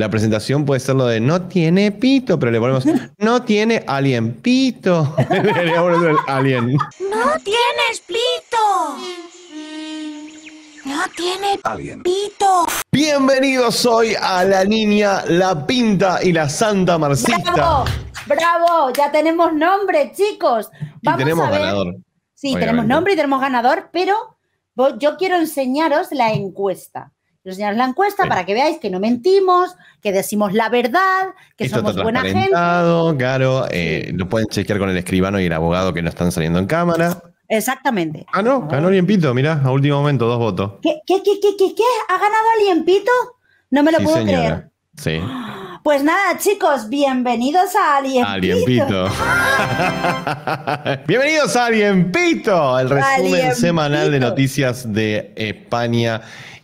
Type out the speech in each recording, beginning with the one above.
La presentación puede ser lo de no tiene pito, pero le ponemos no tiene alien pito. alien. No tienes pito. No tiene pito. Bienvenidos hoy a la niña, la pinta y la santa marxista. Bravo, bravo, ya tenemos nombre, chicos. tenemos ganador. Sí, tenemos nombre y tenemos ganador, pero yo quiero enseñaros la encuesta. Los enseñaros la encuesta para que veáis que no mentimos, que decimos la verdad, que somos buena gente. Claro, eh, lo pueden chequear con el escribano y el abogado que no están saliendo en cámara. Exactamente. Ah, no, ganó Liempito, mirá, a último momento, dos votos. ¿Qué, qué, qué, qué, ha ganado Liempito? No me lo puedo creer. Sí. Pues nada, chicos, bienvenidos a Alienpito. Alienpito. bienvenidos a Alienpito, el resumen semanal de noticias de España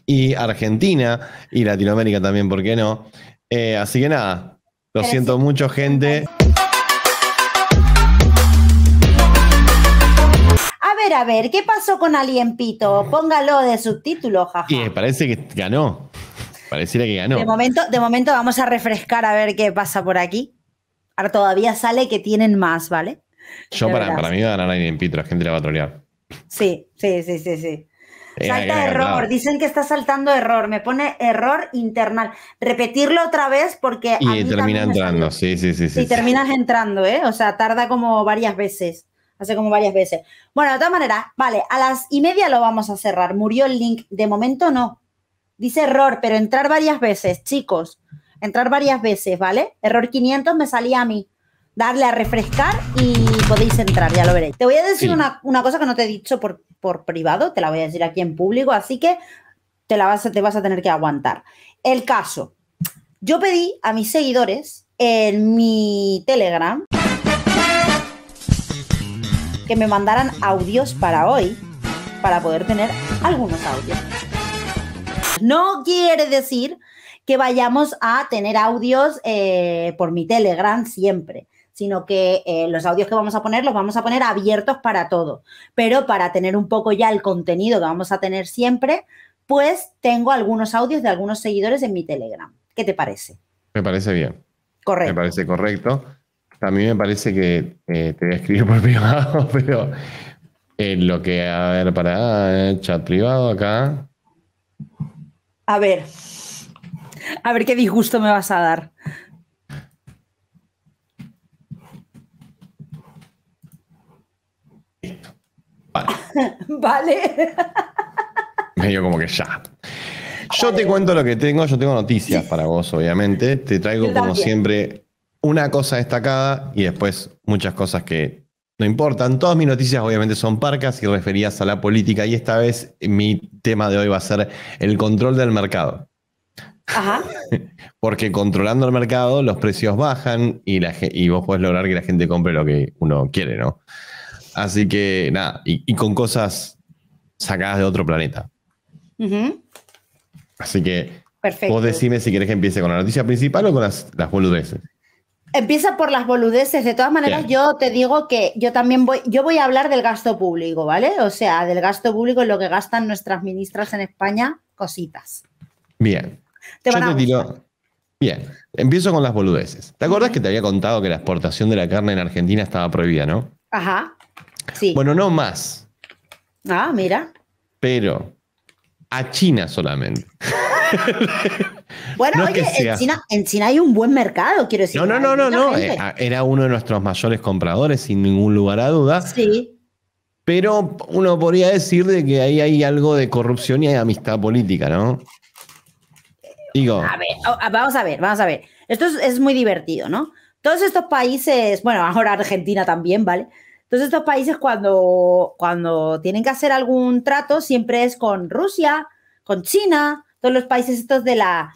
y Argentina y Latinoamérica también, ¿por qué no? Eh, así que nada, lo siento mucho, gente. A ver, a ver, ¿qué pasó con Alien Póngalo de subtítulo, jaja. Y parece que ganó. parece que ganó. De momento, de momento vamos a refrescar a ver qué pasa por aquí. Ahora todavía sale que tienen más, ¿vale? Yo para, para, mí voy a ganar Alien Pito, la gente le va a trolear. Sí, sí, sí, sí, sí. Salta error, dicen que está saltando error, me pone error internal. Repetirlo otra vez porque... Y termina entrando, sí, sí, sí. Y terminas entrando, ¿eh? O sea, tarda como varias veces, hace como varias veces. Bueno, de todas maneras, vale, a las y media lo vamos a cerrar. Murió el link, de momento no. Dice error, pero entrar varias veces, chicos. Entrar varias veces, ¿vale? Error 500 me salía a mí. Darle a refrescar y podéis entrar, ya lo veréis. Te voy a decir una, una cosa que no te he dicho por, por privado, te la voy a decir aquí en público, así que te, la vas, a, te vas a tener que aguantar. El caso, yo pedí a mis seguidores en mi Telegram que me mandaran audios para hoy, para poder tener algunos audios. No quiere decir que vayamos a tener audios eh, por mi Telegram siempre sino que eh, los audios que vamos a poner los vamos a poner abiertos para todo. Pero para tener un poco ya el contenido que vamos a tener siempre, pues tengo algunos audios de algunos seguidores en mi Telegram. ¿Qué te parece? Me parece bien. Correcto. Me parece correcto. También me parece que eh, te voy a escribir por privado, pero en eh, lo que, a ver, para el chat privado acá. A ver. A ver qué disgusto me vas a dar. Vale. Medio como que ya. Yo te cuento lo que tengo, yo tengo noticias para vos, obviamente. Te traigo, como siempre, una cosa destacada y después muchas cosas que no importan. Todas mis noticias, obviamente, son parcas y referidas a la política. Y esta vez mi tema de hoy va a ser el control del mercado. Ajá. Porque controlando el mercado, los precios bajan y, la, y vos podés lograr que la gente compre lo que uno quiere, ¿no? Así que nada, y, con cosas sacadas de otro planeta. Así que vos decime si querés que empiece con la noticia principal o con las, boludeces. Empieza por las boludeces. De todas maneras, yo te digo que yo también voy, yo voy a hablar del gasto público, ¿vale? O sea, del gasto público en lo que gastan nuestras ministras en España, cositas. Bien. ¿Te van Bien, empiezo con las boludeces. ¿Te acuerdas que te había contado que la exportación de la carne en Argentina estaba prohibida, no? Ajá. Bueno, no más. Ah, mira. Pero a China solamente. bueno, oye, en China, hay un buen mercado, quiero decir. No, no, no, no, no. Eh, era uno de nuestros mayores compradores, sin ningún lugar a duda. Sí. Pero uno podría decir de que ahí hay algo de corrupción y hay amistad política, ¿no? Digo. A ver, vamos a ver, vamos a ver. Esto es, es muy divertido, ¿no? Todos estos países, bueno, ahora Argentina también, ¿vale? Entonces estos países cuando, cuando tienen que hacer algún trato siempre es con Rusia, con China, todos los países estos de la,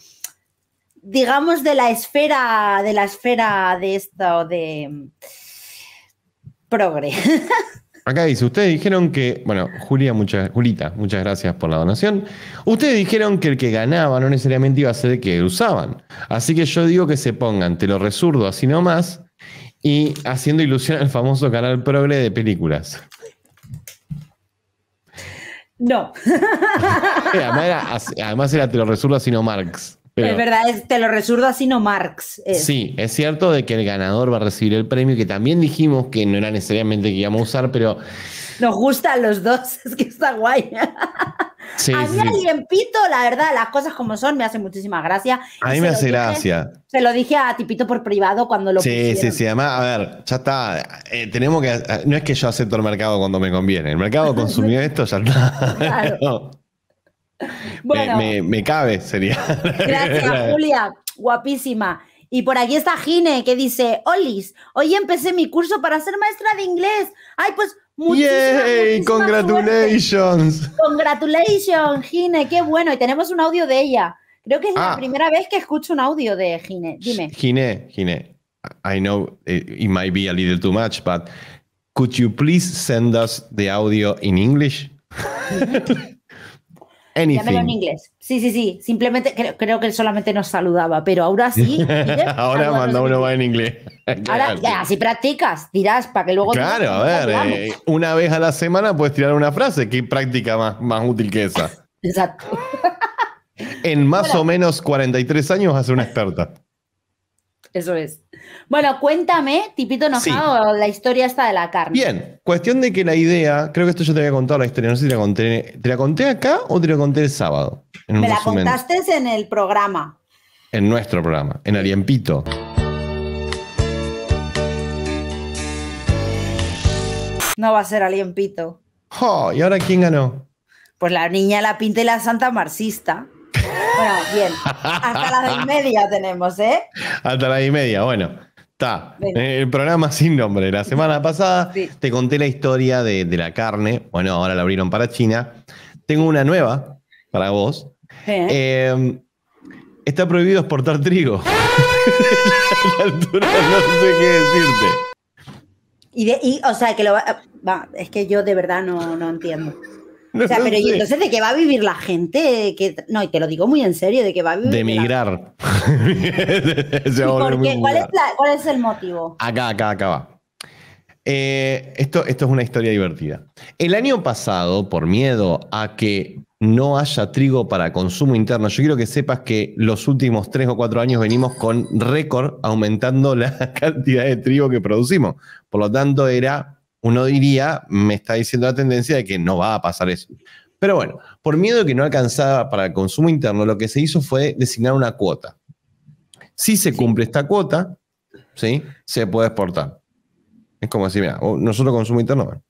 digamos, de la esfera, de la esfera de esto, de mm, progre. Acá dice, ustedes dijeron que, bueno, Julia, muchas, Julita, muchas gracias por la donación. Ustedes dijeron que el que ganaba no necesariamente iba a ser el que usaban. Así que yo digo que se pongan, te lo resurdo así nomás, y haciendo ilusión al famoso canal Progre de películas. No. Eh, además, era, te lo resurdo así no Marx. es verdad, es, te lo resurdo así no Marx. Sí, es cierto de que el ganador va a recibir el premio, que también dijimos que no era necesariamente que íbamos a usar, pero nos gustan los dos, es que está guay. a mí alguien pito, la verdad, las cosas como son, me hacen muchísima gracia. A mí me hace gracia. Se lo dije a Tipito por privado cuando lo Sí, sí, sí. Además, a ver, ya está. Eh, tenemos que. Eh, no es que yo acepto el mercado cuando me conviene. El mercado consumió esto, ya está. bueno, me, me cabe, sería. Gracias, Julia. Guapísima. Y por aquí está Gine que dice, Olis, hoy empecé mi curso para ser maestra de inglés. Ay, pues ¡Yay! ¡Congratulations! ¡Congratulations, Gine! ¡Qué bueno! Y tenemos un audio de ella. Creo que es la ah. primera vez que escucho un audio de Gine. Dime. Gine, Gine, I know eh, it might be a little too much, but could you please send us the audio in English? en inglés. Sí, sí, sí. Simplemente creo, que solamente nos saludaba, pero ahora sí. ahora manda uno va en inglés. ahora, ya, si practicas, dirás para que luego. Claro, a ver, eh, una vez a la semana puedes tirar una frase. ¿Qué práctica más, más útil que esa? Exacto. en más o menos 43 años ser una experta. Eso es. Bueno, cuéntame, tipito enojado, la historia está de la carne. Bien, cuestión de que la idea, creo que esto yo te había contado la historia, no sé si te la conté, ¿te la conté acá o te la conté el sábado? En Me la contaste en el programa. En nuestro programa, en Alienpito. No va a ser Aliempito. Oh, ¿Y ahora quién ganó? Pues la niña la pinta la santa marxista. Bueno, bien. Hasta las y media tenemos, ¿eh? Hasta las y media, bueno. Está. Eh, el programa sin nombre. La semana pasada te conté la historia de, la carne. Bueno, ahora la abrieron para China. Tengo una nueva para vos. Em, está prohibido exportar trigo. la altura no sé qué decirte. Y, o sea, que lo va, es que yo de verdad no, no entiendo o sea, pero ¿y entonces de qué va a vivir la gente? Que, no, y te lo digo muy en serio, de qué va a vivir. De migrar. ¿Cuál, es el motivo? Acá, acá, acá va. Eh, esto, esto es una historia divertida. El año pasado, por miedo a que no haya trigo para consumo interno. Yo quiero que sepas que los últimos tres o cuatro años venimos con récord aumentando la cantidad de trigo que producimos. Por lo tanto, era uno diría, me está diciendo la tendencia de que no va a pasar eso. Pero bueno, por miedo de que no alcanzaba para el consumo interno, lo que se hizo fue designar una cuota. Si se cumple esta cuota, ¿sí? se puede exportar. Es como decir, mira, oh, nosotros consumo interno,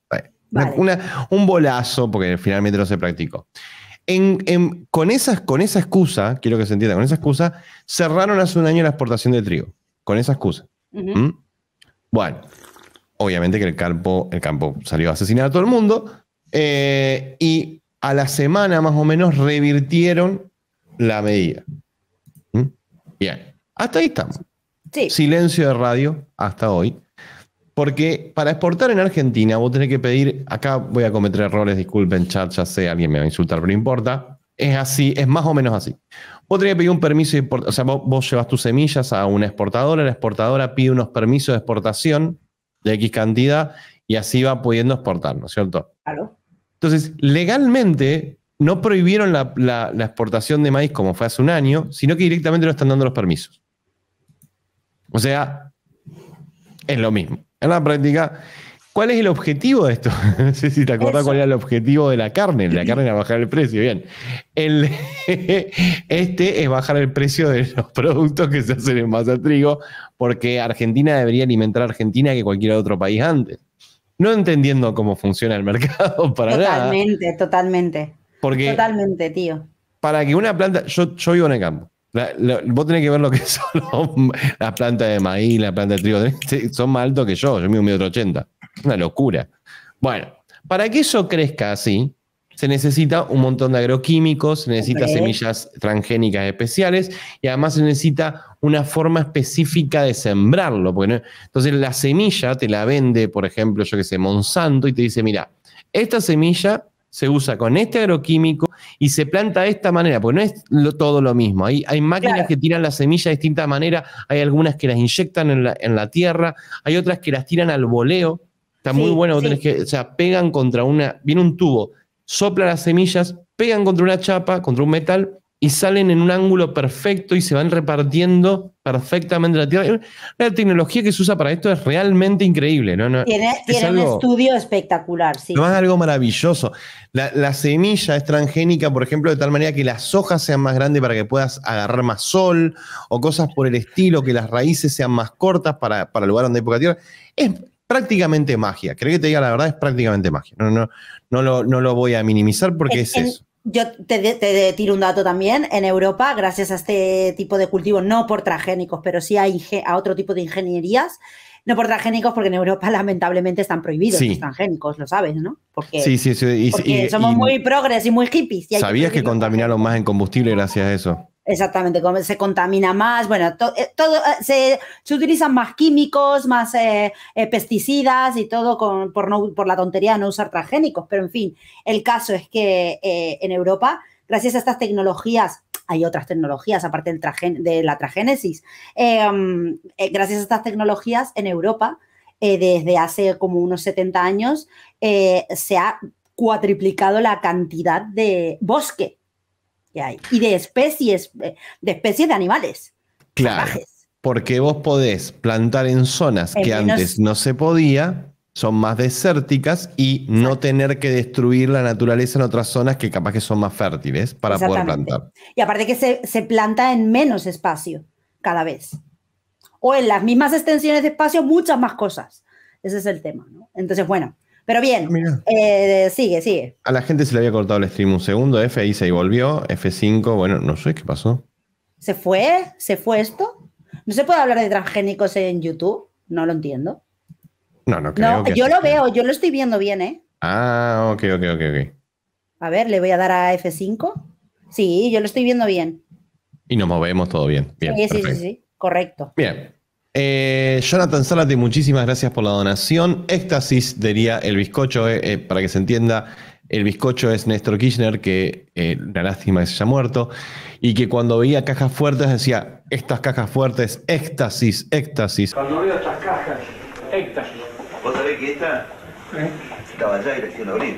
un bolazo, porque finalmente no se practicó. con, esas, con esa excusa, quiero que se entienda, con esa excusa, cerraron hace un año la exportación de trigo. Con esa excusa. ¿Mm? Bueno, obviamente que el campo, el campo salió a asesinar a todo el mundo. Eh, y a la semana más o menos revirtieron la medida. ¿Mm? Bien, hasta ahí estamos. Silencio de radio hasta hoy. Porque para exportar en Argentina vos tenés que pedir, acá voy a cometer errores, disculpen chat, ya sé, alguien me va a insultar, pero no importa. Es así, es más o menos así. Vos tenés que pedir un permiso, de o sea, vos, vos llevas tus semillas a una exportadora, la exportadora pide unos permisos de exportación de X cantidad y así va pudiendo exportar, ¿no es cierto? Entonces, legalmente no prohibieron la, la, exportación de maíz como fue hace un año, sino que directamente no están dando los permisos. O sea, es lo mismo. En la práctica, ¿Cuál es el objetivo de esto? no sé si te acordás cuál era el objetivo de la carne. La carne era bajar el precio. Bien. este es bajar el precio de los productos que se hacen en masa de trigo, porque Argentina debería alimentar a Argentina que cualquier otro país antes. No entendiendo cómo funciona el mercado para nada. Totalmente, totalmente. Porque totalmente, tío. Para que una planta. Yo, yo vivo en el campo. vos tenés que ver lo que son las plantas de maíz, las plantas de trigo. Son más altos que yo. Yo mido un metro ochenta. Una locura. Bueno, para que eso crezca así, se necesita un montón de agroquímicos, se necesita semillas transgénicas especiales y además se necesita una forma específica de sembrarlo. entonces la semilla te la vende, por ejemplo, yo que sé, Monsanto y te dice, mira, esta semilla se usa con este agroquímico y se planta de esta manera, porque no es todo lo mismo. Hay, hay máquinas que tiran la semilla de distinta manera, hay algunas que las inyectan en la, en la tierra, hay otras que las tiran al voleo Está muy bueno, que, o sea, pegan contra una, viene un tubo, sopla las semillas, pegan contra una chapa, contra un metal, y salen en un ángulo perfecto y se van repartiendo perfectamente la tierra. La tecnología que se usa para esto es realmente increíble. ¿no? tiene, un estudio espectacular, sí. es algo maravilloso. La, semilla es transgénica, por ejemplo, de tal manera que las hojas sean más grandes para que puedas agarrar más sol, o cosas por el estilo, que las raíces sean más cortas para, para el lugar donde hay poca tierra. Es, prácticamente magia. Creo que te diga la verdad, es prácticamente magia. No, no, no, lo, no lo voy a minimizar porque es eso. Yo te, tiro un dato también. En Europa, gracias a este tipo de cultivos, no por transgénicos, pero sí a, a otro tipo de ingenierías, no por transgénicos, porque en Europa lamentablemente están prohibidos los transgénicos, lo sabes, ¿no? Porque, sí, sí, sí. somos muy progres y muy hippies. ¿Sabías que contaminaron más en combustible gracias a eso? Exactamente, como se contamina más, bueno, eh, todo eh, se, utilizan más químicos, más eh, pesticidas y todo por, no, por la tontería de no usar transgénicos, pero en fin, el caso es que en Europa, gracias a estas tecnologías, hay otras tecnologías aparte del de la transgénesis, em, gracias a estas tecnologías en Europa, desde hace como unos 70 años, se ha cuatriplicado la cantidad de bosque y de especies, eh, de especies de animales. Claro. Porque vos podés plantar en zonas que antes no se podía, son más desérticas y no tener que destruir la naturaleza en otras zonas que capaz que son más fértiles para poder plantar. Y aparte que se, se, planta en menos espacio cada vez. O en las mismas extensiones de espacio muchas más cosas. Ese es el tema. ¿no? Entonces, bueno, pero bien, ah, eh, sigue, sigue. A la gente se le había cortado el stream un segundo, F ahí se volvió, F5, bueno, no sé qué pasó. ¿Se fue? ¿Se fue esto? ¿No se puede hablar de transgénicos en YouTube? No lo entiendo. No, no creo. No, yo lo veo, yo lo estoy viendo bien, ¿eh? Ah, ok, ok, ok, ok. A ver, le voy a dar a F5. Sí, yo lo estoy viendo bien. Y nos movemos todo bien. bien sí, sí, sí, sí, correcto. Bien. Eh, Jonathan Salati, muchísimas gracias por la donación. Éxtasis, diría el bizcocho, eh, eh, para que se entienda, el bizcocho es Néstor Kirchner, que la lástima es que muerto, y que cuando veía cajas fuertes decía, estas cajas fuertes, éxtasis, éxtasis. Cuando veo estas cajas, éxtasis. ¿Vos sabés que esta? Estaba allá y la hicieron abrir.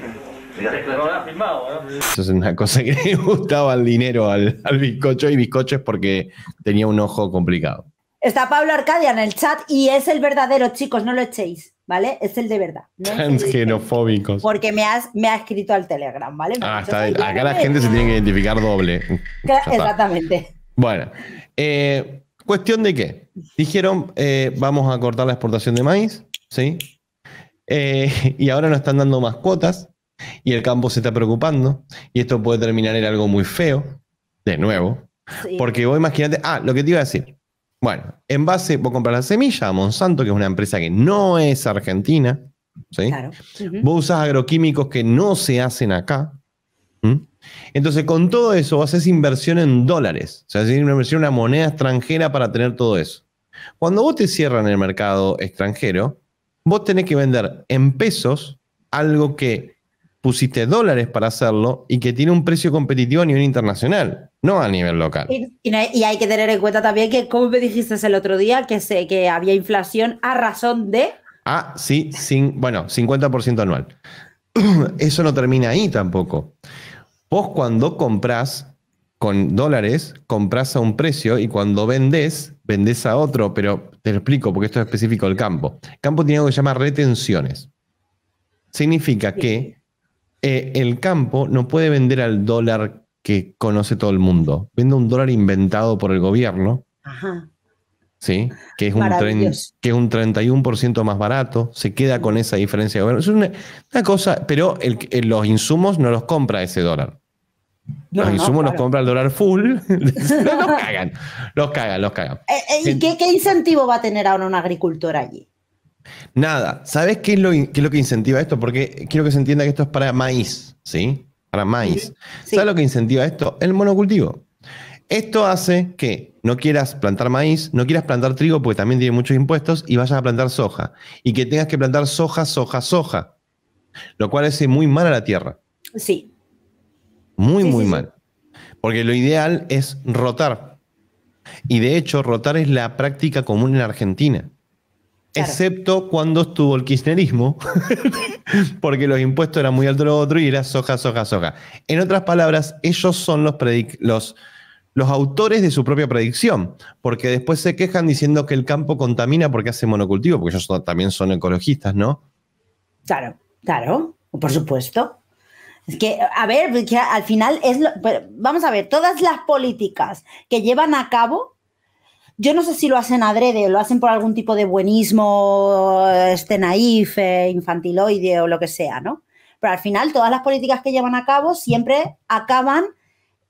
Eso es una cosa que le gustaba el dinero al, al bizcocho y bizcocho es porque tenía un ojo complicado. Está Pablo Arcadia en el chat y es el verdadero, chicos, no lo echéis, ¿vale? Es el de verdad. No Transgenofóbicos. Porque me, ha escrito al Telegram, ¿vale? ah, Acá la gente se tiene que identificar doble. Exactamente. Bueno, eh, cuestión de qué. Dijeron, eh, vamos a cortar la exportación de maíz, ¿sí? Eh, y ahora no están dando más cuotas y el campo se está preocupando y esto puede terminar en algo muy feo, de nuevo. Porque vos imagínate, ah, lo que te iba a decir, bueno, en base, vos compras la semilla a Monsanto, que es una empresa que no es argentina. ¿sí? Vos usás agroquímicos que no se hacen acá. Entonces, con todo eso, vos haces inversión en dólares. O sea, haces una inversión en una moneda extranjera para tener todo eso. Cuando vos te cierran el mercado extranjero, vos tenés que vender en pesos algo que pusiste dólares para hacerlo y que tiene un precio competitivo a nivel internacional no a nivel local. Y, hay que tener en cuenta también que, como me dijiste el otro día, que, que había inflación a razón de... Ah, sí, sin, bueno, 50% anual. Eso no termina ahí tampoco. Vos cuando compras con dólares, compras a un precio y cuando vendés, vendés a otro, pero te lo explico porque esto es específico del campo. El campo tiene algo que se llama retenciones. Significa que eh, el campo no puede vender al dólar que conoce todo el mundo. Vende un dólar inventado por el gobierno. Ajá. ¿Sí? Que es, un que es un 31% más barato, se queda con esa diferencia Es una, cosa, pero los insumos no los compra ese dólar. los insumos los compra el dólar full. los cagan, los cagan, los cagan. Eh, eh, ¿Y qué, incentivo va a tener ahora un agricultor allí? Nada. ¿Sabes qué es, lo, qué es lo que incentiva esto? Porque quiero que se entienda que esto es para maíz, ¿sí? para maíz. ¿Sabes lo que incentiva esto? El monocultivo. Esto hace que no quieras plantar maíz, no quieras plantar trigo porque también tiene muchos impuestos y vayas a plantar soja. Y que tengas que plantar soja, soja, soja. Lo cual hace muy mal a la tierra. Sí. Muy, muy mal. Porque lo ideal es rotar. Y de hecho, rotar es la práctica común en Argentina. Excepto cuando estuvo el kirchnerismo, porque los impuestos eran muy altos los otro y era soja, soja, soja. En otras palabras, ellos son los, los, autores de su propia predicción, porque después se quejan diciendo que el campo contamina porque hace monocultivo, porque ellos también son ecologistas, ¿no? Claro, claro, por supuesto. Es que, a ver, al final es... Lo, vamos a ver, todas las políticas que llevan a cabo yo no sé si lo hacen adrede, o lo hacen por algún tipo de buenismo, este naif, eh, infantiloide o lo que sea, ¿no? Pero al final todas las políticas que llevan a cabo siempre acaban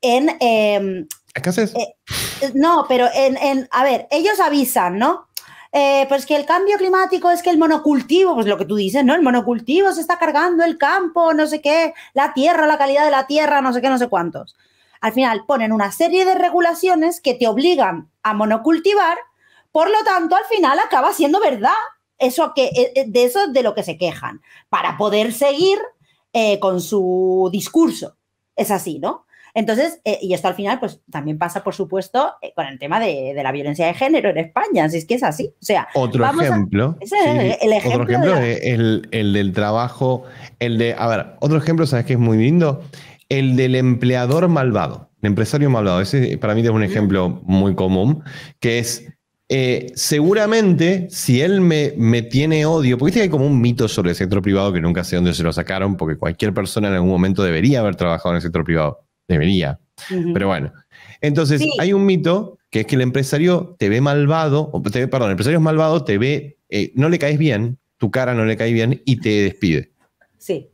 en... Em, ¿Qué haces? Eh, no, pero en, A ver, ellos avisan, ¿no? Eh, pues que el cambio climático es que el monocultivo, pues lo que tú dices, ¿no? El monocultivo se está cargando el campo, no sé qué, la tierra, la calidad de la tierra, no sé qué, no sé cuántos al final ponen una serie de regulaciones que te obligan a monocultivar, por lo tanto, al final acaba siendo verdad eso que, eh, eh, de eso de lo que se quejan, para poder seguir eh, con su discurso. Es así, ¿no? Entonces, y esto al final, pues también pasa, por supuesto, con el tema de, la violencia de género en España, si es que es así. O sea, otro ejemplo. el, ejemplo. Otro ejemplo es el, del trabajo, el de. A ver, otro ejemplo, ¿sabes que es muy lindo? el del empleador malvado, el empresario malvado. Ese para mí es un ejemplo muy común, que es eh, seguramente si él me, me, tiene odio, porque hay como un mito sobre el sector privado que nunca sé dónde se lo sacaron, porque cualquier persona en algún momento debería haber trabajado en el sector privado. Debería. Pero bueno. Entonces, hay un mito que es que el empresario te ve malvado, perdón, el empresario es malvado, te ve, eh, no le caes bien, tu cara no le cae bien y te despide. Sí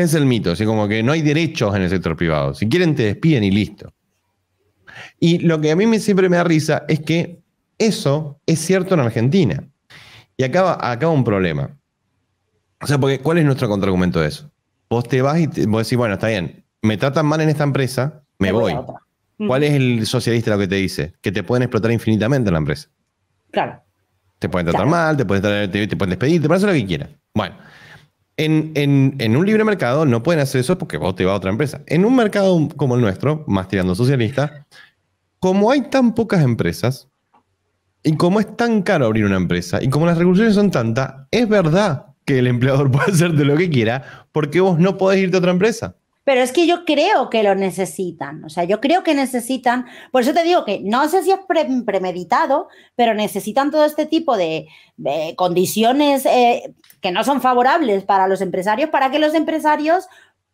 es el mito, así como que no hay derechos en el sector privado. Si quieren te despiden y listo. Y lo que a mí me, siempre me da risa es que eso es cierto en Argentina. Y acaba, acaba un problema. O sea, porque ¿cuál es nuestro contraargumento de eso? Vos te vas y vos decís, bueno, está bien, me tratan mal en esta empresa, me, voy. ¿Cuál es el socialista lo que te dice? Que te pueden explotar infinitamente en la empresa. Claro. Te pueden tratar mal, te pueden, tratar, te, te pueden despedir, te pueden hacer lo que quieran. Bueno, en, un libre mercado no pueden hacer eso porque vos te vas a otra empresa. En un mercado como el nuestro, más tirando socialista, como hay tan pocas empresas y como es tan caro abrir una empresa y como las regulaciones son tantas, es verdad que el empleador puede hacerte lo que quiera porque vos no podés irte a otra empresa pero es que yo creo que lo necesitan, o sea, yo creo que necesitan, por eso te digo que no sé si es premeditado, pero necesitan todo este tipo de, condiciones eh, que no son favorables para los empresarios, para que los empresarios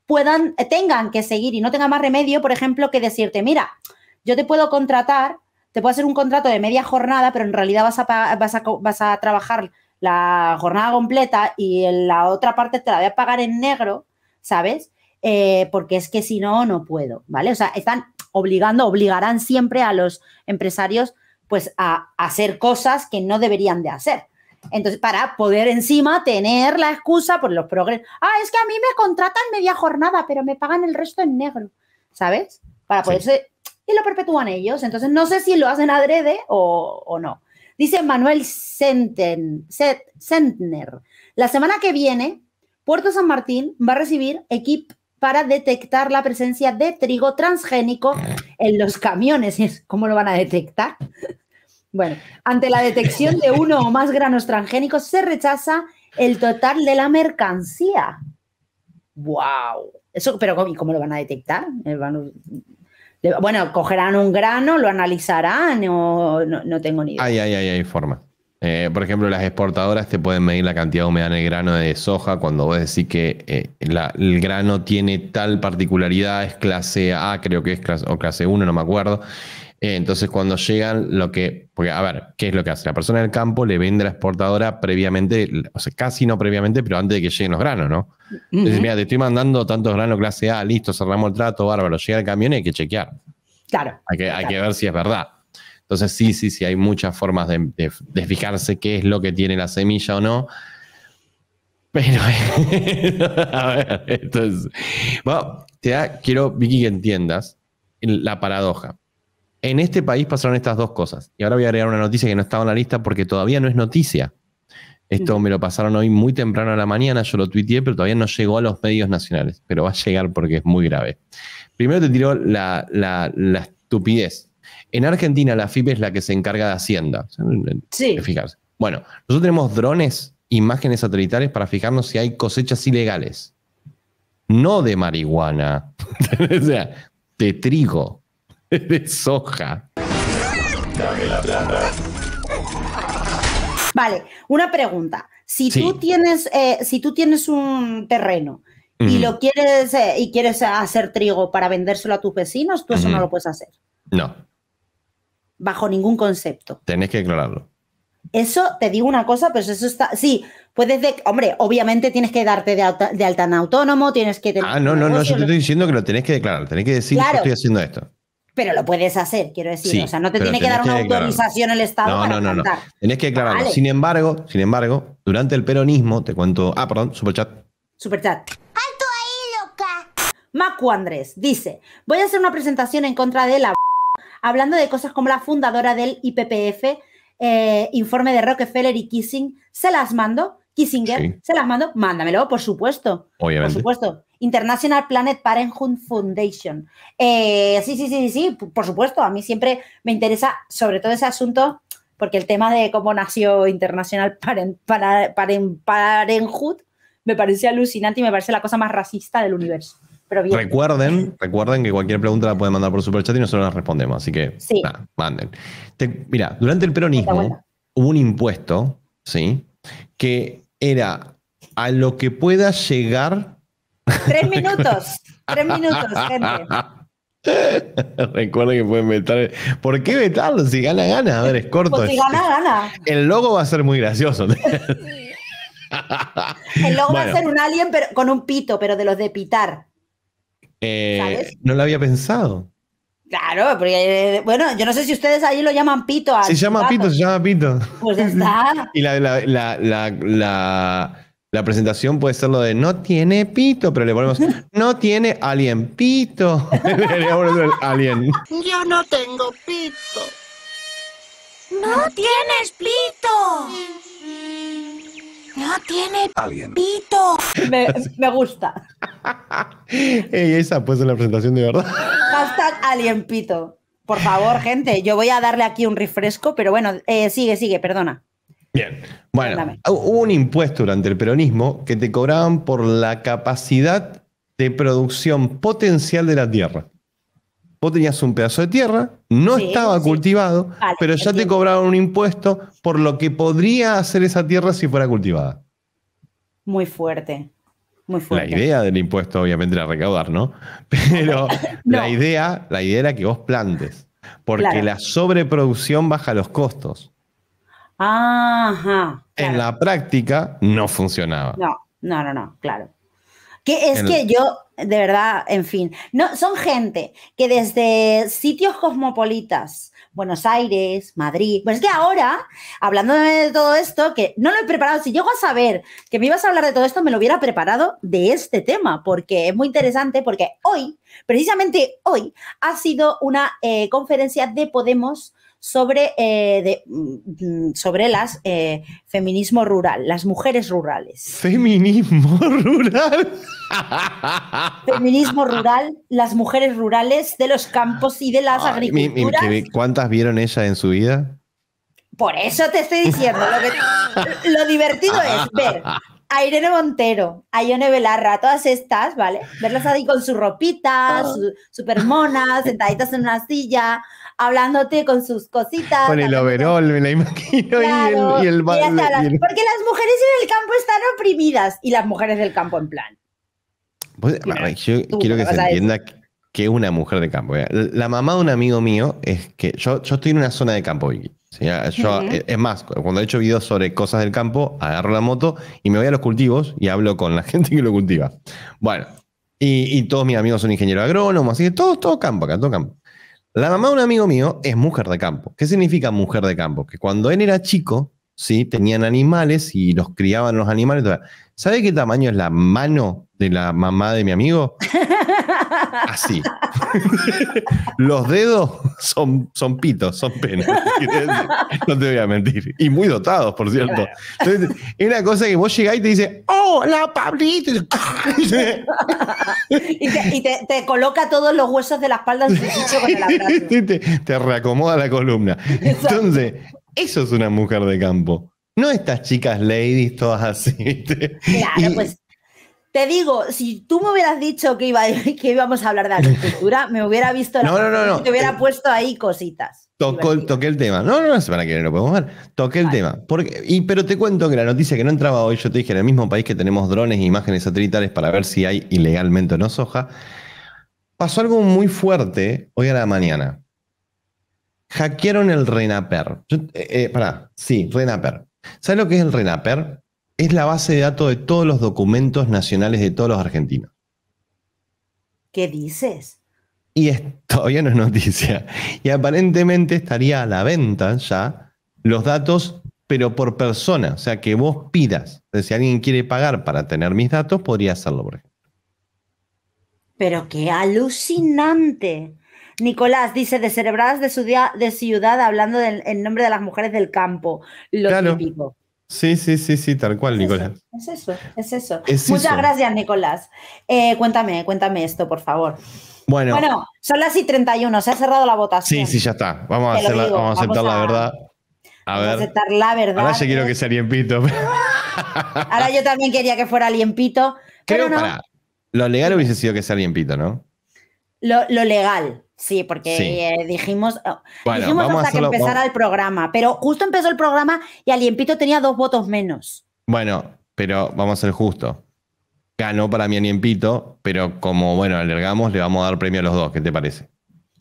puedan, eh, tengan que seguir y no tengan más remedio, por ejemplo, que decirte, mira, yo te puedo contratar, te puedo hacer un contrato de media jornada, pero en realidad vas a, trabajar la jornada completa y en la otra parte te la voy a pagar en negro, ¿sabes? Eh, porque es que si no, no puedo, ¿vale? O sea, están obligando, obligarán siempre a los empresarios pues a, hacer cosas que no deberían de hacer. Entonces, para poder encima tener la excusa por los progresos. Ah, es que a mí me contratan media jornada, pero me pagan el resto en negro, ¿sabes? Para poder Y lo perpetúan ellos. Entonces, no sé si lo hacen adrede o, no. Dice Manuel Senten, Sentner, la semana que viene, Puerto San Martín va a recibir equipo para detectar la presencia de trigo transgénico en los camiones. ¿Cómo lo van a detectar? Bueno, ante la detección de uno o más granos transgénicos se rechaza el total de la mercancía. ¡Wow! Eso, pero ¿cómo, lo van a detectar? Eh, bueno, cogerán un grano, lo analizarán, no, no, tengo ni idea. Ahí, ahí, ahí hay forma. Eh, por ejemplo, las exportadoras te pueden medir la cantidad de humedad en el grano de soja cuando vos decís que eh, el grano tiene tal particularidad, es clase A, creo que es clase, o clase 1, no me acuerdo. Eh, entonces, cuando llegan, lo que. a ver, ¿qué es lo que hace? La persona del campo le vende a la exportadora previamente, o sea, casi no previamente, pero antes de que lleguen los granos, ¿no? mira, te estoy mandando tantos granos clase A, listo, cerramos el trato, bárbaro, llega el camión y hay que chequear. Claro. que, claro. Hay que ver si es verdad. Entonces sí, sí, sí, hay muchas formas de, fijarse qué es lo que tiene la semilla o no. Pero, a ver, entonces, bueno, te da, quiero, Vicky, que entiendas la paradoja. En este país pasaron estas dos cosas. Y ahora voy a agregar una noticia que no estaba en la lista porque todavía no es noticia. Esto me lo pasaron hoy muy temprano a la mañana, yo lo tuiteé, pero todavía no llegó a los medios nacionales. Pero va a llegar porque es muy grave. Primero te tiró la estupidez en Argentina la FIP es la que se encarga de Hacienda. Sí. Bueno, nosotros tenemos drones, imágenes satelitales para fijarnos si hay cosechas ilegales. No de marihuana, o sea, de trigo, de soja. Dame la Vale, una pregunta. Si tú tienes, eh, si tú tienes un terreno y lo quieres eh, y quieres hacer trigo para vendérselo a tus vecinos, tú eso no lo puedes hacer. No bajo ningún concepto. Tenés que aclararlo. Eso te digo una cosa, pero eso está. Sí, puedes. De, hombre, obviamente tienes que darte de, alta, autónomo, tienes que Ah, no, no, no, yo te estoy diciendo que lo tenés que declarar, tenés que decir que estoy haciendo esto. Pero lo puedes hacer, quiero decir. o sea, no te tiene que dar una autorización el Estado. No, no, no, no. Tenés que declararlo. Sin embargo, sin embargo, durante el peronismo, te cuento. Ah, perdón, superchat. Superchat. ¡Alto ahí, loca! Macu Andrés dice: Voy a hacer una presentación en contra de la hablando de cosas como la fundadora del IPPF, eh, informe de Rockefeller y Kissing, se las mando, Kissinger, se las mando, mándamelo, por supuesto. Obviamente. Por supuesto. International Planet Parenthood Foundation. Eh, sí, sí, sí, sí, por supuesto. A mí siempre me interesa, sobre todo ese asunto, porque el tema de cómo nació International Parenthood me parece alucinante y me parece la cosa más racista del universo. Recuerden, recuerden que cualquier pregunta la pueden mandar por superchat y nosotros la respondemos. Así que, manden. mira, durante el peronismo hubo un impuesto, ¿sí? Que era a lo que pueda llegar. Tres minutos, tres minutos, gente. Recuerden que pueden vetar. ¿Por qué vetarlo? Si gana, gana. A ver, es corto. si gana, gana. El logo va a ser muy gracioso. El logo va a ser un alien pero, con un pito, pero de los de pitar. Eh, no lo había pensado. Claro, porque, eh, bueno, yo no sé si ustedes ahí lo llaman pito. Se llama pito, se llama pito. Pues y la, la, presentación puede ser lo de no tiene pito, pero le ponemos no tiene alien pito. le Yo no tengo pito. No tienes pito. No tiene pito. me, me gusta. esa pues ser la presentación de verdad. Hashtag alienpito. Por favor, gente, yo voy a darle aquí un refresco, pero bueno, eh, sigue, sigue, perdona. Bien, bueno, hubo un impuesto durante el peronismo que te cobraban por la capacidad de producción potencial de la tierra. Vos tenías un pedazo de tierra, no estaba cultivado, pero ya te cobraban un impuesto por lo que podría hacer esa tierra si fuera cultivada. Muy fuerte. La idea del impuesto, obviamente, era recaudar, ¿no? Pero La, idea, la idea era que vos plantes, porque la sobreproducción baja los costos. Ajá. En la práctica no funcionaba. No, no, no, no, claro. Que es que yo, de verdad, en fin, no, son gente que desde sitios cosmopolitas, Buenos Aires, Madrid. Pues es que ahora, hablando de todo esto, que no lo he preparado, si llego a saber que me ibas a hablar de todo esto, me lo hubiera preparado de este tema, porque es muy interesante, porque hoy, precisamente hoy, ha sido una eh, conferencia de Podemos sobre, eh, mm, sobre las eh, feminismo rural, las mujeres rurales. Feminismo rural. feminismo rural, las mujeres rurales de los campos y de las ¿Cuántas vieron ella en su vida? Por eso te estoy diciendo, lo, divertido es ver a Irene Montero, a Ione Belarra, todas estas, ¿vale? Verlas ahí con su ropita, ah. super monas, sentaditas en una silla, hablándote con sus cositas. Con el overol, me la imagino. y el, y Porque las mujeres en el campo están oprimidas y las mujeres del campo en plan. Pues, yo quiero que se entienda que es una mujer de campo. La mamá de un amigo mío es que yo, yo estoy en una zona de campo, y ah, eh, Es más, cuando he hecho videos sobre cosas del campo, agarro la moto y me voy a los cultivos y hablo con la gente que lo cultiva. Bueno, y, todos mis amigos son ingenieros agrónomos, así que todos todo campo acá, todo campo. La mamá de un amigo mío es mujer de campo. ¿Qué significa mujer de campo? Que cuando él era chico, ¿sí? Tenían animales y los criaban los animales. ¿Sabe qué tamaño es la mano de la mamá de mi amigo? Así. los dedos son, son pitos, son penas. No te voy a mentir. Y muy dotados, por cierto. Entonces, es una cosa que vos llegás y te dice, ¡Oh, la pablita! y, te, coloca todos los huesos de la espalda en con el te, reacomoda la columna. Entonces, eso es una mujer de campo. No estas chicas ladies todas así. Claro, pues te digo, si tú me hubieras dicho que, iba, que íbamos a hablar de agricultura, me hubiera visto no, la no, no, te hubiera eh, puesto ahí cositas. Tocó, toqué el tema. No, no, no, semana que viene lo podemos ver. Toqué el tema. Porque, y, pero te cuento que la noticia que no entraba hoy, yo te dije, en el mismo país que tenemos drones e imágenes satelitales para ver si hay ilegalmente o no soja, pasó algo muy fuerte hoy a la mañana hackearon el Renaper. Eh, eh, sí, Renaper. ¿Sabes lo que es el Renaper? Es la base de datos de todos los documentos nacionales de todos los argentinos. ¿Qué dices? Y todavía no es noticia. Y aparentemente estaría a la venta ya los datos, pero por persona. O sea, que vos pidas. Si alguien quiere pagar para tener mis datos, podría hacerlo, por Pero qué alucinante. Nicolás dice, de cerebradas de, su día, de ciudad hablando del en nombre de las mujeres del campo. Lo Sí, sí, sí, sí, tal cual, Nicolás. es eso, es eso. Muchas gracias, Nicolás. Eh, cuéntame, cuéntame esto, por favor. Bueno, bueno, son las y 31, se ha cerrado la votación. Sí, sí, ya está. Vamos a, aceptar la verdad. A vamos A aceptar la verdad. Ahora yo ¿eh? quiero que sea Pito Ahora yo también quería que fuera liempito. Creo, pero no. lo legal hubiese sido que sea Pito, ¿no? Lo, legal, sí, porque eh, dijimos, oh, hasta que empezara el programa, pero justo empezó el programa y Aliempito tenía dos votos menos. Bueno, pero vamos a ser justo. Ganó para mí Aliempito, pero como, bueno, alargamos, le vamos a dar premio a los dos, ¿qué te parece?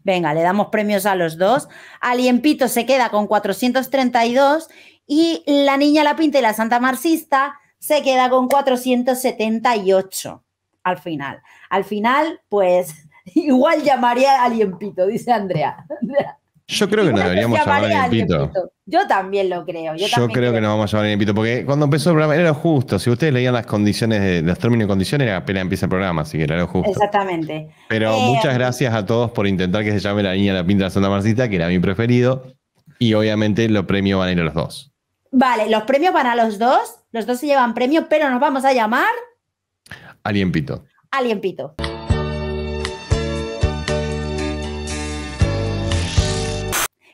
Venga, le damos premios a los dos. Aliempito se queda con 432 y la niña La Pinta y la Santa Marxista se queda con 478 al final. Al final, pues Igual llamaría a alguien dice Andrea. Yo creo que no deberíamos llamar a alguien Yo también lo creo. Yo, creo, que no vamos a llamar a alguien porque cuando empezó el programa era lo justo. Si ustedes leían las condiciones, los términos y condiciones, era apenas empieza el programa, así que era lo justo. Exactamente. Pero eh, muchas um, gracias a todos por intentar que se llame la niña la pinta de Santa Marcita, que era mi preferido. Y obviamente los premios van a ir a los dos. Vale, los premios van a los dos. Los dos se llevan premios, pero nos vamos a llamar. Alien Pito.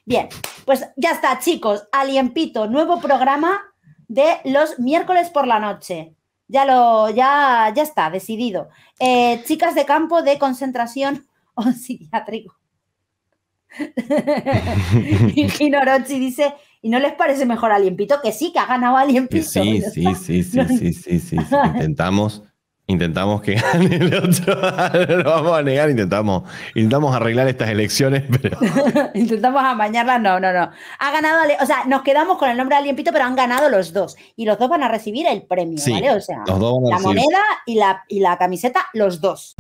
Bien, pues ya está, chicos. Aliempito, nuevo programa de los miércoles por la noche. Ya lo, ya, ya está, decidido. Eh, chicas de campo de concentración o psiquiátrico. y dice, ¿y no les parece mejor Aliempito? Que sí, que ha ganado Aliempito. Sí, sí, sí, sí, sí, sí, sí, Intentamos intentamos que gane el otro. no lo vamos a negar, intentamos, intentamos arreglar estas elecciones, pero. intentamos amañarlas, no, no, no. Ha ganado, o sea, nos quedamos con el nombre de alguien pero han ganado los dos. Y los dos van a recibir el premio, ¿vale? O sea, la moneda y la, y la camiseta, los dos.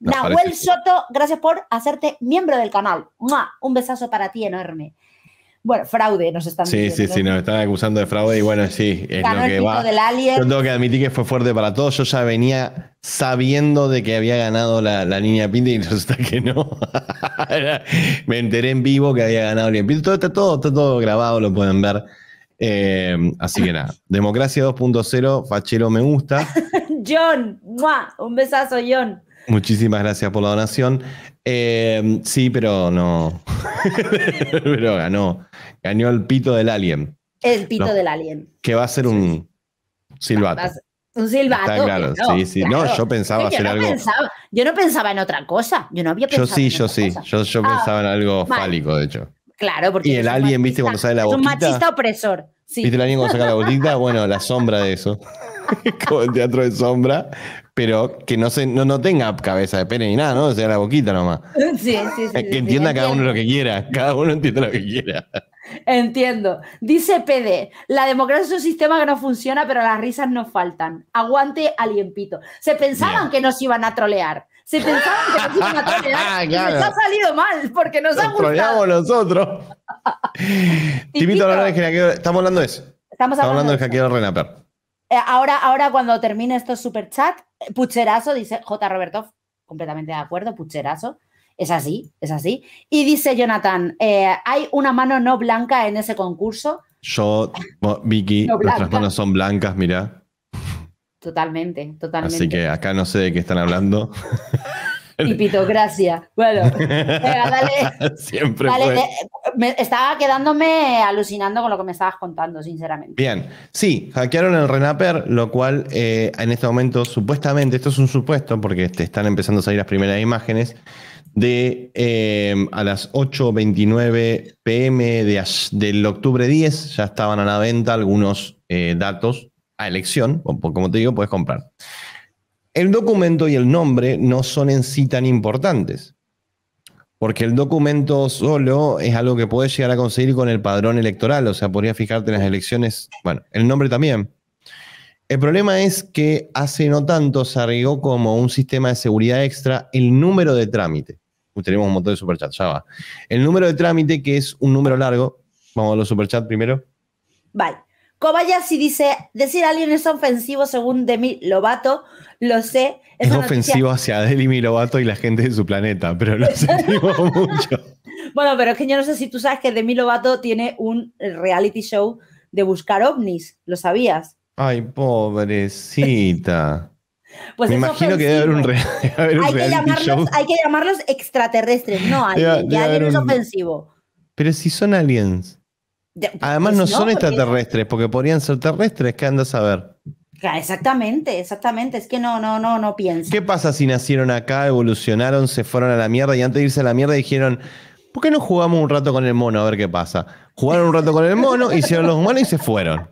Nahuel Soto, gracias por hacerte miembro del canal. Un besazo para ti enorme. Bueno, fraude nos están diciendo. Sí, sí, sí, nos están acusando de fraude y bueno, sí, es lo que el va. Yo tengo que admitir que fue fuerte para todos. Yo ya venía sabiendo de que había ganado la, la niña Pinta y resulta que no. Me enteré en vivo que había ganado el Todo está todo, todo grabado, lo pueden ver. Eh, así que nada, democracia 2.0, fachero me gusta. John, un besazo, John. Muchísimas gracias por la donación. Eh, sí, pero no. pero ganó. Ganó el pito del alien. El pito del alien. Que va a ser un silbato. un silbato. Está claro, no, sí, sí. No, yo pensaba hacer algo. yo no pensaba en otra cosa. Yo no había pensado. Yo sí, yo sí. Yo, yo ah, pensaba en algo fálico, de hecho. Claro, porque. Y el alien, viste, cuando sale la boquita. Es un machista opresor. Sí. ¿Viste el alien cuando saca la boquita? Bueno, la sombra de eso. Como el teatro de sombra pero que no, se, no, no tenga cabeza de pene ni nada, ¿no? O sea, la boquita nomás. Sí, sí, sí. Eh, que entienda cada uno lo que quiera, cada uno entienda lo que quiera. Entiendo. Dice PD, la democracia es un sistema que no funciona, pero las risas no faltan. Aguante aliempito. Se pensaban que nos iban a trolear. Se pensaban que nos iban a trolear. y nos ha salido mal, porque nos, nos ha nosotros. Tipito, la de estamos hablando de eso. Estamos hablando, de hablando Renaper. Eh, ahora, ahora cuando termine estos super chat, eh, pucherazo, dice J. Roberto, completamente de acuerdo, pucherazo. Es así, es así. Y dice Jonathan, eh, hay una mano no blanca en ese concurso. Yo, Vicky, nuestras manos son blancas, mira. Totalmente, totalmente. Así que acá no sé de qué están hablando. gracias Bueno, dale. Siempre eh, Me estaba quedándome alucinando con lo que me estabas contando, sinceramente. Bien, sí, hackearon el Renaper, lo cual eh, en este momento, supuestamente, esto es un supuesto, porque te están empezando a salir las primeras imágenes, de eh, a las 8.29 pm de, del octubre 10 ya estaban a la venta algunos datos a elección, como te digo, puedes comprar. El documento y el nombre no son en sí tan importantes, porque el documento solo es algo que puedes llegar a conseguir con el padrón electoral, o sea, podría fijarte en las elecciones, bueno, el nombre también. El problema es que hace no tanto se agregó como un sistema de seguridad extra el número de trámite. tenemos un montón de superchats, ya va. El número de trámite, que es un número largo. Vamos a los superchats primero. Vale. si dice, decir a alguien es ofensivo según Demi Lobato lo sé. Es, ofensivo hacia Demi Lovato y la gente de su planeta, pero lo sentimos mucho. Bueno, pero es que yo no sé si tú sabes que Demi Lovato tiene un reality show de buscar ovnis, ¿lo sabías? Ay, pobrecita. Pues Me imagino que debe haber un, hay que llamarlos, show. Hay que llamarlos extraterrestres, no aliens. es ofensivo. Pero si son aliens. Además pues no, son extraterrestres, porque podrían ser terrestres, ¿qué andas a ver? Exactamente, exactamente. Es que no, no, no, no pienso. ¿Qué pasa si nacieron acá, evolucionaron, se fueron a la mierda y antes de irse a la mierda dijeron, ¿por qué no jugamos un rato con el mono a ver qué pasa? Jugaron un rato con el mono, hicieron los humanos y se fueron.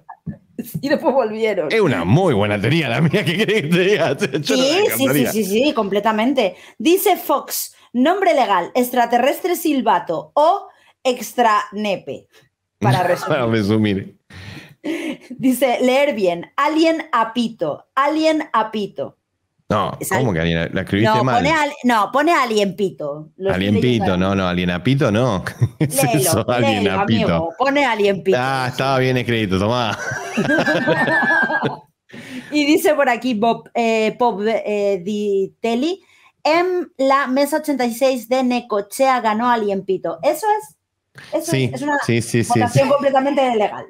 Y después volvieron. Es una muy buena teoría la mía que quería. que te Sí, sí, sí, sí, completamente. Dice Fox, nombre legal, extraterrestre silbato o extranepe. Para resumir. para resumir. Dice, leer bien, alien apito, alien apito. No, ¿cómo que alguien La escribiste no, mal. Pone no, pone alien pito. alien pito, no, no, alien apito no. es eso? Alien apito. pone alien pito. Ah, estaba bien escrito, tomá. y dice por aquí Bob, eh, eh Di Telly, en em, la mesa 86 de Necochea ganó alien pito. ¿Eso es? Eso es, una votación completamente ilegal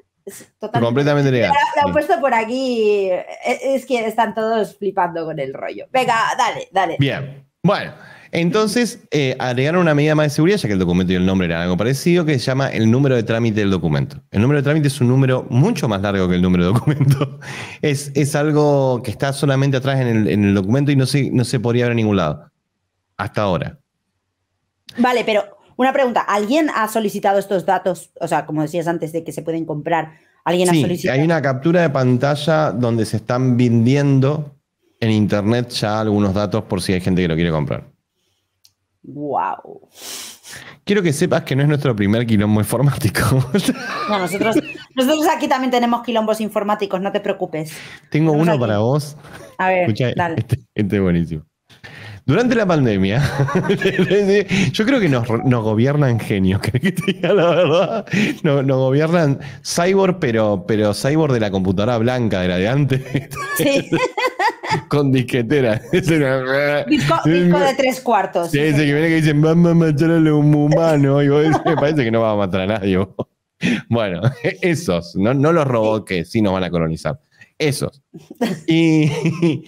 completamente legal. Lo, he puesto por aquí. Es, que están todos flipando con el rollo. Venga, dale, dale. Bien. Bueno, entonces eh, agregaron una medida más de seguridad, ya que el documento y el nombre eran algo parecido, que se llama el número de trámite del documento. El número de trámite es un número mucho más largo que el número de documento. Es, es algo que está solamente atrás en el, documento y no se, no se podría ver en ningún lado. Hasta ahora. Vale, pero una pregunta, ¿alguien ha solicitado estos datos? O sea, como decías antes de que se pueden comprar, ¿alguien ha solicitado? Hay una captura de pantalla donde se están vendiendo en internet ya algunos datos por si hay gente que lo quiere comprar. Wow. Quiero que sepas que no es nuestro primer quilombo informático. No, nosotros, aquí también tenemos quilombos informáticos, no te preocupes. Tengo uno para vos. A ver, este, este es buenísimo. Durante la pandemia, yo creo que nos, gobiernan genios, que te diga la verdad. Nos, gobiernan cyborg, pero, pero cyborg de la computadora blanca, de la de antes. Sí. Con disquetera. Disco, de tres cuartos. Sí, ese que viene que dicen, vamos a matar a un humano. Y vos decís, me parece que no va a matar a nadie. Bueno, esos, no, no los robots que sí nos van a colonizar. Esos. Y,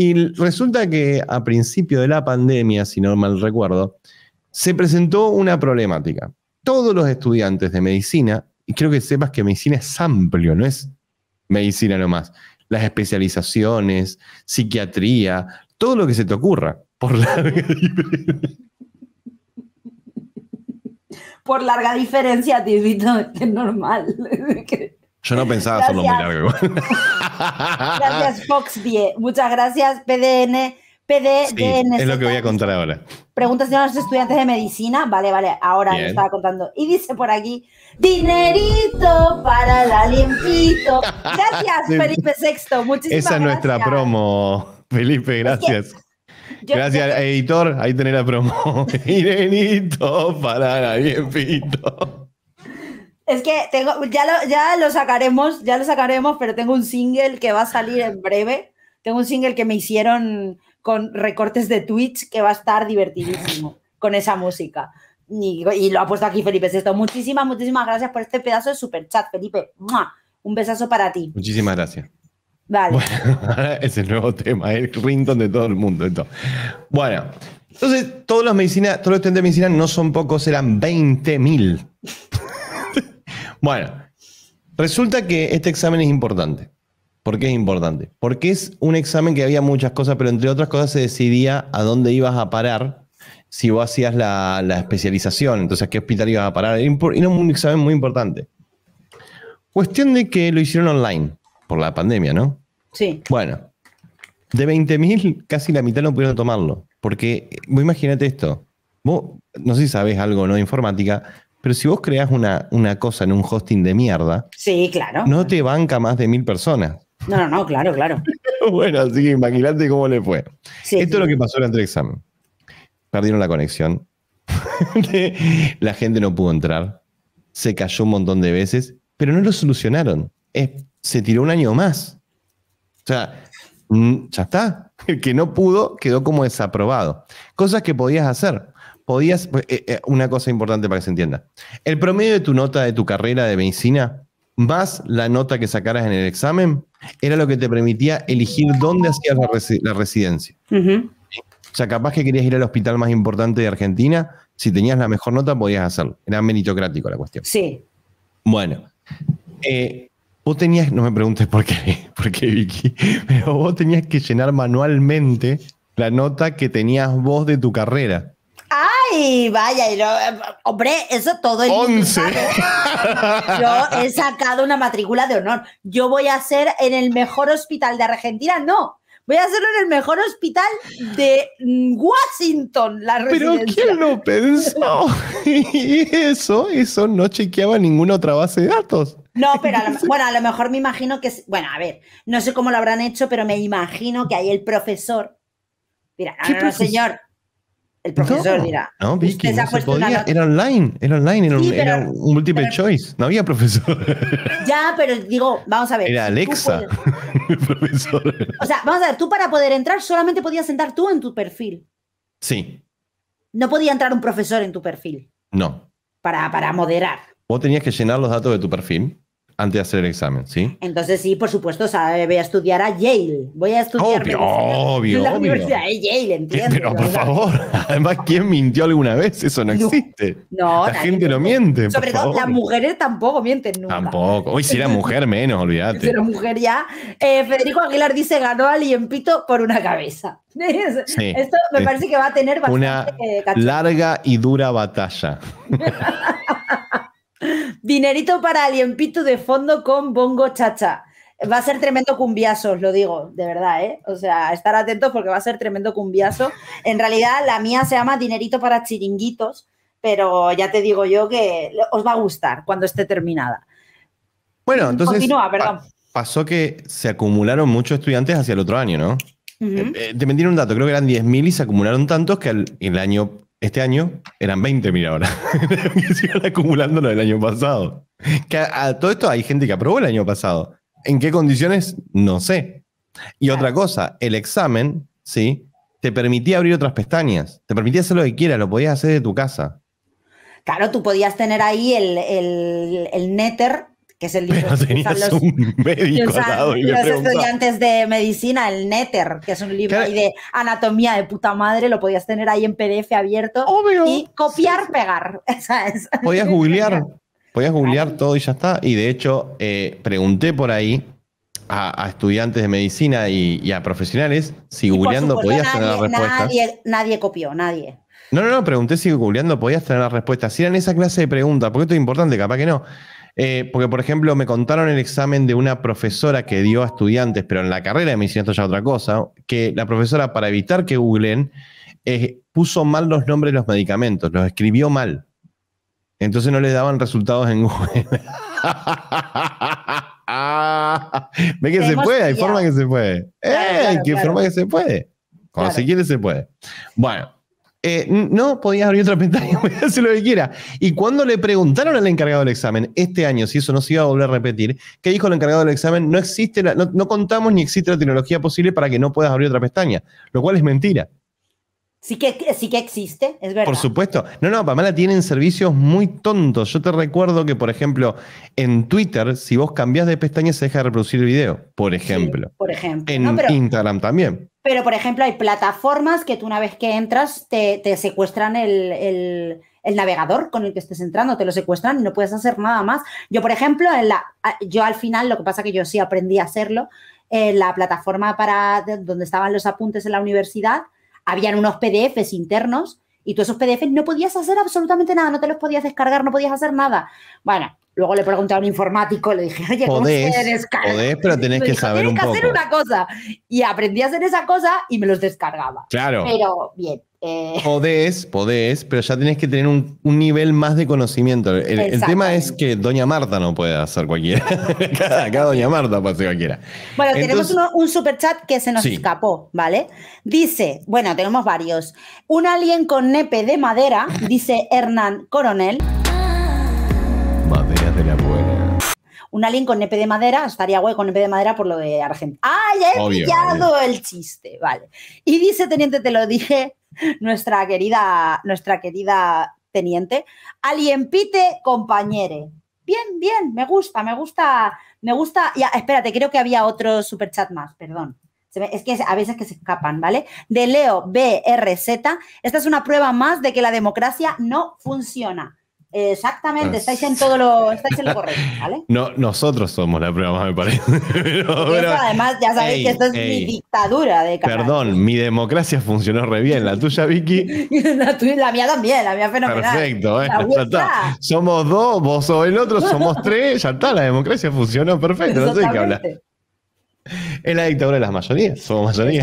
y resulta que a principio de la pandemia, si no mal recuerdo, se presentó una problemática. Todos los estudiantes de medicina, y creo que sepas que medicina es amplio, no es medicina nomás, las especializaciones, psiquiatría, todo lo que se te ocurra, por larga diferencia. Por larga diferencia, Tibito, es normal. Yo no pensaba hacerlo muy largo. gracias, Fox 10. E. Muchas gracias, PDN. PDN. es lo que voy a contar ahora. Preguntas de los estudiantes de medicina. Vale, vale, ahora lo estaba contando. Y dice por aquí: Dinerito para la limpito Gracias, Felipe VI. Muchísimas gracias. Esa es nuestra promo, Felipe, gracias. Gracias, editor. Ahí tenés la promo. Dinerito para la limpito es que tengo, ya, lo, ya lo sacaremos, ya lo sacaremos, pero tengo un single que va a salir en breve. Tengo un single que me hicieron con recortes de Twitch que va a estar divertidísimo con esa música. Y, lo ha puesto aquí Felipe Sesto. Muchísimas, muchísimas gracias por este pedazo de super chat, Felipe. Un besazo para ti. Muchísimas gracias. Vale. Bueno, es el nuevo tema, el rintón de todo el mundo. Bueno, entonces todos los medicina, todos los estudiantes de medicina no son pocos, eran 20.000. Bueno, resulta que este examen es importante. ¿Por qué es importante? Porque es un examen que había muchas cosas, pero entre otras cosas se decidía a dónde ibas a parar si vos hacías la, especialización, entonces a qué hospital ibas a parar. Era un examen muy importante. Cuestión de que lo hicieron online por la pandemia, ¿no? Sí. Bueno, de 20.000, casi la mitad no pudieron tomarlo. Porque, vos imagínate esto. Vos, no sé si sabes algo, ¿no? De informática, pero si vos creas una, cosa en un hosting de mierda, sí, claro. no te banca más de mil personas. No, no, no, claro, claro. bueno, así que imagínate cómo le fue. Esto es lo que pasó en el examen. Perdieron la conexión. la gente no pudo entrar. Se cayó un montón de veces, pero no lo solucionaron. se tiró un año más. O sea, mm, ya está. El que no pudo quedó como desaprobado. Cosas que podías hacer podías, eh, eh, eh, una cosa importante para que se entienda, el promedio de tu nota de tu carrera de medicina más la nota que sacaras en el examen era lo que te permitía elegir dónde hacías la, residencia. O sea, capaz que querías ir al hospital más importante de Argentina, si tenías la mejor nota podías hacerlo. Era meritocrático la cuestión. Sí. Bueno, vos tenías, no me preguntes por qué, por qué Vicky, pero vos tenías que llenar manualmente la nota que tenías vos de tu carrera y vaya, hombre, eso todo es 11. Yo he sacado una matrícula de honor. Yo voy a ser en el mejor hospital de Argentina, no. Voy a hacerlo en el mejor hospital de mm, Washington, la Pero ¿quién lo pensó? Y eso, eso no chequeaba ninguna otra base de datos. No, pero bueno, a lo mejor me imagino que, bueno, a ver, no sé cómo lo habrán hecho, pero me imagino que ahí el profesor, mira, no, señor, el profesor dirá. No, Era online, era online, era, un, multiple choice. No había profesor. Ya, pero digo, vamos a ver. Era Alexa. el profesor. O sea, vamos a ver, tú para poder entrar solamente podías entrar tú en tu perfil. Sí. No podía entrar un profesor en tu perfil. No. Para, para moderar. Vos tenías que llenar los datos de tu perfil antes de hacer el examen, ¿sí? Entonces sí, por supuesto, voy a estudiar a Yale. Voy a estudiar obvio, obvio, la Universidad de Yale, eh, entiendo. Pero por favor, además, ¿quién mintió alguna vez? Eso no existe. No, la gente no, miente. Sobre todo las mujeres tampoco mienten nunca. Tampoco. Hoy si era mujer menos, olvídate. si era mujer ya. Eh, Federico Aguilar dice ganó al Liempito por una cabeza. Sí, Esto me parece que va a tener bastante una eh, larga y dura batalla. Dinerito para aliempito de fondo con bongo chacha. Va a ser tremendo cumbiazo, os lo digo, de verdad, ¿eh? O sea, estar atentos porque va a ser tremendo cumbiazo. En realidad, la mía se llama Dinerito para chiringuitos, pero ya te digo yo que os va a gustar cuando esté terminada. Bueno, entonces. Continúa, perdón. Pasó que se acumularon muchos estudiantes hacia el otro año, ¿no? Eh, eh, te un dato, creo que eran 10.000 y se acumularon tantos que el, el año este año eran 20 mil ahora. iban acumulando lo del año pasado. Que a, todo esto hay gente que aprobó el año pasado. ¿En qué condiciones? No sé. Y otra cosa, el examen, ¿sí? Te permitía abrir otras pestañas. Te permitía hacer lo que quieras, lo podías hacer de tu casa. Claro, tú podías tener ahí el, el, el netter que es el libro Pero un los, y los estudiantes de medicina, el Netter, que es un libro ahí de anatomía de puta madre, lo podías tener ahí en PDF abierto y copiar, pegar. Podías googlear, podías googlear todo y ya está. Y de hecho, eh, pregunté por ahí a, estudiantes de medicina y, a profesionales si googleando podías tener las respuestas. Nadie, nadie copió, nadie. No, no, no, pregunté si googleando podías tener las respuestas. Si eran esa clase de preguntas, porque esto es importante, capaz que no. Eh, porque, por ejemplo, me contaron el examen de una profesora que dio a estudiantes, pero en la carrera de medicina esto ya otra cosa, que la profesora, para evitar que googlen, eh, puso mal los nombres de los medicamentos, los escribió mal. Entonces no le daban resultados en Google. Ve que se puede, hay forma que se puede. ¡Eh! forma que se puede. Cuando se quiere, se puede. Bueno. Eh, no, podías abrir otra pestaña, podías hacer lo que quiera. Y cuando le preguntaron al encargado del examen este año si eso no se iba a volver a repetir, ¿qué dijo el encargado del examen? No existe, la, no, contamos ni existe la tecnología posible para que no puedas abrir otra pestaña, lo cual es mentira. Sí que, sí que existe, es verdad. Por supuesto. No, no, Pamela tienen servicios muy tontos. Yo te recuerdo que, por ejemplo, en Twitter, si vos cambiás de pestaña, se deja de reproducir el video, por ejemplo. por ejemplo. En Instagram también. Pero, por ejemplo, hay plataformas que tú una vez que entras te, secuestran el, navegador con el que estés entrando, te lo secuestran y no puedes hacer nada más. Yo, por ejemplo, en la, yo al final, lo que pasa que yo sí aprendí a hacerlo, en la plataforma para donde estaban los apuntes en la universidad, habían unos PDFs internos y tú esos PDFs no podías hacer absolutamente nada, no te los podías descargar, no podías hacer nada. Bueno, luego le pregunté a un informático, le dije, oye, ¿cómo se descarga? pero tenés que saber un que hacer una cosa. Y aprendí a hacer esa cosa y me los descargaba. Claro. Pero bien. Eh, podés, podés, pero ya tienes que tener un, nivel más de conocimiento. El, tema es que Doña Marta no puede hacer cualquiera. cada, Doña Marta puede hacer cualquiera. Bueno, tenemos un super chat que se nos escapó, ¿vale? Dice, bueno, tenemos varios. Un alien con nepe de madera, dice Hernán Coronel. un alien con nepe de madera, estaría guay con nepe de madera por lo de Argentina. ¡Ah, ya he pillado el chiste! Vale. Y dice, teniente, te lo dije, nuestra querida, nuestra querida teniente, Alienpite, compañere. Bien, bien, me gusta, me gusta, me gusta. Ya, espérate, creo que había otro superchat más, perdón. Es que a veces que se escapan, ¿vale? De Leo BRZ, esta es una prueba más de que la democracia no funciona. Exactamente, ah, estáis en todo lo, estáis en lo correcto, ¿vale? No, nosotros somos la prueba más, me parece. Pero, además, ya sabéis que esto es mi dictadura de Perdón, mi democracia funcionó re bien, la tuya, Vicky. la, mía también, la mía fenomenal. Perfecto, eh, ya está. Somos dos, vos sos el otro, somos tres, ya está, la democracia funcionó perfecto, no sé qué hablar. Es la dictadura de las mayorías, somos mayoría.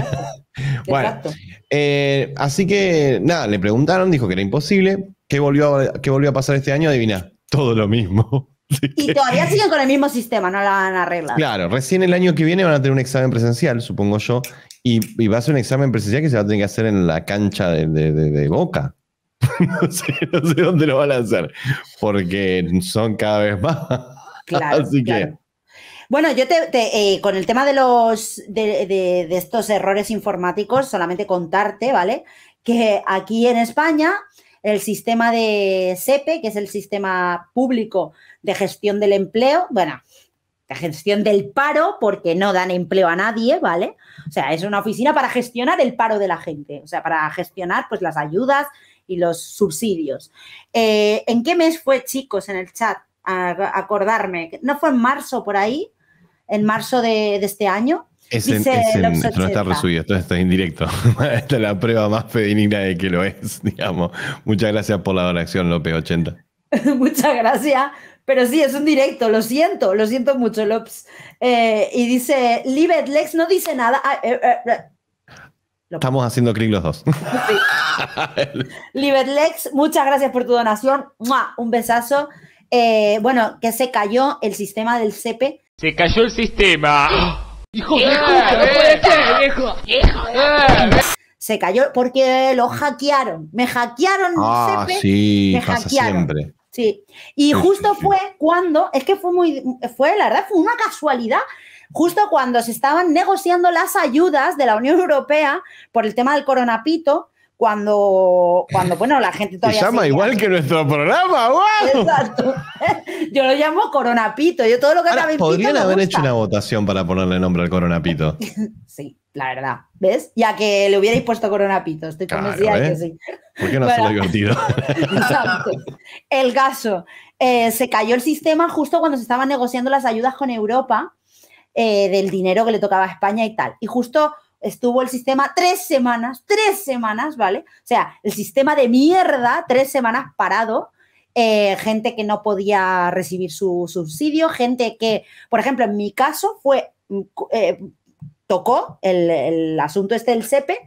Exacto. Bueno, eh, así que nada, le preguntaron, dijo que era imposible, ¿Qué volvió, a, volvió a pasar este año? Adivina, todo lo mismo. Y todavía siguen con el mismo sistema, no la van a arreglar. Claro, recién el año que viene van a tener un examen presencial, supongo yo, y, va a ser un examen presencial que se va a tener que hacer en la cancha de, Boca. no, sé, dónde lo van a hacer, porque son cada vez más. Claro, Bueno, yo te, eh, con el tema de los de, estos errores informáticos, solamente contarte, ¿vale? Que aquí en España el sistema de SEPE, que es el sistema público de gestión del empleo, bueno, de gestión del paro, porque no dan empleo a nadie, ¿vale? O sea, es una oficina para gestionar el paro de la gente, o sea, para gestionar pues las ayudas y los subsidios. Eh, ¿En qué mes fue, chicos, en el chat? acordarme, ¿no fue en marzo por ahí? ¿En marzo de este año? esto no está resubido, esto está indirecto. Esta es la prueba más pedigna de que lo es, digamos. Muchas gracias por la donación, López80. Muchas gracias, pero sí, es un directo, lo siento, lo siento mucho, López. Eh, y dice, Libet no dice nada. Ah, eh, eh, Estamos haciendo clic los dos. Libetlex muchas gracias por tu donación. Un besazo. bueno, que se cayó el sistema del CEPE. Se cayó el sistema. Se cayó porque lo hackearon. Me hackearon, ah, Sí, siempre. Sí. Y justo fue cuando, es que fue muy, fue la verdad, fue una casualidad, justo cuando se estaban negociando las ayudas de la Unión Europea por el tema del coronapito, cuando, cuando bueno, la gente todavía... Se llama igual que nuestro programa, Exacto. Yo lo llamo Coronapito, yo todo lo que Ahora, pito Podrían haber hecho una votación para ponerle nombre al Coronapito. sí, la verdad, ¿ves? Ya que le hubierais puesto Coronapito, estoy convencida que ¿eh? sí. ¿Por qué no bueno, he divertido? Exacto. El caso, eh, se cayó el sistema justo cuando se estaban negociando las ayudas con Europa. Eh, del dinero que le tocaba a España y tal. Y justo estuvo el sistema tres semanas, tres semanas, ¿vale? O sea, el sistema de mierda, tres semanas parado, eh, gente que no podía recibir su subsidio, gente que, por ejemplo, en mi caso fue, mm, eh, tocó el, asunto este del SEPE,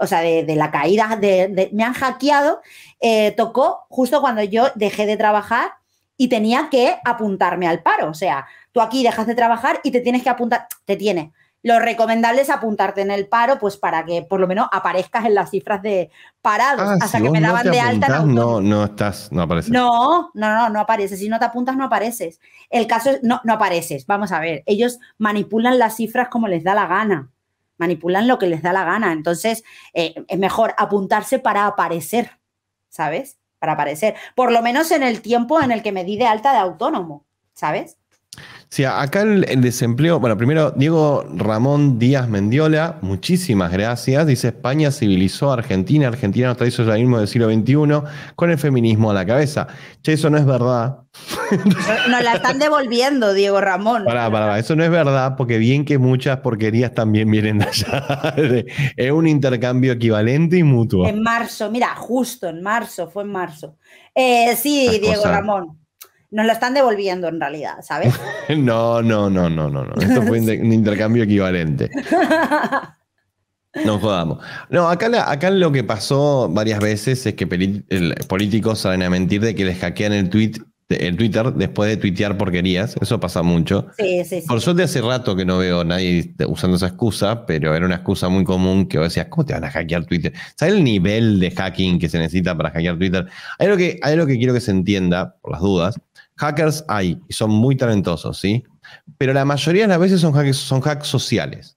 o sea, de, la caída, de, me han hackeado, eh, tocó justo cuando yo dejé de trabajar y tenía que apuntarme al paro. O sea, tú aquí dejas de trabajar y te tienes que apuntar, te tiene lo recomendable es apuntarte en el paro, pues para que por lo menos aparezcas en las cifras de parados. Ah, hasta que me daban no de alta. No, no estás, no apareces. No, no, no, no apareces. Si no te apuntas, no apareces. El caso es, no, no apareces. Vamos a ver, ellos manipulan las cifras como les da la gana. Manipulan lo que les da la gana. Entonces, eh, es mejor apuntarse para aparecer, ¿sabes? Para aparecer. Por lo menos en el tiempo en el que me di de alta de autónomo, ¿sabes? Sí, acá el, desempleo. Bueno, primero, Diego Ramón Díaz Mendiola, muchísimas gracias. Dice: España civilizó a Argentina, Argentina nos trae socialismo del siglo XXI con el feminismo a la cabeza. Che, eso no es verdad. Nos la están devolviendo, Diego Ramón. Pará, pará, eso no es verdad, porque bien que muchas porquerías también vienen de allá. es un intercambio equivalente y mutuo. En marzo, mira, justo en marzo, fue en marzo. Eh, sí, Diego Ramón nos lo están devolviendo en realidad, ¿sabes? no, no, no, no, no, no. Esto fue un intercambio equivalente. No jodamos. No, acá, acá lo que pasó varias veces es que políticos salen a mentir de que les hackean el tweet el Twitter después de tuitear porquerías. Eso pasa mucho. Sí, sí, sí. Por suerte hace rato que no veo a nadie usando esa excusa, pero era una excusa muy común que vos decías, ¿cómo te van a hackear Twitter? ¿Sabes el nivel de hacking que se necesita para hackear Twitter? Hay algo que, hay algo que quiero que se entienda, por las dudas, Hackers hay y son muy talentosos, ¿sí? Pero la mayoría de las veces son hacks, sociales.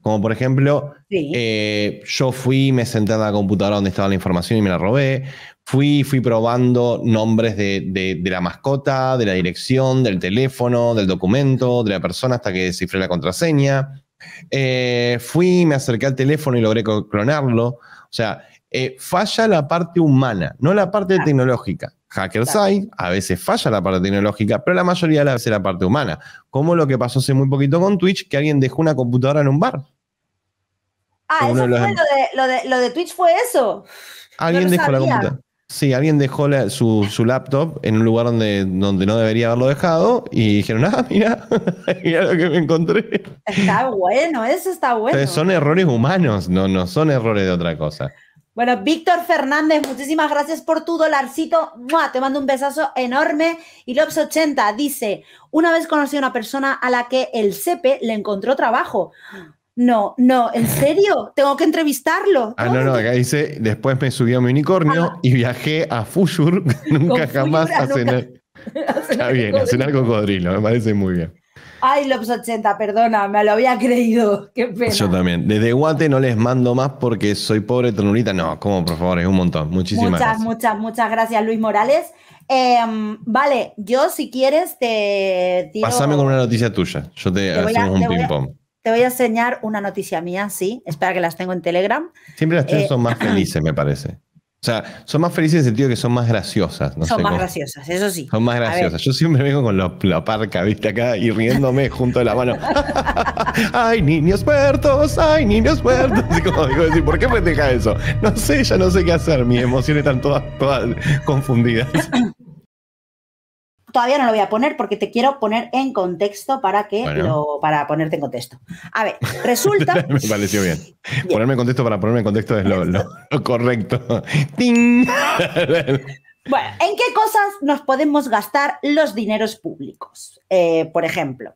Como por ejemplo, eh, yo fui, me senté en la computadora donde estaba la información y me la robé. Fui, fui probando nombres de, la mascota, de la dirección, del teléfono, del documento, de la persona hasta que descifré la contraseña. Eh, fui, me acerqué al teléfono y logré clonarlo. O sea, eh, falla la parte humana, no la parte tecnológica. Hackers a veces falla la parte tecnológica, pero la mayoría la hace la parte humana. Como lo que pasó hace muy poquito con Twitch, que alguien dejó una computadora en un bar. Ah, eso fue lo, de, Twitch fue eso. Alguien dejó la computadora. Sí, alguien dejó su, laptop en un lugar donde, donde no debería haberlo dejado y dijeron, ah, mira, mira lo que me encontré. Está bueno, eso está bueno. son errores humanos, no, no son errores de otra cosa. Bueno, Víctor Fernández, muchísimas gracias por tu dolarcito. Te mando un besazo enorme. Y Lobs80 dice: Una vez conocí a una persona a la que el CEPE le encontró trabajo. No, no, ¿en serio? Tengo que entrevistarlo. Ah, no, no, acá dice, después me subí a mi unicornio ah. y viajé a Fushur, nunca jamás a cenar. Está bien, a cenar cocodrilo, me parece muy bien. Ay, los 80, perdona, me lo había creído. Qué pena. Yo también. Desde Guate no les mando más porque soy pobre ternurita. No, como por favor, es un montón. Muchísimas muchas, gracias. Muchas, muchas, muchas gracias, Luis Morales. Em, vale, yo si quieres te tiro... Pásame con una noticia tuya. Yo te, te un ping-pong. Te voy a enseñar una noticia mía, sí. Espera que las tengo en Telegram. Siempre las tuyas eh, son más felices, me parece. O sea, son más felices en el sentido que son más graciosas. son más graciosas, eso sí. Son más graciosas. Yo siempre vengo con la parca, viste, acá y riéndome junto a la mano. ¡Ay, niños muertos! ¡Ay, niños muertos! Y como digo, ¿por qué deja eso? No sé, ya no sé qué hacer. Mis emociones están todas, todas confundidas. Todavía no lo voy a poner porque te quiero poner en contexto para que lo, para ponerte en contexto. A ver, resulta. Me pareció bien. Ponerme en contexto para ponerme en contexto es lo, correcto. ¡Ting! bueno, ¿en qué cosas nos podemos gastar los dineros públicos? Eh, por ejemplo,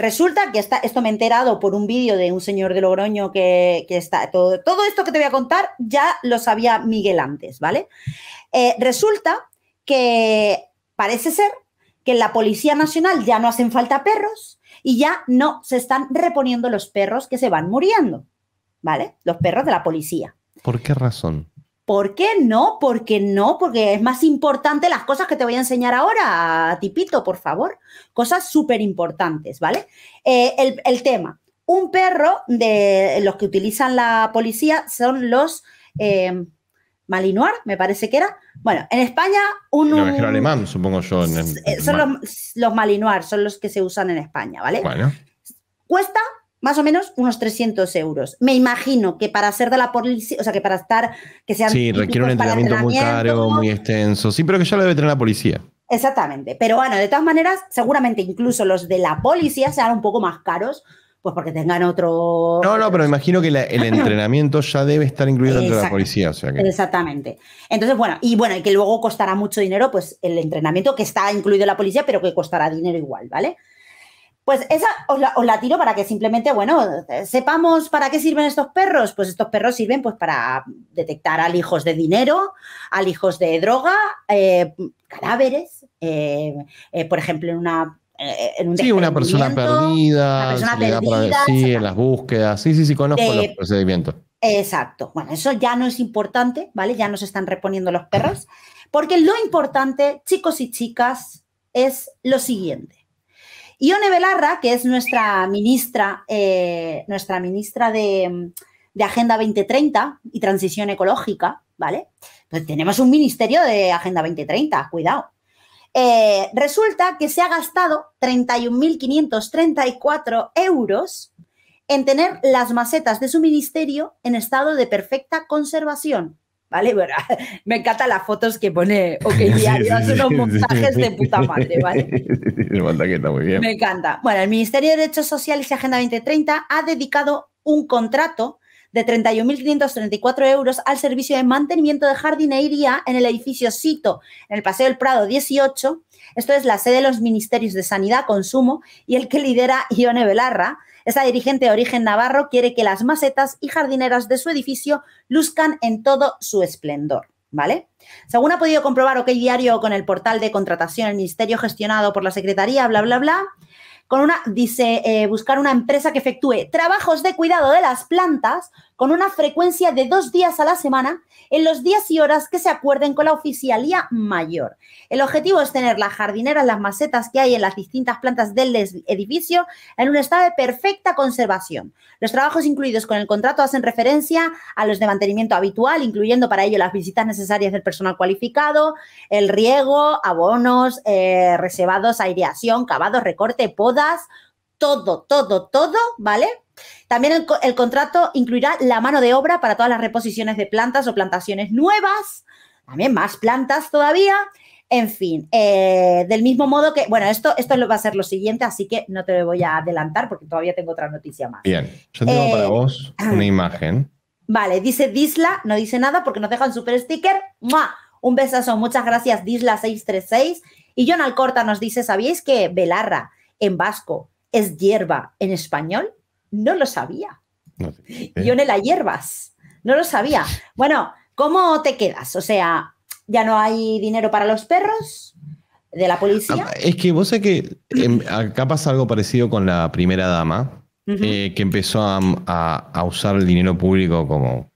Resulta que esto me he enterado por un vídeo de un señor de Logroño que, está. Todo, todo, esto que te voy a contar ya lo sabía Miguel antes, ¿vale? Eh, resulta que parece ser que en la Policía Nacional ya no hacen falta perros y ya no se están reponiendo los perros que se van muriendo, ¿vale? Los perros de la policía. ¿Por qué razón? ¿Por qué no? ¿Por qué no, porque es más importante las cosas que te voy a enseñar ahora, Tipito, por favor. Cosas súper importantes, ¿vale? Eh, el, tema. Un perro de los que utilizan la policía son los eh, Malinois, me parece que era, bueno, en España un... alemán, supongo yo. Eh, son los, malinois, son los que se usan en España, ¿vale? Bueno. Cuesta más o menos unos 300 euros. Me imagino que para ser de la policía, o sea, que para estar, que sea Sí, requiere un entrenamiento, entrenamiento, muy caro, muy extenso. Sí, pero que ya lo debe tener la policía. Exactamente. Pero bueno, de todas maneras, seguramente incluso los de la policía sean un poco más caros pues porque tengan otro... No, no, pero me imagino que el entrenamiento ya debe estar incluido dentro de la policía. Exactamente. Entonces, bueno, y bueno, y que luego costará mucho dinero, pues el entrenamiento que está incluido en la policía, pero que costará dinero igual, ¿vale? Pues esa os la, tiro para que simplemente, bueno, sepamos para qué sirven estos perros. Pues estos perros sirven pues para detectar hijos de dinero, hijos de droga, eh, cadáveres. Eh, eh, por ejemplo, en una eh, sí, una persona perdida. Sí, en las búsquedas. Sí, sí, sí, conozco los procedimientos. Exacto. Bueno, eso ya no es importante, ¿vale? Ya nos están reponiendo los perros. Porque lo importante, chicos y chicas, es lo siguiente. Ione Belarra, que es nuestra ministra, eh, nuestra ministra de, Agenda 2030 y Transición Ecológica, ¿vale? Pues tenemos un ministerio de Agenda 2030, cuidado. Eh, resulta que se ha gastado 31.534 euros en tener las macetas de su ministerio en estado de perfecta conservación. ¿Vale? me encantan las fotos que pone o Diario, unos montajes de puta madre, Me encanta. Bueno, el Ministerio de Derechos Sociales y Agenda 2030 ha dedicado un contrato de 31.534 euros al servicio de mantenimiento de jardinería en el edificio Cito, en el Paseo del Prado 18. Esto es la sede de los Ministerios de Sanidad, Consumo y el que lidera Ione Belarra. esa dirigente de origen navarro quiere que las macetas y jardineras de su edificio luzcan en todo su esplendor. ¿Vale? Según ha podido comprobar OK Diario con el portal de contratación, el ministerio gestionado por la Secretaría, bla, bla, bla, con una, dice, eh, buscar una empresa que efectúe trabajos de cuidado de las plantas con una frecuencia de dos días a la semana en los días y horas que se acuerden con la oficialía mayor. El objetivo es tener las jardineras, las macetas que hay en las distintas plantas del edificio en un estado de perfecta conservación. Los trabajos incluidos con el contrato hacen referencia a los de mantenimiento habitual, incluyendo para ello las visitas necesarias del personal cualificado, el riego, abonos, eh, reservados, aireación, cavados, recorte, podas, todo, todo, todo, ¿vale? También el, contrato incluirá la mano de obra para todas las reposiciones de plantas o plantaciones nuevas, también más plantas todavía. En fin, eh, del mismo modo que, bueno, esto, esto va a ser lo siguiente, así que no te lo voy a adelantar porque todavía tengo otra noticia más. Bien, yo tengo eh, para vos ah. una imagen. Vale, dice Disla, no dice nada porque nos deja un super sticker. Un besazo, muchas gracias Disla636. Y John Alcorta nos dice, ¿sabíais que Belarra en vasco es hierba en español? no lo sabía. Yo en la hierbas, no lo sabía. Bueno, ¿cómo te quedas? O sea, ¿ya no hay dinero para los perros? ¿De la policía? Ah, es que vos sabés que em, acá pasa algo parecido con la primera dama, eh, que empezó a usar el dinero público como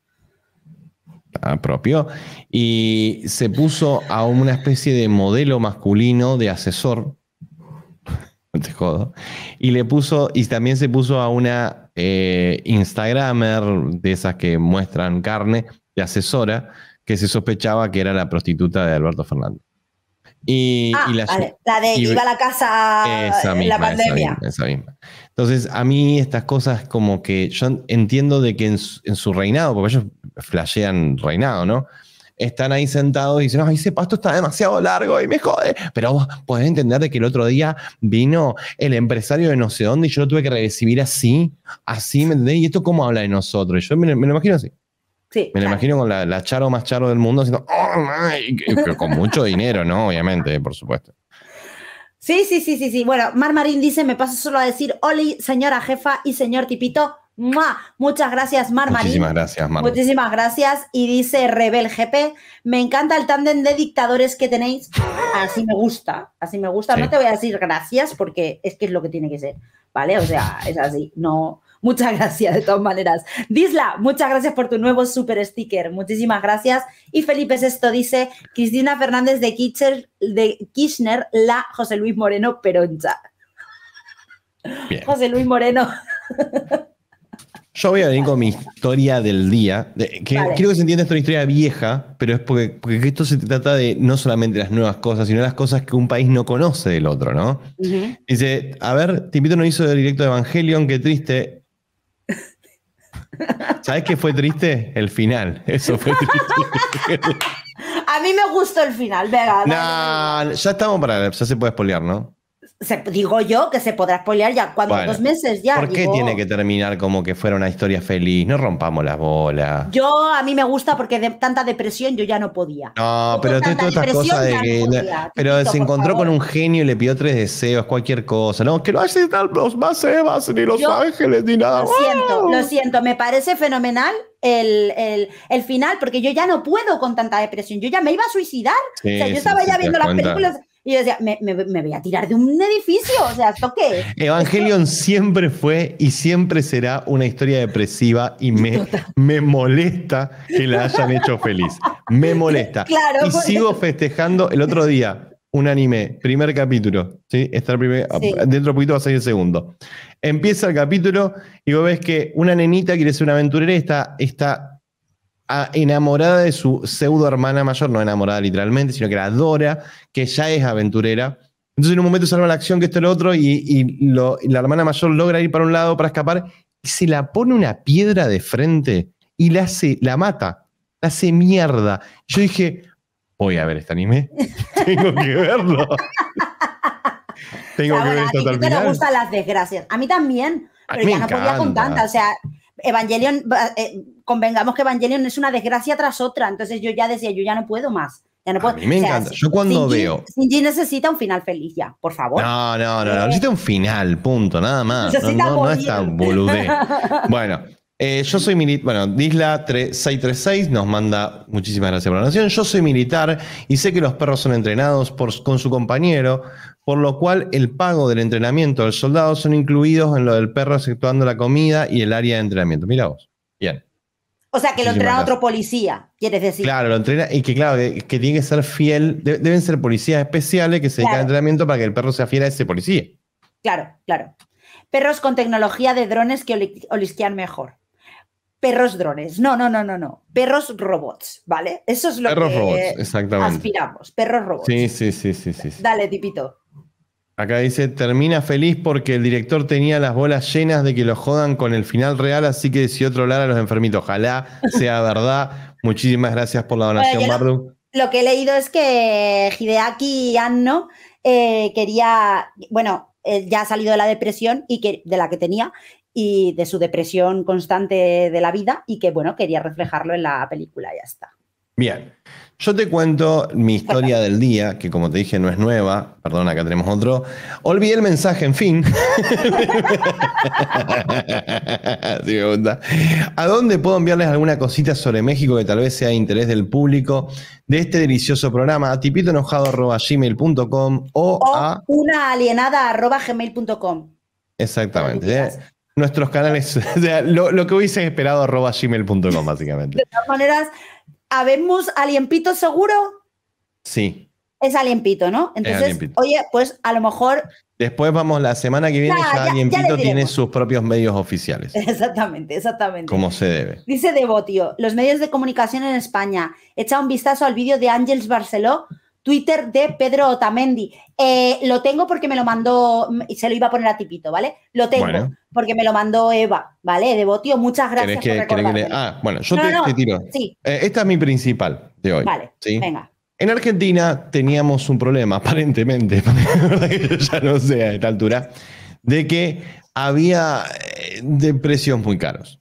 propio y se puso a una especie de modelo masculino de asesor te jodo. Y le puso, y también se puso a una eh, Instagramer de esas que muestran carne, de asesora, que se sospechaba que era la prostituta de Alberto Fernández. Y, ah, la, de iba a la casa la pandemia. Esa Entonces, a mí estas cosas como que yo entiendo de que en su, en su reinado, porque ellos flashean reinado, ¿no? están ahí sentados y dicen, ay, ese pasto está demasiado largo y me jode. Pero vos podés entender de que el otro día vino el empresario de no sé dónde y yo lo tuve que recibir así, así, ¿me entendés? Y esto cómo habla de nosotros. Y yo me, me lo imagino así. Sí, me lo imagino con la, charo más charo del mundo haciendo, con mucho dinero, ¿no? Obviamente, por supuesto. Sí, sí, sí, sí, sí. Bueno, Marmarín dice, me paso solo a decir, Oli, señora jefa y señor Tipito, Muchas gracias, Mar Muchísimas gracias, Muchísimas gracias. Y dice Rebel GP, me encanta el tándem de dictadores que tenéis. Así me gusta, así me gusta. No te voy a decir gracias porque es que es lo que tiene que ser, ¿vale? O sea, es así. No, muchas gracias de todas maneras. Disla, muchas gracias por tu nuevo super sticker. Muchísimas gracias. Y Felipe esto dice, Cristina Fernández de Kirchner, de Kirchner la José Luis Moreno Peroncha. José Luis Moreno. Yo voy a venir con mi historia del día. Que Quiero que se entienda, esta historia vieja, pero es porque, esto se trata de no solamente las nuevas cosas, sino las cosas que un país no conoce del otro, ¿no? Dice, a ver, te no hizo del directo de Evangelion, qué triste. ¿Sabes qué fue triste? El final. Eso fue triste. a mí me gustó el final, venga. ya estamos para, ya se puede espolear, ¿no? digo yo que se podrá spoilear ya cuando dos meses ya. ¿Por qué tiene que terminar como que fuera una historia feliz? No rompamos las bolas. Yo a mí me gusta porque de tanta depresión yo ya no podía. No, pero de pero se encontró con un genio y le pidió tres deseos, cualquier cosa. No, que no hace los más Evas, ni Los Ángeles, ni nada. Lo siento, lo siento, me parece fenomenal el, el, el, final, porque yo ya no puedo con tanta depresión. Yo ya me iba a suicidar. o sea, yo estaba ya viendo las películas y yo decía, me, voy a tirar de un edificio, o sea, ¿esto qué Evangelion siempre fue y siempre será una historia depresiva y me, me molesta que la hayan hecho feliz. Me molesta. y sigo festejando el otro día. Un anime, primer capítulo, ¿sí? Está Dentro de poquito va a salir el segundo. Empieza el capítulo y vos ves que una nenita quiere ser una aventurera, está, está enamorada de su pseudo hermana mayor, no enamorada literalmente, sino que la adora, que ya es aventurera. Entonces en un momento salva la acción, que esto el otro, y, la hermana mayor logra ir para un lado para escapar, y se la pone una piedra de frente y la, hace, la mata, la hace mierda. Yo dije, voy a ver este anime, tengo que verlo. tengo que ver esto me gustan las desgracias, a mí también, pero ya no podía con tanta, o sea, Evangelion... Eh, convengamos que Evangelion es una desgracia tras otra. Entonces yo ya decía, yo ya no puedo más. Ya no puedo. A mí me encanta. Yo cuando veo. Shinji necesita un final feliz ya, por favor. No, no, no, necesita un final, punto, nada más. no, no, no bueno. Eh, yo soy militar, bueno, Disla 636 nos manda, muchísimas gracias por la nación, yo soy militar y sé que los perros son entrenados por, con su compañero, por lo cual el pago del entrenamiento del soldado son incluidos en lo del perro, exceptuando la comida y el área de entrenamiento. Mira vos, bien. O sea, que lo entrena otro policía, quieres decir. Claro, lo entrena y que, claro, que, tiene que ser fiel. deben ser policías especiales que se dedican al entrenamiento para que el perro sea fiel a ese policía. Claro, claro. Perros con tecnología de drones que olisquean mejor. Perros drones. No, no, no, no, no. Perros robots, ¿vale? Eso es lo que aspiramos. Perros robots. Sí, sí, sí, sí, sí. Dale, tipito. Acá dice, termina feliz porque el director tenía las bolas llenas de que lo jodan con el final real, así que decidió trollar a los enfermitos. Ojalá sea verdad. Muchísimas gracias por la donación, bueno, Lo, que he leído es que Hideaki Anno eh, quería, bueno, eh, ya ha salido de la depresión y de la que tenía y de su depresión constante de la vida y que, bueno, quería reflejarlo en la película, ya está. Bien. Yo te cuento mi historia del día, que como te dije no es nueva. Perdón, acá tenemos otro. Olvidé el mensaje, en fin. ¿A dónde puedo enviarles alguna cosita sobre México que tal vez sea de interés del público de este delicioso programa? A o, a... una Exactamente. ¿eh? Nuestros canales, o sea, lo, que hubiese esperado arroba gmail.com básicamente. De todas maneras, ¿habemos aliempito seguro? Sí. Es aliempito, ¿no? Entonces, oye, pues a lo mejor... Después vamos, la semana que viene tiene sus propios medios oficiales. Exactamente, exactamente. Como se debe. Dice Devotio, los medios de comunicación en España. Echa un vistazo al vídeo de Ángels Barceló Twitter de Pedro Otamendi. Eh, lo tengo porque me lo mandó, mm, se lo iba a poner a Tipito, ¿vale? Lo tengo porque me lo mandó Eva, ¿vale? Devotio, muchas gracias. por que Ah, bueno, yo te, tiro. Eh, esta es mi principal de hoy. Vale, ¿sí? venga. En Argentina teníamos un problema, aparentemente, ya no sé a esta altura, de que había eh, de precios muy caros.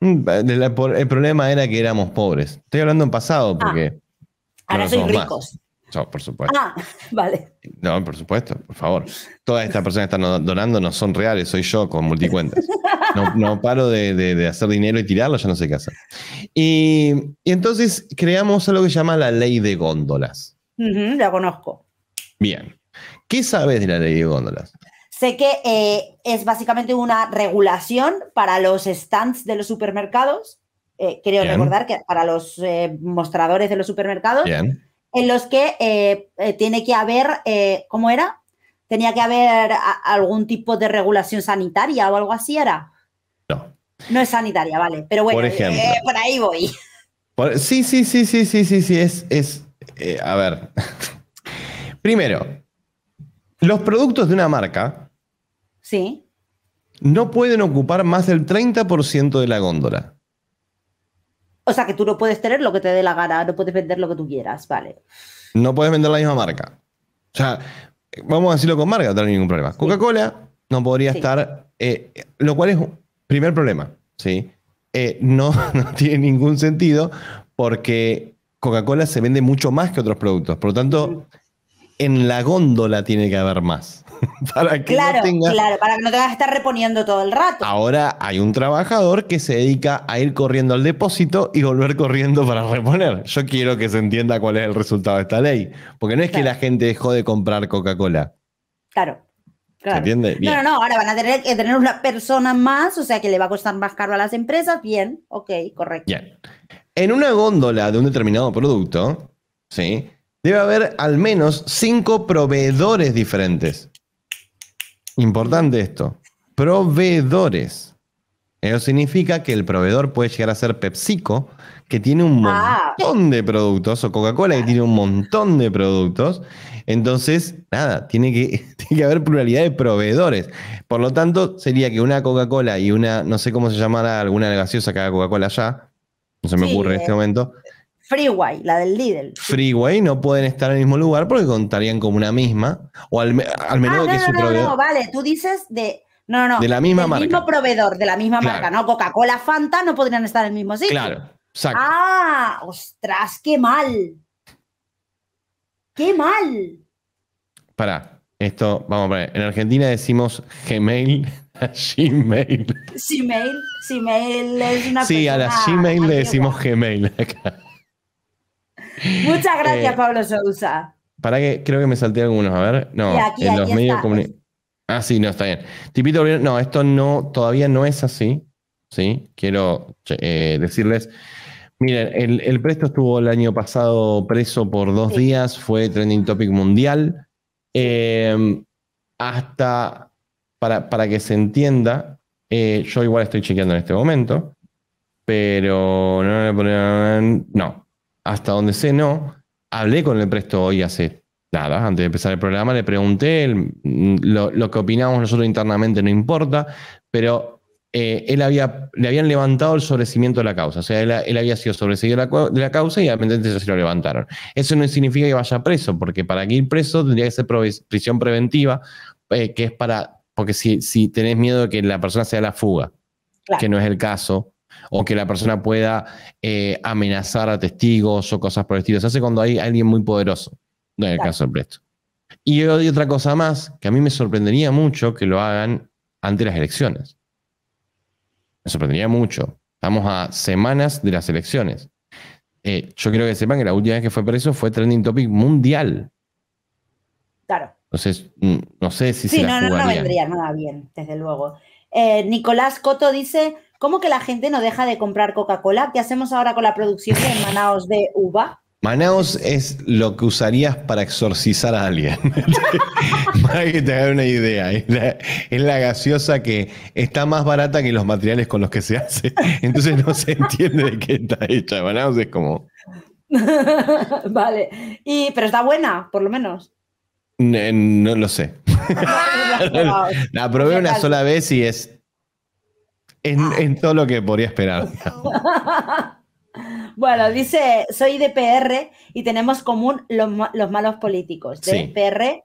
Mm, el problema era que éramos pobres. Estoy hablando en pasado porque... Ah, ahora no sois ricos por supuesto. Ah, vale. No, por supuesto, por favor. Todas estas personas que están donando no son reales, soy yo con multicuentas. No, paro de, hacer dinero y tirarlo, ya no sé qué hacer. Y, entonces creamos algo que se llama la ley de góndolas. la conozco. Bien. ¿Qué sabes de la ley de góndolas? Sé que eh, es básicamente una regulación para los stands de los supermercados. Eh, creo recordar que para los eh, mostradores de los supermercados. Bien en los que eh, eh, tiene que haber, eh, ¿cómo era? Tenía que haber algún tipo de regulación sanitaria o algo así, ¿era? No. No es sanitaria, vale, pero bueno, por, ejemplo, por ahí voy. sí, sí, sí, sí, sí, sí, sí, es, es a ver. Primero, los productos de una marca. Sí. No pueden ocupar más del 30% de la góndola. O sea, que tú no puedes tener lo que te dé la gana, no puedes vender lo que tú quieras, vale. No puedes vender la misma marca. O sea, vamos a decirlo con marca, no hay ningún problema. Coca-Cola no podría estar, eh, lo cual es un primer problema, ¿sí? Eh, no tiene ningún sentido porque Coca-Cola se vende mucho más que otros productos. Por lo tanto, mm. en la góndola tiene que haber más. para que claro, no tenga... claro, para que no tengas a estar reponiendo todo el rato. Ahora hay un trabajador que se dedica a ir corriendo al depósito y volver corriendo para reponer. Yo quiero que se entienda cuál es el resultado de esta ley, porque no es que la gente dejó de comprar Coca-Cola. Claro. Claro. ¿Se entiende? No, no, no, ahora van a tener que tener una persona más, o sea que le va a costar más caro a las empresas. Bien, ok, correcto. Bien. En una góndola de un determinado producto, ¿sí? Debe haber al menos cinco proveedores diferentes. Importante esto. Proveedores. Eso significa que el proveedor puede llegar a ser PepsiCo, que tiene un ah. montón de productos, o Coca-Cola, que tiene un montón de productos. Entonces, nada, tiene que, haber pluralidad de proveedores. Por lo tanto, sería que una Coca-Cola y una, no sé cómo se llamara, alguna gaseosa que haga Coca-Cola ya, no se me ocurre en este eh. momento, Freeway, la del Lidl. Freeway no pueden estar en el mismo lugar porque contarían como una misma. O al, menos ah, no, que no, no, No, vale, tú dices de. No, no, De la misma del marca. mismo proveedor, de la misma marca, ¿no? Coca-Cola, Fanta no podrían estar en el mismo sitio. Claro, exacto. Ah, ostras, qué mal. Qué mal. Para esto, vamos a ver, En Argentina decimos Gmail. Gmail. Gmail, Gmail es una Sí, a la Gmail le decimos Gmail acá. Muchas gracias, eh, Pablo Sousa. Para que creo que me salté algunos, a ver. No, en los medios comunitarios. Ah, sí, no, está bien. Tipito, no, esto no, todavía no es así. ¿sí? Quiero eh, decirles, miren, el, Presto estuvo el año pasado preso por dos días, fue trending topic mundial. Em, hasta, para, que se entienda, eh, yo igual estoy chequeando en este momento, pero no, no, hasta donde sé, no. Hablé con el Presto hoy hace nada, antes de empezar el programa, le pregunté, mm, lo, que opinamos nosotros internamente no importa, pero eh, él había, le habían levantado el sobrecimiento de la causa. O sea, él, había sido sobreseído de la, causa y al se lo levantaron. Eso no significa que vaya preso, porque para que ir preso tendría que ser prisión preventiva, eh, que es para. Porque si, tenés miedo de que la persona sea la fuga, que no es el caso, o que la persona pueda eh, amenazar a testigos o cosas por el estilo. Se hace cuando hay alguien muy poderoso, en el caso del Presto. Y otra cosa más, que a mí me sorprendería mucho que lo hagan ante las elecciones. Me sorprendería mucho. Estamos a semanas de las elecciones. Eh, yo quiero que sepan que la última vez que fue preso fue trending topic mundial. Claro. Entonces, mm, no sé si sí, se no, no, no vendría nada bien, desde luego. Eh, Nicolás Coto dice, ¿Cómo que la gente no deja de comprar Coca-Cola? ¿Qué hacemos ahora con la producción de Manaos de uva? Manaos es lo que usarías para exorcizar a alguien. para que te una idea. Es la, gaseosa que está más barata que los materiales con los que se hace. Entonces no se entiende de qué está hecha. Manaos es como. vale. Y, pero está buena, por lo menos. Eh, no lo sé. la probé una sola vez y es en, todo lo que podría esperar. Bueno, dice, soy de PR y tenemos común los, malos políticos. ¿De PR?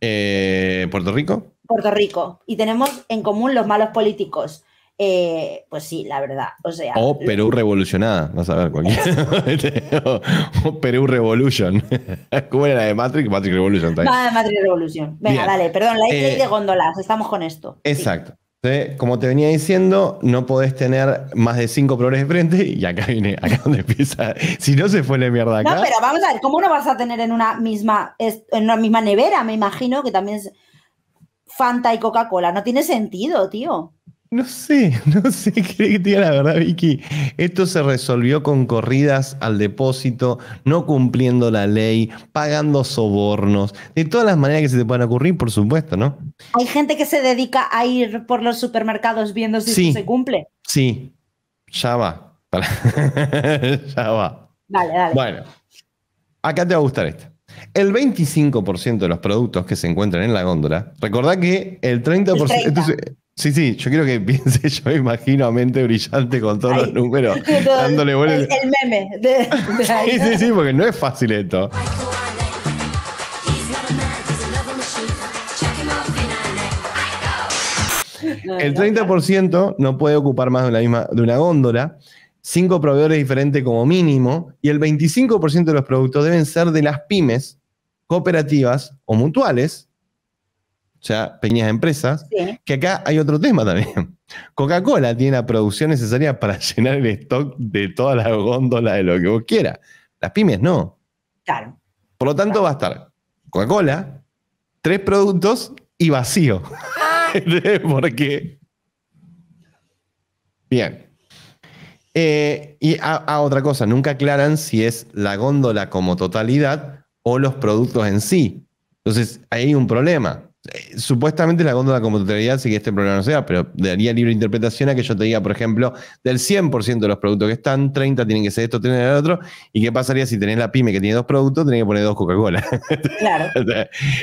Eh, Puerto Rico. Puerto Rico. Y tenemos en común los malos políticos. Eh, pues sí, la verdad. O sea. Perú revolucionada, vas a ver cualquier. o, Perú Revolution. ¿Cómo era la de Matrix? Matrix Revolution también. No, de Matrix Revolution. Venga, vale. dale, perdón, la ley eh, de góndolas, estamos con esto. Exacto. Como te venía diciendo, no podés tener más de cinco flores de frente y acá viene, acá donde empieza. Si no se fue la mierda acá. No, pero vamos a ver, ¿cómo no vas a tener en una misma, en una misma nevera? Me imagino que también es Fanta y Coca-Cola. No tiene sentido, tío. No sé, no sé, qué que diga la verdad, Vicky. Esto se resolvió con corridas al depósito, no cumpliendo la ley, pagando sobornos, de todas las maneras que se te puedan ocurrir, por supuesto, ¿no? Hay gente que se dedica a ir por los supermercados viendo si se cumple. Sí, ya va. ya va. Dale, dale. Bueno, acá te va a gustar esto. El 25% de los productos que se encuentran en la góndola, recordad que el 30%. Sí, sí, yo quiero que piense, yo imagino a mente brillante con todos los números, dándole vuelta. El, meme. sí, sí, sí, porque no es fácil esto. El 30% no puede ocupar más de una, misma, de una góndola, cinco proveedores diferentes como mínimo, y el 25% de los productos deben ser de las pymes, cooperativas o mutuales, o sea, pequeñas empresas, que acá hay otro tema también. Coca-Cola tiene la producción necesaria para llenar el stock de todas la góndolas de lo que vos quieras. Las pymes no. Claro. Por lo tanto, va a estar Coca-Cola, tres productos y vacío. Ah. ¿por qué? Bien. Eh, y a, otra cosa, nunca aclaran si es la góndola como totalidad o los productos en sí. Entonces, ahí hay un problema. Eh, supuestamente la góndola como totalidad, sí que este problema no sea, pero daría libre interpretación a que yo te diga, por ejemplo, del 100% de los productos que están, 30 tienen que ser esto, 30 el otro, y qué pasaría si tenés la pyme que tiene dos productos, tenés que poner dos Coca-Cola. Claro.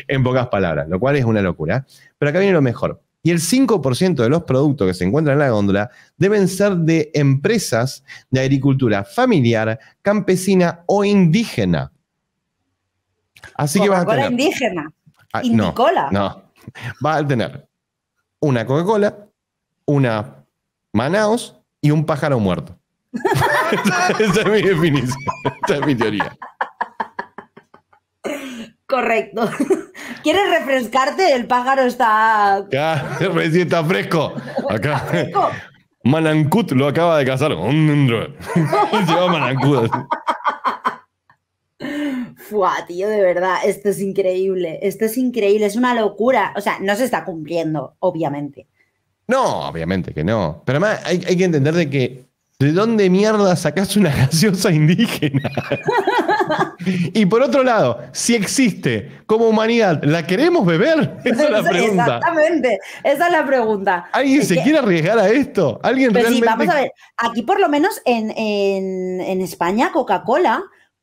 en pocas palabras, lo cual es una locura. Pero acá viene lo mejor. Y el 5% de los productos que se encuentran en la góndola deben ser de empresas de agricultura familiar, campesina o indígena. Así que vas a tener... indígena. Ah, y no, no. Va a tener una Coca-Cola, una Manaos y un pájaro muerto. Esa es mi definición. Esa es mi teoría. Correcto. ¿Quieres refrescarte? El pájaro está. Ya, recién está fresco. Acá. malancut lo acaba de cazar. Se malancut Manancut tío, de verdad, esto es increíble, esto es increíble, es una locura. O sea, no se está cumpliendo, obviamente. No, obviamente que no. Pero además hay, que entender de que ¿De dónde mierda sacas una gaseosa indígena? y por otro lado, si existe como humanidad, ¿la queremos beber? Esa es la pregunta. Exactamente, esa es la pregunta. ¿Alguien se quiere arriesgar a esto? ¿Alguien pues realmente... sí, vamos a ver. Aquí por lo menos en España, Coca-Cola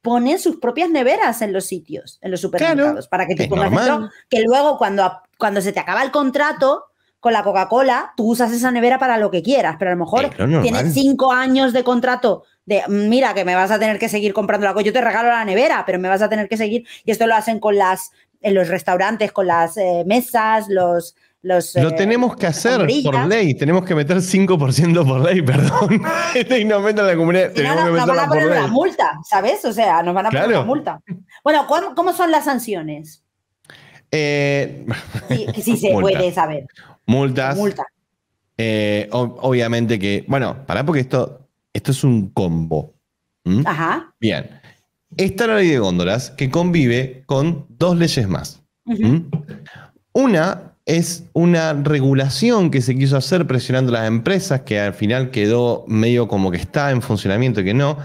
ponen sus propias neveras en los sitios, en los supermercados, para que tú pongas eso. que luego cuando, cuando se te acaba el contrato con la Coca-Cola, tú usas esa nevera para lo que quieras, pero a lo mejor tienes cinco años de contrato de, mira, que me vas a tener que seguir comprando la Coca, yo te regalo la nevera, pero me vas a tener que seguir, y esto lo hacen con las, en los restaurantes, con las eh, mesas, los, lo eh, tenemos que hacer por ley, tenemos que meter 5% por ley, perdón. este no la comunidad. nos van a poner una multa, ¿sabes? O sea, nos van a poner una multa. Bueno, ¿cómo, son las sanciones? Eh, sí, se puede saber. Multas. Eh, obviamente que, bueno, pará porque esto, esto es un combo. ¿Mm? Ajá. Bien. Está la ley de góndolas que convive con dos leyes más. ¿Mm? Una es una regulación que se quiso hacer presionando a las empresas, que al final quedó medio como que está en funcionamiento y que no,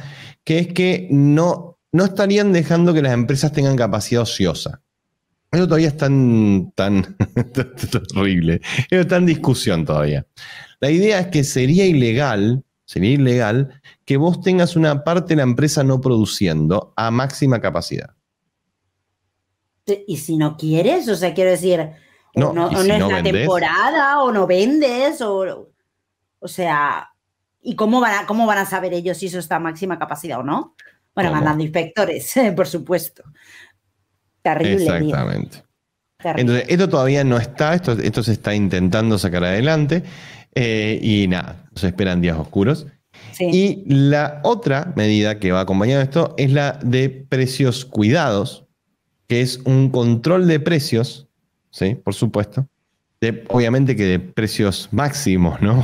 que es que no, no estarían dejando que las empresas tengan capacidad ociosa. Eso todavía es tan, tan horrible. Eso está en discusión todavía. La idea es que sería ilegal, sería ilegal que vos tengas una parte de la empresa no produciendo a máxima capacidad. Y si no quieres, o sea, quiero decir, no, no, es la temporada, o no vendes, o. O sea, ¿y cómo van, a, cómo van a saber ellos si eso está a máxima capacidad o no? Bueno, mandando inspectores, por supuesto. Terrible. Exactamente. Entonces, esto todavía no está, esto, esto se está intentando sacar adelante. Eh, y nada, se esperan días oscuros. Y la otra medida que va acompañando esto es la de precios cuidados, que es un control de precios sí, por supuesto. obviamente que de precios máximos, ¿no?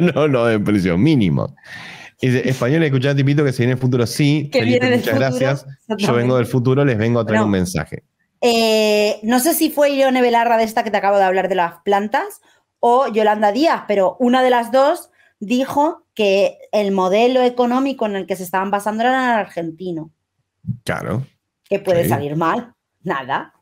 no, no de precios mínimos. español, un Tipito, que se viene el futuro. Sí, Felipe, muchas gracias. Yo vengo del futuro, les vengo a traer un mensaje. Eh, no sé si fue Irene Velarra de esta que te acabo de hablar de las plantas o Yolanda Díaz, pero una de las dos dijo que el modelo económico en el que se estaban basando era el argentino. Claro. Que puede salir mal, nada.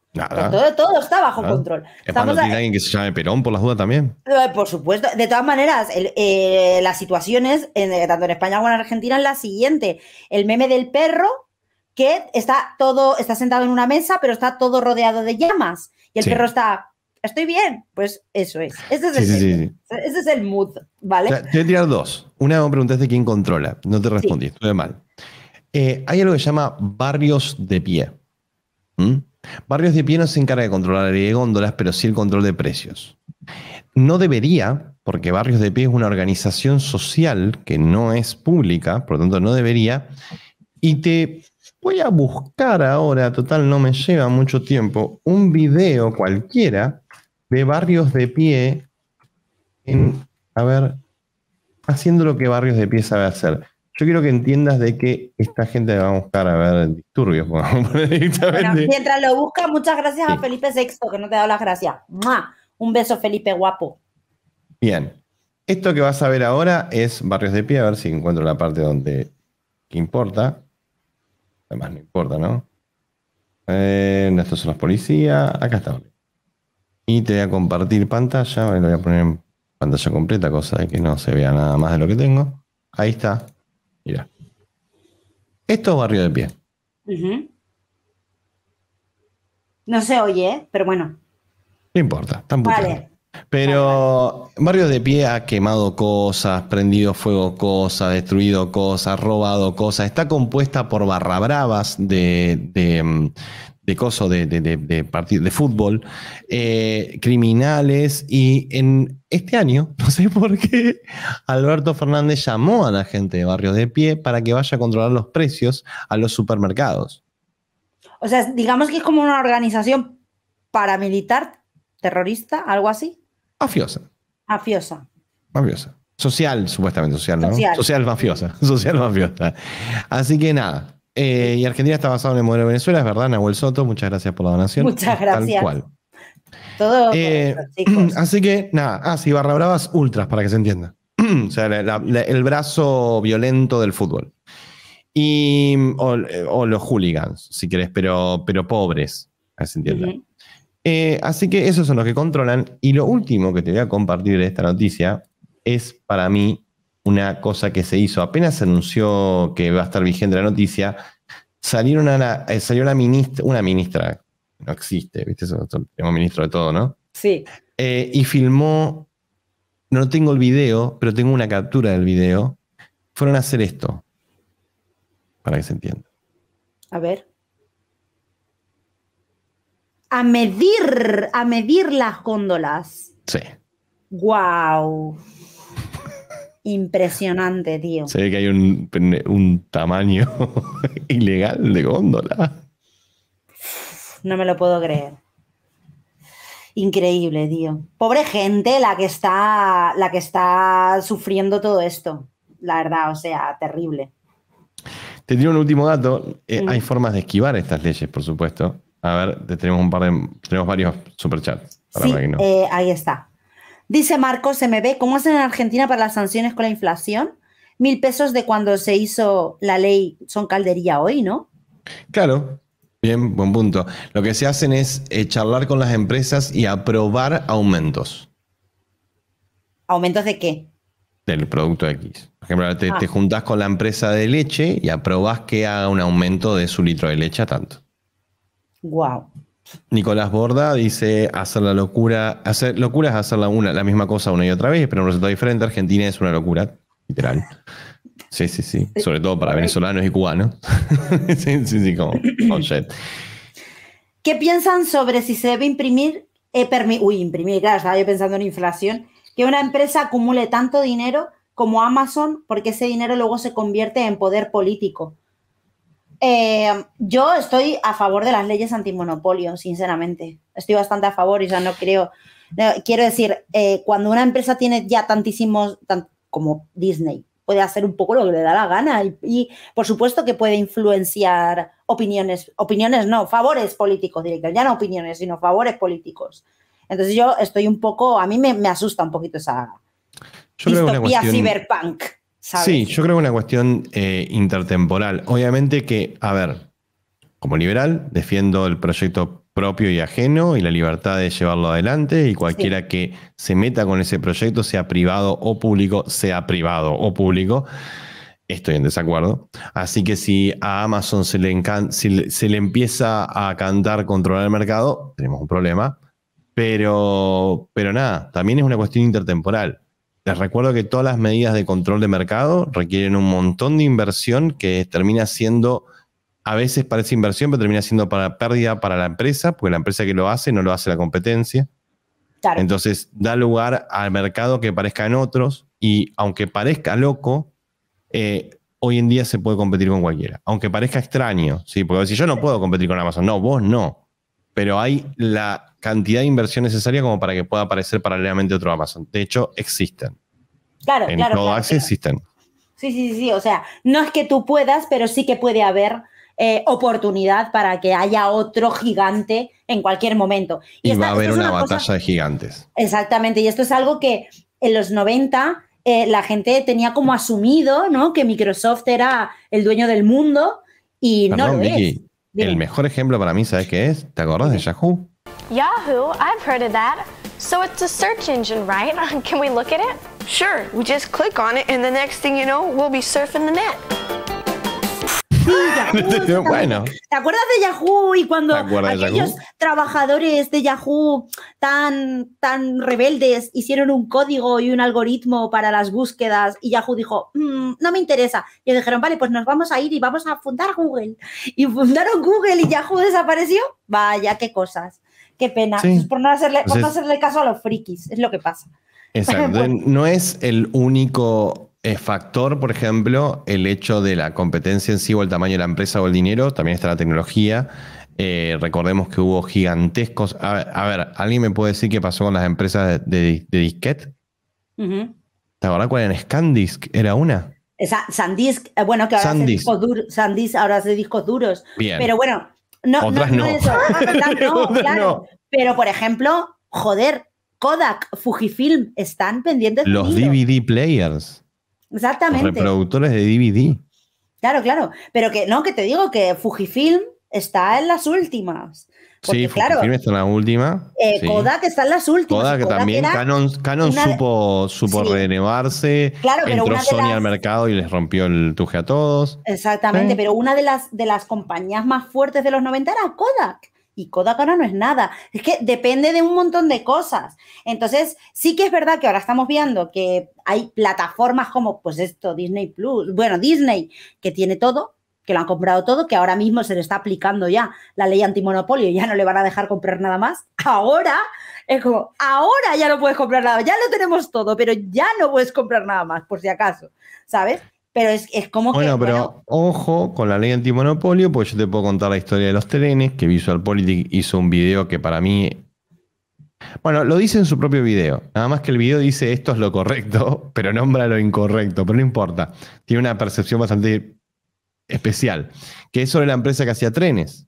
Todo, está bajo control. Estamos alguien que se llame Perón por las duda también? Eh, por supuesto. De todas maneras, eh, las situaciones, eh, tanto en España como en Argentina, es la siguiente. El meme del perro que está todo, está sentado en una mesa, pero está todo rodeado de llamas. Y el perro está, estoy bien. Pues eso es. Ese es el, mood, ¿vale? te voy a tirar dos. Una me preguntaste quién controla. No te respondí, estuve mal. hay algo que se llama barrios de pie. ¿Mm? Barrios de Pie no se encarga de controlar el de góndolas, pero sí el control de precios. No debería, porque Barrios de Pie es una organización social que no es pública, por lo tanto no debería. Y te voy a buscar ahora, total no me lleva mucho tiempo, un video cualquiera de Barrios de Pie a ver, haciendo lo que Barrios de Pie sabe hacer. Yo quiero que entiendas de que esta gente va a buscar a ver disturbios. Bueno, mientras lo busca, muchas gracias a Felipe Sexto, que no te ha dado las gracias. Un beso, Felipe, guapo. Bien. Esto que vas a ver ahora es Barrios de Pie, a ver si encuentro la parte donde que importa. Además, no importa, ¿no? estos son los policías. Acá está. Y te voy a compartir pantalla. Lo voy a poner en pantalla completa, cosa de que no se vea nada más de lo que tengo. Ahí está. Mira. Esto es barrio de pie. No se oye, ¿eh? pero bueno. No importa, tampoco. Vale. Pero Barrio de Pie ha quemado cosas, prendido fuego cosas, destruido cosas, robado cosas. Está compuesta por barrabravas de, de, mm, de coso de, de, de, fútbol, eh, criminales, y en este año, no sé por qué, Alberto Fernández llamó a la gente de barrio de Pie para que vaya a controlar los precios a los supermercados. O sea, digamos que es como una organización paramilitar, terrorista, algo así. Mafiosa. Mafiosa. Mafiosa. Social, supuestamente social, ¿no? Social, social mafiosa. Social mafiosa. Así que nada, eh, y Argentina está basado en el modelo de Venezuela, es verdad, Nahuel Soto. Muchas gracias por la donación. Muchas gracias. Tal cual. Todo eh, así que, nada. Ah, sí, barra bravas ultras, para que se entienda. o sea, el brazo violento del fútbol. Y, o, los hooligans, si querés, pero, pero pobres, se eh, así que esos son los que controlan. Y lo último que te voy a compartir de esta noticia es para mí una cosa que se hizo. Apenas se anunció que va a estar vigente la noticia, salieron a eh, salió la ministra, una ministra, no existe, ¿viste? Tenemos ministro de todo, ¿no? Sí. Eh, y filmó, no tengo el video, pero tengo una captura del video. Fueron a hacer esto, para que se entienda. A ver. A medir, a medir las góndolas. Sí. Wow impresionante, tío. Se ve que hay un, tamaño ilegal de góndola. No me lo puedo creer. Increíble, tío. Pobre gente la que está, la que está sufriendo todo esto. La verdad, o sea, terrible. Te tiro un último dato. Eh, hay formas de esquivar estas leyes, por supuesto. A ver, tenemos un par de, tenemos varios superchats. sí, eh, ahí está. Dice Marcos ve ¿cómo hacen en Argentina para las sanciones con la inflación? Mil pesos de cuando se hizo la ley son caldería hoy, ¿no? Claro, bien, buen punto. Lo que se hacen es eh, charlar con las empresas y aprobar aumentos. ¿Aumentos de qué? Del producto X. Por ejemplo, te, ah. juntas con la empresa de leche y aprobas que haga un aumento de su litro de leche a tanto. Wow. Nicolás Borda dice hacer la locura, hacer locura es hacer la, una, la misma cosa una y otra vez, pero un resultado diferente. Argentina es una locura, literal. Sí, sí, sí. Sobre todo para venezolanos y cubanos. sí, sí, sí, como oh, ¿Qué piensan sobre si se debe imprimir, eh, uy, imprimir, claro, estaba yo pensando en inflación, que una empresa acumule tanto dinero como Amazon porque ese dinero luego se convierte en poder político? Eh, yo estoy a favor de las leyes antimonopolio, sinceramente. Estoy bastante a favor y ya no creo. quiero decir, eh, cuando una empresa tiene ya tantísimos, como Disney, puede hacer un poco lo que le da la gana y, por supuesto que puede influenciar opiniones, opiniones no, favores políticos directos, ya no opiniones, sino favores políticos. Entonces yo estoy un poco, a mí me, asusta un poquito esa yo distopía cyberpunk. Sí, yo creo que es una cuestión eh, intertemporal. Obviamente que, a ver, como liberal, defiendo el proyecto propio y ajeno y la libertad de llevarlo adelante y cualquiera que se meta con ese proyecto, sea privado o público, sea privado o público. Estoy en desacuerdo. Así que si a Amazon se le, se le empieza a cantar controlar el mercado, tenemos un problema. Pero, pero nada, también es una cuestión intertemporal. Les recuerdo que todas las medidas de control de mercado requieren un montón de inversión que termina siendo, a veces parece inversión, pero termina siendo para pérdida para la empresa, porque la empresa que lo hace no lo hace la competencia. Entonces da lugar al mercado que parezca en otros y aunque parezca loco, eh, hoy en día se puede competir con cualquiera. Aunque parezca extraño, ¿sí? porque si yo no puedo competir con Amazon, no, vos no pero hay la cantidad de inversión necesaria como para que pueda aparecer paralelamente otro Amazon. De hecho, existen. Claro, en Todo existen. Sí, sí, sí. O sea, no es que tú puedas, pero sí que puede haber eh, oportunidad para que haya otro gigante en cualquier momento. Y, va a haber una, batalla de gigantes. Exactamente, y esto es algo que en los 90 eh, la gente tenía como asumido, ¿no? Que Microsoft era el dueño del mundo y no lo es. El mejor ejemplo para mí, ¿sabes qué es? ¿Te de Yahoo? Yahoo, I've heard of that. So it's a search engine, right? Can we look at it? Sure, we just click on it and the next thing you know, we'll be surfing the net. bueno. ¿Te acuerdas de Yahoo? Y cuando aquellos trabajadores de Yahoo tan, tan rebeldes hicieron un código y un algoritmo para las búsquedas y Yahoo dijo, mm, no me interesa. Y dijeron, vale, pues nos vamos a ir y vamos a fundar Google. Y fundaron Google y Yahoo desapareció. Vaya, qué cosas. Qué pena. Pues por no hacerle, por pues no hacerle caso a los frikis, es lo que pasa. Exacto. No es el único es factor, por ejemplo, el hecho de la competencia en sí o el tamaño de la empresa o el dinero, también está la tecnología. Eh, recordemos que hubo gigantescos... A ver, ¿alguien me puede decir qué pasó con las empresas de, de, ¿Te acordás cuál era? Scandisk, era una. Esa, Sandisk, eh, bueno, que ahora hace discos duros, Sandisk ahora hace discos duros. Pero bueno, no, Otras no, ah, claro. Pero por ejemplo, joder, Kodak, Fujifilm están pendientes. de Los DVD players. Exactamente. Los reproductores de DVD. Claro, claro. Pero que no, que te digo que Fujifilm está en las últimas. sí, Fujifilm está en las últimas. Eh, Kodak está en las últimas. Kodak, también. Canon, supo, supo renovarse. Claro, entró pero Sony al mercado y les rompió el tuje a todos. Exactamente, pero una de las, de las compañías más fuertes de los 90 era Kodak y cara no es nada. Es que depende de un montón de cosas. Entonces, sí que es verdad que ahora estamos viendo que hay plataformas como, pues esto, Disney Plus, bueno, Disney, que tiene todo, que lo han comprado todo, que ahora mismo se le está aplicando ya la ley antimonopolio, ya no le van a dejar comprar nada más. Ahora es como, ahora ya no puedes comprar nada, ya lo tenemos todo, pero ya no puedes comprar nada más, por si acaso, ¿sabes? pero es, como bueno, que. bueno, pero ojo con la ley antimonopolio, porque yo te puedo contar la historia de los trenes, que VisualPolitik hizo un video que para mí. Bueno, lo dice en su propio video. Nada más que el video dice esto es lo correcto, pero nombra lo incorrecto, pero no importa. Tiene una percepción bastante especial, que es sobre la empresa que hacía trenes.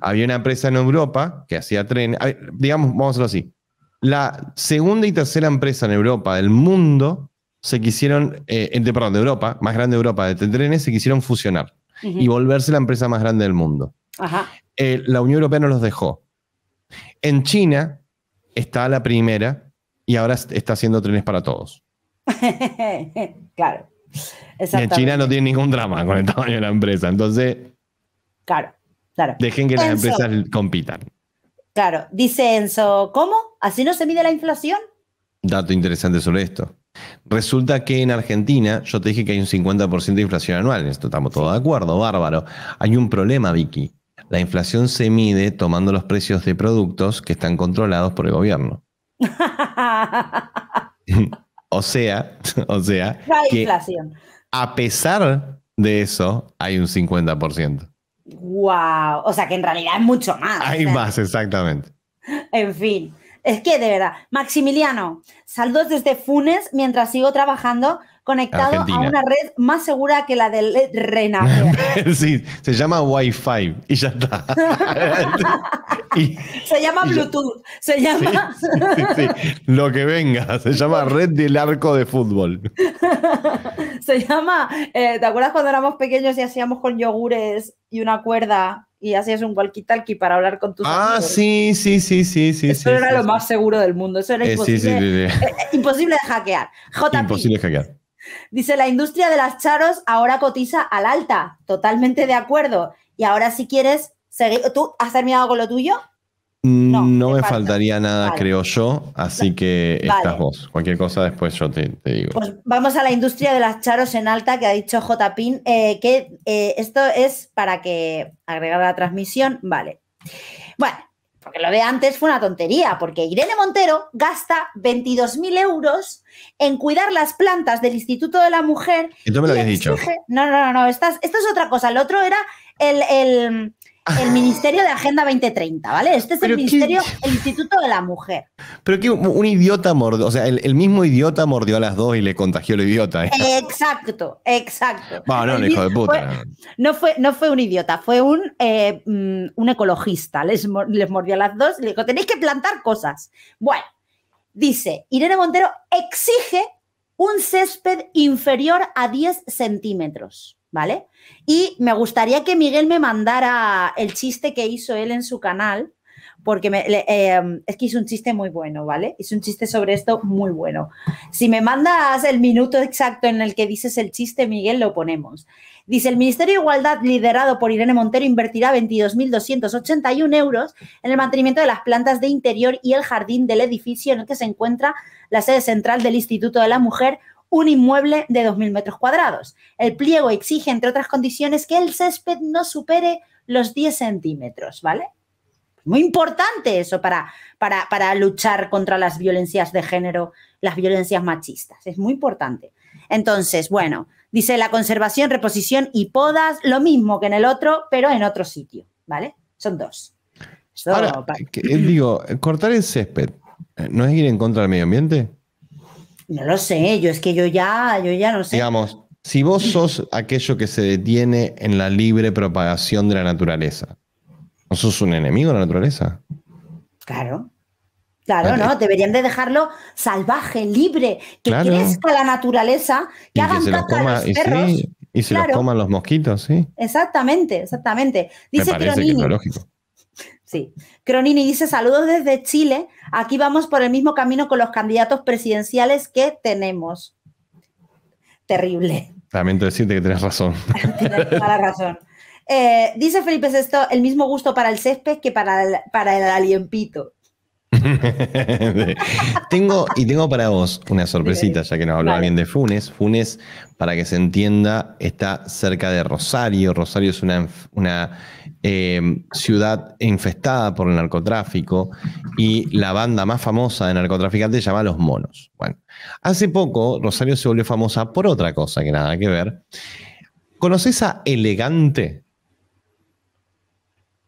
Había una empresa en Europa que hacía trenes. Digamos, vamos a hacerlo así. La segunda y tercera empresa en Europa del mundo se quisieron, eh, perdón, de Europa, más grande de Europa, de trenes, se quisieron fusionar y volverse la empresa más grande del mundo. Eh, la Unión Europea no los dejó. En China está la primera y ahora está haciendo trenes para todos. claro. en China no tiene ningún drama con el tamaño de la empresa. Entonces, claro, claro. dejen que las empresas compitan. Claro, dice Enzo, ¿cómo? ¿Así no se mide la inflación? Dato interesante sobre esto. Resulta que en Argentina, yo te dije que hay un 50% de inflación anual, en esto estamos todos de acuerdo, bárbaro. Hay un problema, Vicky. La inflación se mide tomando los precios de productos que están controlados por el gobierno. o sea, o sea, a pesar de eso, hay un 50%. Wow, o sea que en realidad es mucho más. Hay más, exactamente. En fin. Es que de verdad, Maximiliano, saldos desde Funes mientras sigo trabajando conectado a una red más segura que la del Renacer. sí, se llama Wi-Fi y ya está. se llama Bluetooth, se llama... lo que venga, se llama red del arco de fútbol. se llama, eh, ¿te acuerdas cuando éramos pequeños y hacíamos con yogures y una cuerda y hacías un walkie-talkie para hablar con tus ah, Ah, sí, sí, sí, sí, sí. Eso era lo más seguro del mundo. Eso era eh, imposible, eh, eh, imposible de hackear. JP, imposible de hackear. Dice, la industria de las charos ahora cotiza al alta. Totalmente de acuerdo. Y ahora si quieres seguir... ¿Tú has terminado con lo tuyo? No, mm, me faltaría nada, creo yo, así que estás vos. Cualquier cosa después yo te, digo. Pues vamos a la industria de las charos en alta que ha dicho J.Pin, eh, que eh, esto es para que agregar la transmisión, vale. Bueno, porque lo de antes fue una tontería, porque Irene Montero gasta 22.000 euros en cuidar las plantas del Instituto de la Mujer. Y tú me lo habías dicho. No, no, no, no, es otra cosa. Lo otro era el el Ministerio de Agenda 2030, ¿vale? Este es el Ministerio, el Instituto de la Mujer. Pero que un, idiota mordió, o sea, el, mismo idiota mordió a las dos y le contagió el idiota. ¿eh? Exacto, exacto. No, no, hijo de puta. Fue, no, fue, un idiota, fue un, eh, mm, un ecologista. Les, les mordió a las dos y le dijo, tenéis que plantar cosas. Bueno, dice, Irene Montero exige un césped inferior a 10 centímetros. ¿vale? Y me gustaría que Miguel me mandara el chiste que hizo él en su canal, porque em, es que hizo un chiste muy bueno, ¿vale? Hizo un chiste sobre esto muy bueno. Si me mandas el minuto exacto en el que dices el chiste, Miguel, lo ponemos. Dice, el Ministerio de Igualdad, liderado por Irene Montero, invertirá 22.281 euros en el mantenimiento de las plantas de interior y el jardín del edificio en el que se encuentra la sede central del Instituto de la Mujer, un inmueble de 2.000 metros cuadrados. El pliego exige, entre otras condiciones, que el césped no supere los 10 centímetros, ¿vale? Muy importante eso para, para, luchar contra las violencias de género, las violencias machistas. Es muy importante. Entonces, bueno, dice la conservación, reposición y podas, lo mismo que en el otro, pero en otro sitio, ¿vale? Son dos. Eh, digo, cortar el césped, eh, ¿no es ir en contra del medio ambiente? No lo sé, yo es que yo ya, yo ya no sé. Digamos, si vos sos aquello que se detiene en la libre propagación de la naturaleza, ¿no sos un enemigo de la naturaleza? Claro. Claro, ah, ¿no? Eh. Deberían de dejarlo salvaje, libre, que crezca la naturaleza, que y hagan que los Y, se los coman los mosquitos, sí. Exactamente, exactamente. Dice que es Sí. Cronini dice saludos desde Chile. Aquí vamos por el mismo camino con los candidatos presidenciales que tenemos. Terrible. Lamento decirte que tienes razón. tienes eh, razón. dice Felipe esto, el mismo gusto para el césped que para el, para el aliempito. tengo, y tengo para vos una sorpresita, ya que nos hablaba bien de Funes. Funes, para que se entienda, está cerca de Rosario. Rosario es una, una Em, ciudad infestada por el narcotráfico y la banda más famosa de narcotraficantes se llama Los Monos. Bueno, hace poco Rosario se volvió famosa por otra cosa que nada que ver. ¿Conoces a Elegante?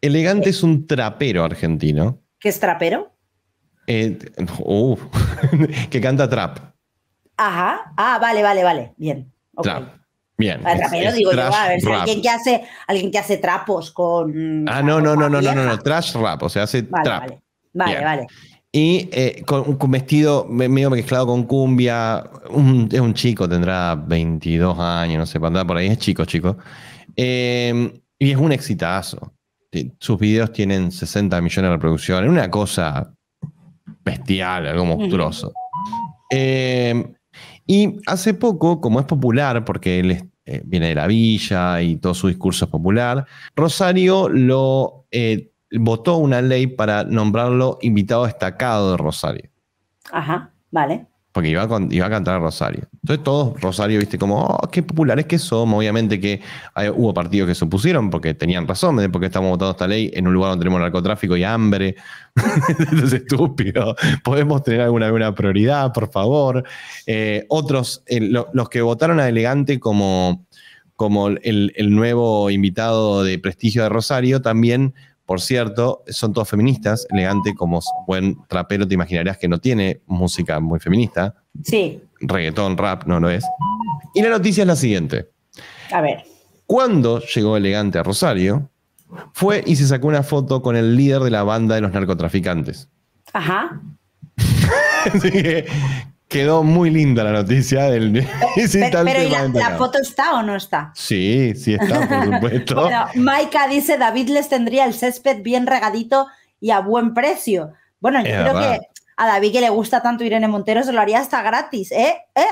Elegante es un trapero argentino. ¿Qué es trapero? Eh, uh, que canta trap. Ajá. Ah, vale, vale, vale. Bien. Okay. Bien. alguien que, hace, alguien que hace trapos con. Ah, no, no, no, no, no, no, trash rap, o sea, hace vale, Vale, vale. Y eh, con un vestido medio mezclado con cumbia, es un chico, tendrá 22 años, no sé, andar por ahí, es chico, chico. Em, y es un exitazo. Sus videos tienen 60 millones de reproducciones, una cosa bestial, algo monstruoso. Em, y hace poco, como es popular, porque él eh, viene de la villa y todo su discurso popular. Rosario lo eh, votó una ley para nombrarlo invitado destacado de Rosario. Ajá, vale porque iba a, iba a cantar a Rosario. Entonces todos, Rosario, viste, como, oh, qué populares que somos. Obviamente que hubo partidos que se opusieron porque tenían razón, porque estamos votando esta ley en un lugar donde tenemos narcotráfico y hambre. es estúpido. Podemos tener alguna, alguna prioridad, por favor. Eh, otros, eh, los que votaron a Elegante como, como el, el nuevo invitado de prestigio de Rosario, también por cierto, son todos feministas. Elegante, como buen trapero, te imaginarás que no tiene música muy feminista. Sí. Reggaetón, rap, no lo es. Y la noticia es la siguiente. A ver. Cuando llegó Elegante a Rosario, fue y se sacó una foto con el líder de la banda de los narcotraficantes. Ajá. Así que, quedó muy linda la noticia del Pero, la, foto está o no está? Sí, sí está, por supuesto. Maika dice, David les tendría el césped bien regadito y a buen precio. Bueno, yo creo que a David que le gusta tanto Irene Montero se lo haría hasta gratis, ¿eh? ¿Eh?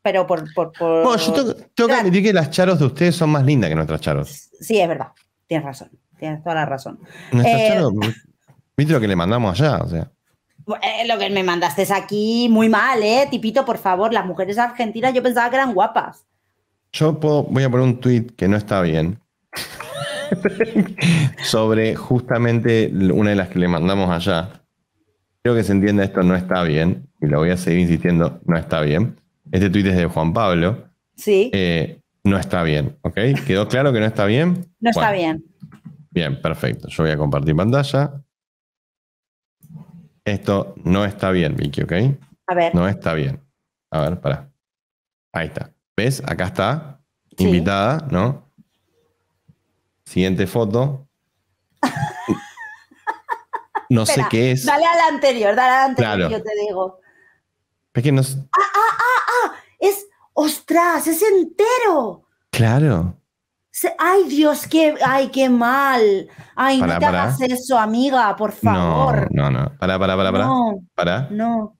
Pero por... por, yo tengo, que admitir que las charos de ustedes son más lindas que nuestras charos. Sí, es verdad. Tienes razón. Tienes toda la razón. Nuestras eh, charos... Viste lo que le mandamos allá, o sea. Eh, lo que me mandaste es aquí muy mal, ¿eh? Tipito, por favor, las mujeres argentinas yo pensaba que eran guapas. Yo voy a poner un tweet que no está bien. sobre justamente una de las que le mandamos allá. Creo que se entiende esto no está bien, y lo voy a seguir insistiendo, no está bien. Este tweet es de Juan Pablo. Sí. Eh, no está bien, ¿ok? ¿Quedó claro que no está bien? No está bien. Bien, perfecto. Yo voy a compartir pantalla. Esto no está bien, Vicky, ¿ok? A ver. No está bien. A ver, pará. Ahí está. ¿Ves? Acá está. Invitada, ¿no? Siguiente foto. no sé qué es. Dale a la anterior, dale a la anterior, claro. yo te digo. Es ¡Ah, ah, ah, ah! Es. ¡Ostras! ¡Es entero! Claro. Ay, Dios, qué, ay, qué mal. Ay, no te hagas eso, amiga, por favor. No, no, Para, para, para, para. No. No.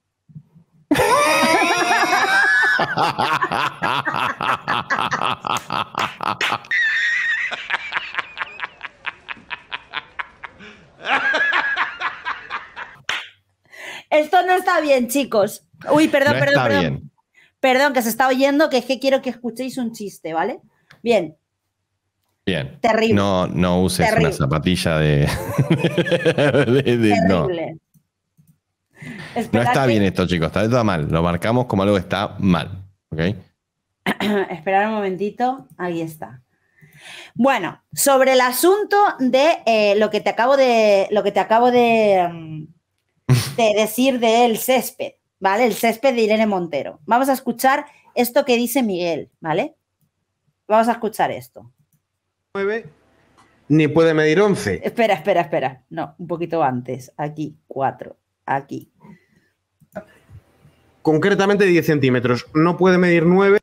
Esto no está bien, chicos. Uy, perdón, perdón, perdón. Perdón, que se está oyendo, que es que quiero que escuchéis un chiste, ¿vale? Bien. Terrible. No, uses una zapatilla de. Terrible. No. está bien esto, chicos. Está, está, mal. Lo marcamos como algo que está mal. Esperar un momentito. Ahí está. Bueno, sobre el asunto de eh, lo que te acabo de. Lo que te acabo de, mm, de decir del césped, ¿vale? El césped de Irene Montero. Vamos a escuchar esto que dice Miguel, ¿vale? Vamos a escuchar esto ni puede medir 11. Espera, espera, espera. No, un poquito antes. Aquí, 4. Aquí. Concretamente 10 centímetros. No puede medir 9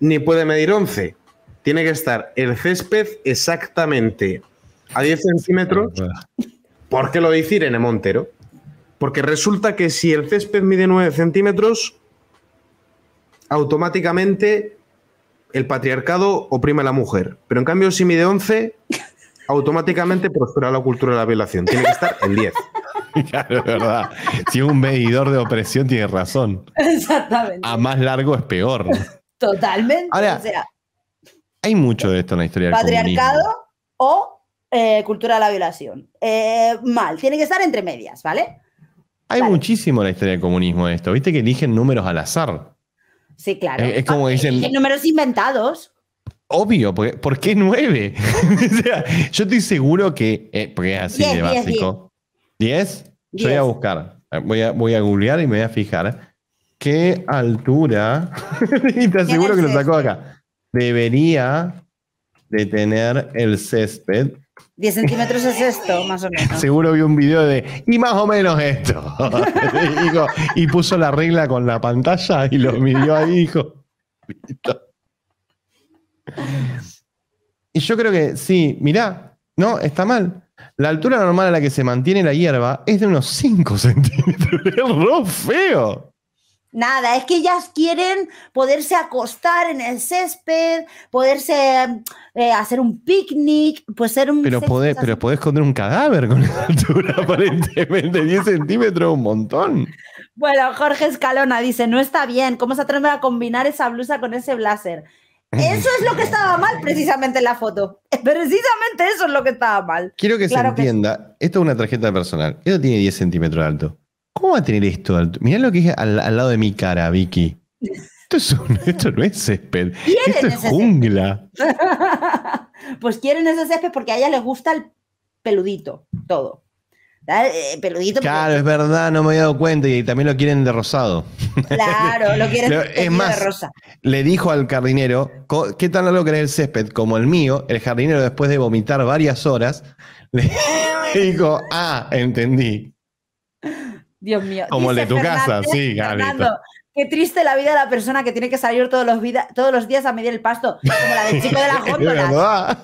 ni puede medir 11. Tiene que estar el césped exactamente a 10 centímetros. ¿Por qué lo dice Irene Montero? Porque resulta que si el césped mide 9 centímetros, automáticamente el patriarcado oprime a la mujer, pero en cambio si mide 11 automáticamente prospera la cultura de la violación. Tiene que estar en 10. Claro, es verdad. Si un medidor de opresión tiene razón. Exactamente. A más largo es peor. Totalmente. Ahora, o sea, hay mucho de esto en la historia. Patriarcado o eh, cultura de la violación. Eh, mal, tiene que estar entre medias, ¿vale? Hay muchísimo en la historia del comunismo esto. Viste que eligen números al azar. Sí, claro. Es, como números inventados. Obvio, ¿por qué nueve? yo estoy seguro que. Eh, porque es así de básico. ¿Diez? voy a buscar. Voy a, voy a googlear y me voy a fijar. ¿Qué altura? y te aseguro que lo sacó acá. Debería de tener el césped 10 centímetros es esto, más o menos. Seguro vi un video de, y más o menos esto. y puso la regla con la pantalla y lo midió ahí, hijo. Y yo creo que sí, mirá, no, está mal. La altura normal a la que se mantiene la hierba es de unos 5 centímetros. Es feo. Nada, es que ellas quieren poderse acostar en el césped, poderse eh, hacer un picnic, pues ser un... Pero podés, pero esconder un cadáver con esa altura, aparentemente, 10 centímetros, un montón. Bueno, Jorge Escalona dice, no está bien, ¿cómo se atreve a combinar esa blusa con ese blazer? Eso es lo que estaba mal precisamente en la foto. Precisamente eso es lo que estaba mal. Quiero que se entienda, esto es una tarjeta personal, esto tiene 10 centímetros de alto. ¿Cómo va a tener esto? Mirá lo que dije al, lado de mi cara, Vicky. Esto, no es césped. Esto es jungla. pues quieren ese césped porque a ella les gusta el peludito, todo. Eh, peludito. Claro, es verdad, no me había dado cuenta y también lo quieren de rosado. Claro, lo quieren es más, de rosa. Le dijo al jardinero, ¿qué tan lo era el césped? Como el mío, el jardinero después de vomitar varias horas, le dijo, ah, entendí. Dios mío. Como el de tu casa, sí, Fernando, Qué triste la vida de la persona que tiene que salir todos los, días a medir el pasto, como la del chico de las góndolas.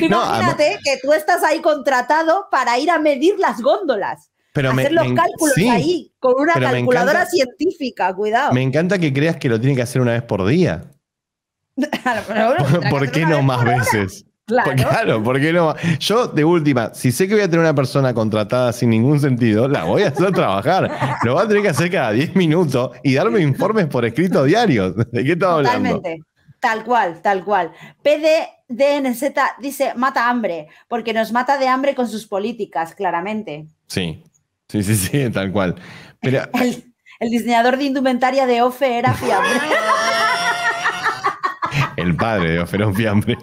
Imagínate que tú estás ahí contratado para ir a medir las góndolas. hacer los cálculos ahí con una calculadora científica, cuidado. Me encanta que creas que lo tiene que hacer una vez por día. ¿Por qué no más veces? Claro. Porque, no. Yo, de última, si sé que voy a tener una persona contratada sin ningún sentido, la voy a hacer trabajar. Lo voy a tener que hacer cada 10 minutos y darme informes por escrito diarios. ¿De qué estamos hablando? Totalmente. Tal cual, tal cual. PDDNZ dice mata hambre, porque nos mata de hambre con sus políticas, claramente. Sí, sí, sí, sí, tal cual. Pero... El, diseñador de indumentaria de Ofe era fiambre. el padre de Ofe era un fiambre.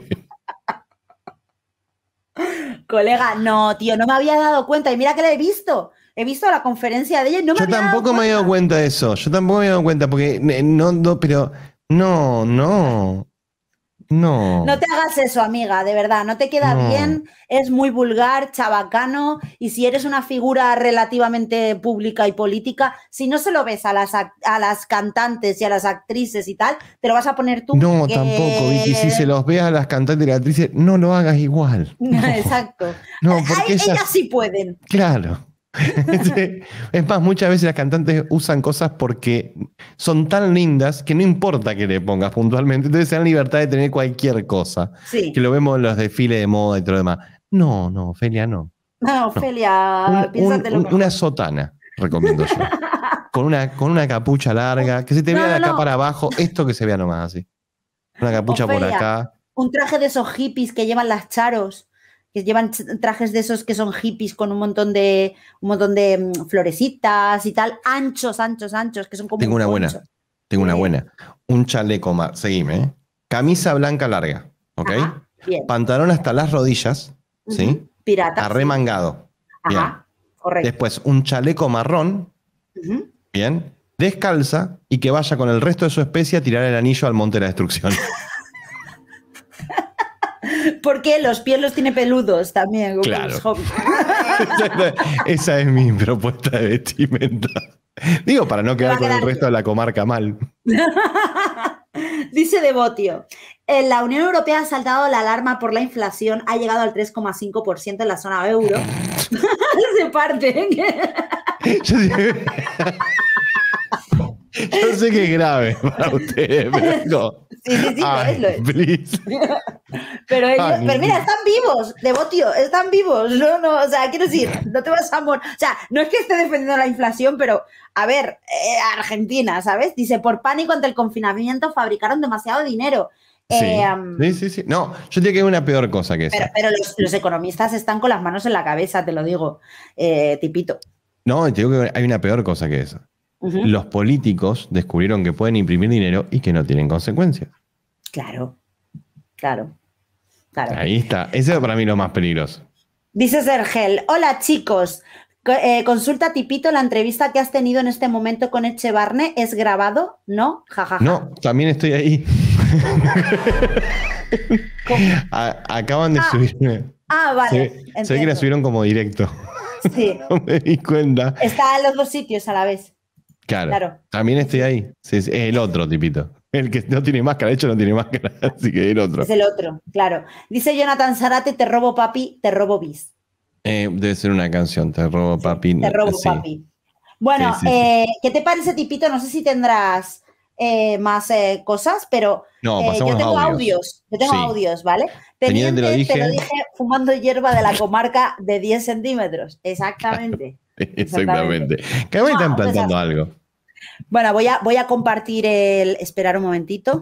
Colega, no, tío, no me había dado cuenta. Y mira que la he visto. He visto la conferencia de ella y no me Yo tampoco me he dado cuenta de eso. Yo tampoco me he dado cuenta porque eh, no pero no, no. No. No te hagas eso, amiga, de verdad, no te queda bien, es muy vulgar, chabacano, y si eres una figura relativamente pública y política, si no se lo ves a las, a las cantantes y a las actrices y tal, te lo vas a poner tú. No, tampoco, y si se los ve a las cantantes y las actrices, no lo hagas igual. Exacto. No, porque ellas sí pueden. Claro. es más, muchas veces las cantantes usan cosas porque son tan lindas que no importa que le pongas puntualmente. Entonces se dan libertad de tener cualquier cosa. Sí. Que lo vemos en los desfiles de moda y todo lo demás. No, no, Ofelia no. No, Ofelia, Una sotana, recomiendo yo. con, una, con una capucha larga, que se te vea de acá para abajo, esto que se vea nomás así. Una capucha por acá. Un traje de esos hippies que llevan las charos que llevan trajes de esos que son hippies con un montón de montón de mm, florecitas y tal, anchos, anchos, anchos, que son como Tengo una buena. Tengo una buena. Un chaleco más, seguime, ¿eh? Camisa blanca larga, ¿ok? Pantalón hasta las rodillas, ¿sí? Pirata. Arremangado. Ajá, correcto. Después un chaleco marrón, bien, descalza y que vaya con el resto de su especie a tirar el anillo al monte de la destrucción. Porque los pies los tiene peludos también. Claro. Esa es mi propuesta de vestimenta. Digo, para no quedar con el resto de la comarca mal. Dice Devotio, la Unión Europea ha saltado la alarma por la inflación, ha llegado al 3,5% en la zona euro. Se parten. ¿eh? Yo sé que es grave para ustedes, pero Pero, mira, están vivos, Devotio, están vivos. No, no, o sea, quiero decir, no te vas a morir. O sea, no es que esté defendiendo la inflación, pero a ver, eh, Argentina, ¿sabes? Dice, por pánico ante el confinamiento fabricaron demasiado dinero. Sí. Em, sí, sí, No, yo te que hay una peor cosa que pero, Pero, los, economistas están con las manos en la cabeza, te lo digo, eh, tipito. No, te digo que hay una peor cosa que eso los políticos descubrieron que pueden imprimir dinero y que no tienen consecuencias. Claro, claro, Ahí está. eso es para mí lo más peligroso. Dice Sergel, hola chicos, eh, consulta Tipito, la entrevista que has tenido en este momento con Echevarne es grabado, ¿no? Jaja. No, también estoy ahí. acaban de ah, subirme. Ah, vale. Sé, que la subieron como directo. Sí. no me di cuenta. Está en los dos sitios a la vez. Claro. También estoy ahí. Es el otro tipito. El que no tiene máscara, de hecho no tiene máscara, así que el otro. Es el otro, claro. Dice Jonathan Zarate, te robo papi, te robo bis. Eh, debe ser una canción, te robo papi. Te robo papi. Bueno, eh, ¿qué te parece, Tipito? No sé si tendrás eh, más cosas, pero yo tengo audios. Yo tengo audios, ¿vale? te lo dije fumando hierba de la comarca de 10 centímetros. Exactamente. Exactamente. ¿Qué me están algo. Bueno, voy a, voy a compartir el. Esperar un momentito.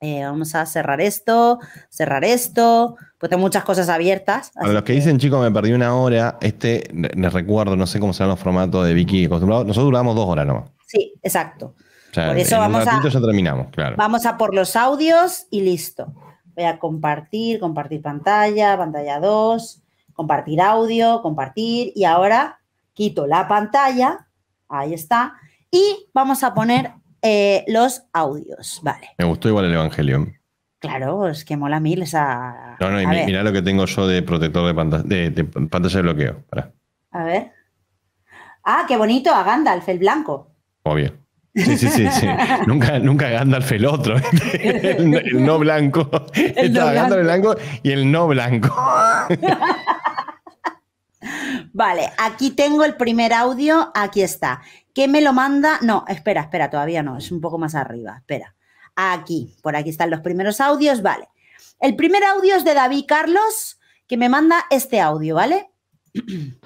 Eh, vamos a cerrar esto, cerrar esto, pues tengo muchas cosas abiertas. A los que, dicen, chicos, me perdí una hora, este, les recuerdo, no sé cómo serán los formatos de Vicky nosotros duramos dos horas nomás. Sí, exacto. por eso vamos a, terminamos, claro. Vamos a por los audios y listo. Voy a compartir, compartir pantalla, pantalla 2 compartir audio, compartir y ahora quito la pantalla, ahí está, y vamos a poner eh, los audios, vale. Me gustó igual el evangelio Claro, es que mola mil esa... No, no, mira lo que tengo yo de protector de, pantalla de, pantalla de bloqueo. A ver. Ah, qué bonito a Gandalf, el blanco. Obvio. Sí, sí, sí, nunca, nunca Gandalf el otro. el, no blanco. El Gandalf el blanco y el no blanco. Vale, aquí tengo el primer audio, aquí está. ¿Qué me lo manda? No, espera, espera, todavía no, es un poco más arriba, espera. Aquí, por aquí están los primeros audios, vale. El primer audio es de David Carlos, que me manda este audio, ¿vale?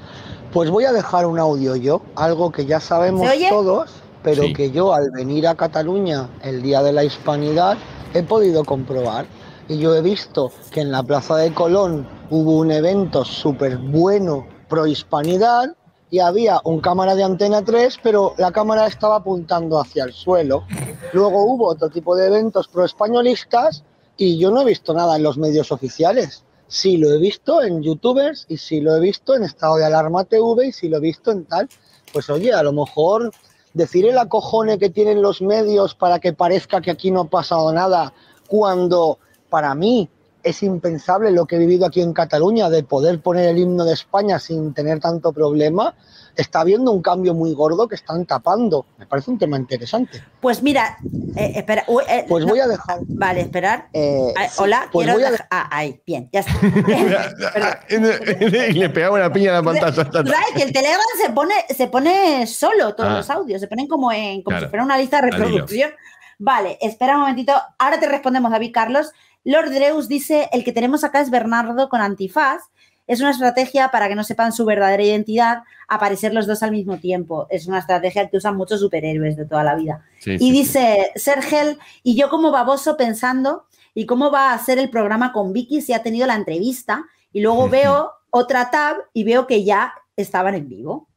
Pues voy a dejar un audio yo, algo que ya sabemos todos, pero que yo al venir a Cataluña el Día de la Hispanidad he podido comprobar. Y yo he visto que en la Plaza de Colón hubo un evento súper bueno prohispanidad y había un cámara de antena 3, pero la cámara estaba apuntando hacia el suelo. Luego hubo otro tipo de eventos proespañolistas y yo no he visto nada en los medios oficiales. Sí lo he visto en youtubers y sí lo he visto en estado de alarma TV y sí lo he visto en tal. Pues oye, a lo mejor decir el acojone que tienen los medios para que parezca que aquí no ha pasado nada, cuando para mí es impensable lo que he vivido aquí en Cataluña, de poder poner el himno de España sin tener tanto problema, está habiendo un cambio muy gordo que están tapando. Me parece un tema interesante. Pues mira, eh, espera. Eh, pues voy a dejar. Vale, esperar. Eh, ah, hola, pues voy a Ah, ahí, bien, ya está. y le pegaba una piña a la pantalla. ¿Sabes que el Telegram se pone, se pone solo todos ah. los audios? Se ponen como, en, como si fuera una lista de reproducción. Vale, espera un momentito. Ahora te respondemos, David Carlos. Lord Dreus dice, el que tenemos acá es Bernardo con antifaz. Es una estrategia para que no sepan su verdadera identidad, aparecer los dos al mismo tiempo. Es una estrategia que usan muchos superhéroes de toda la vida. y dice Sergel, y yo como baboso pensando, ¿y cómo va a ser el programa con Vicky si ha tenido la entrevista? Y luego veo otra tab y veo que ya estaban en vivo.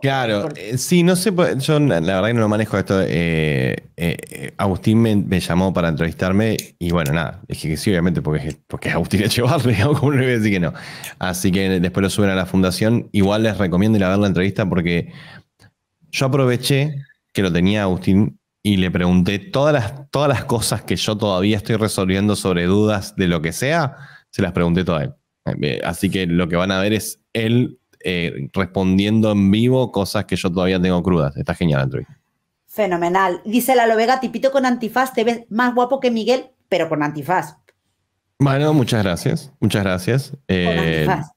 Claro, eh, sí, no sé, pues, yo la verdad que no lo manejo esto. Eh, eh, Agustín me, llamó para entrevistarme y bueno, nada, dije que sí, obviamente, porque, porque es Agustín digamos, como no voy a que no. Así que después lo suben a la fundación. Igual les recomiendo ir a ver la entrevista porque yo aproveché que lo tenía Agustín y le pregunté todas las, todas las cosas que yo todavía estoy resolviendo sobre dudas de lo que sea, se las pregunté todas a él. Así que lo que van a ver es él eh, respondiendo en vivo cosas que yo todavía tengo crudas. Está genial Android Fenomenal. Dice la Lovega, tipito con antifaz, te ves más guapo que Miguel, pero con antifaz. Bueno, muchas gracias. Muchas gracias. con eh, antifaz.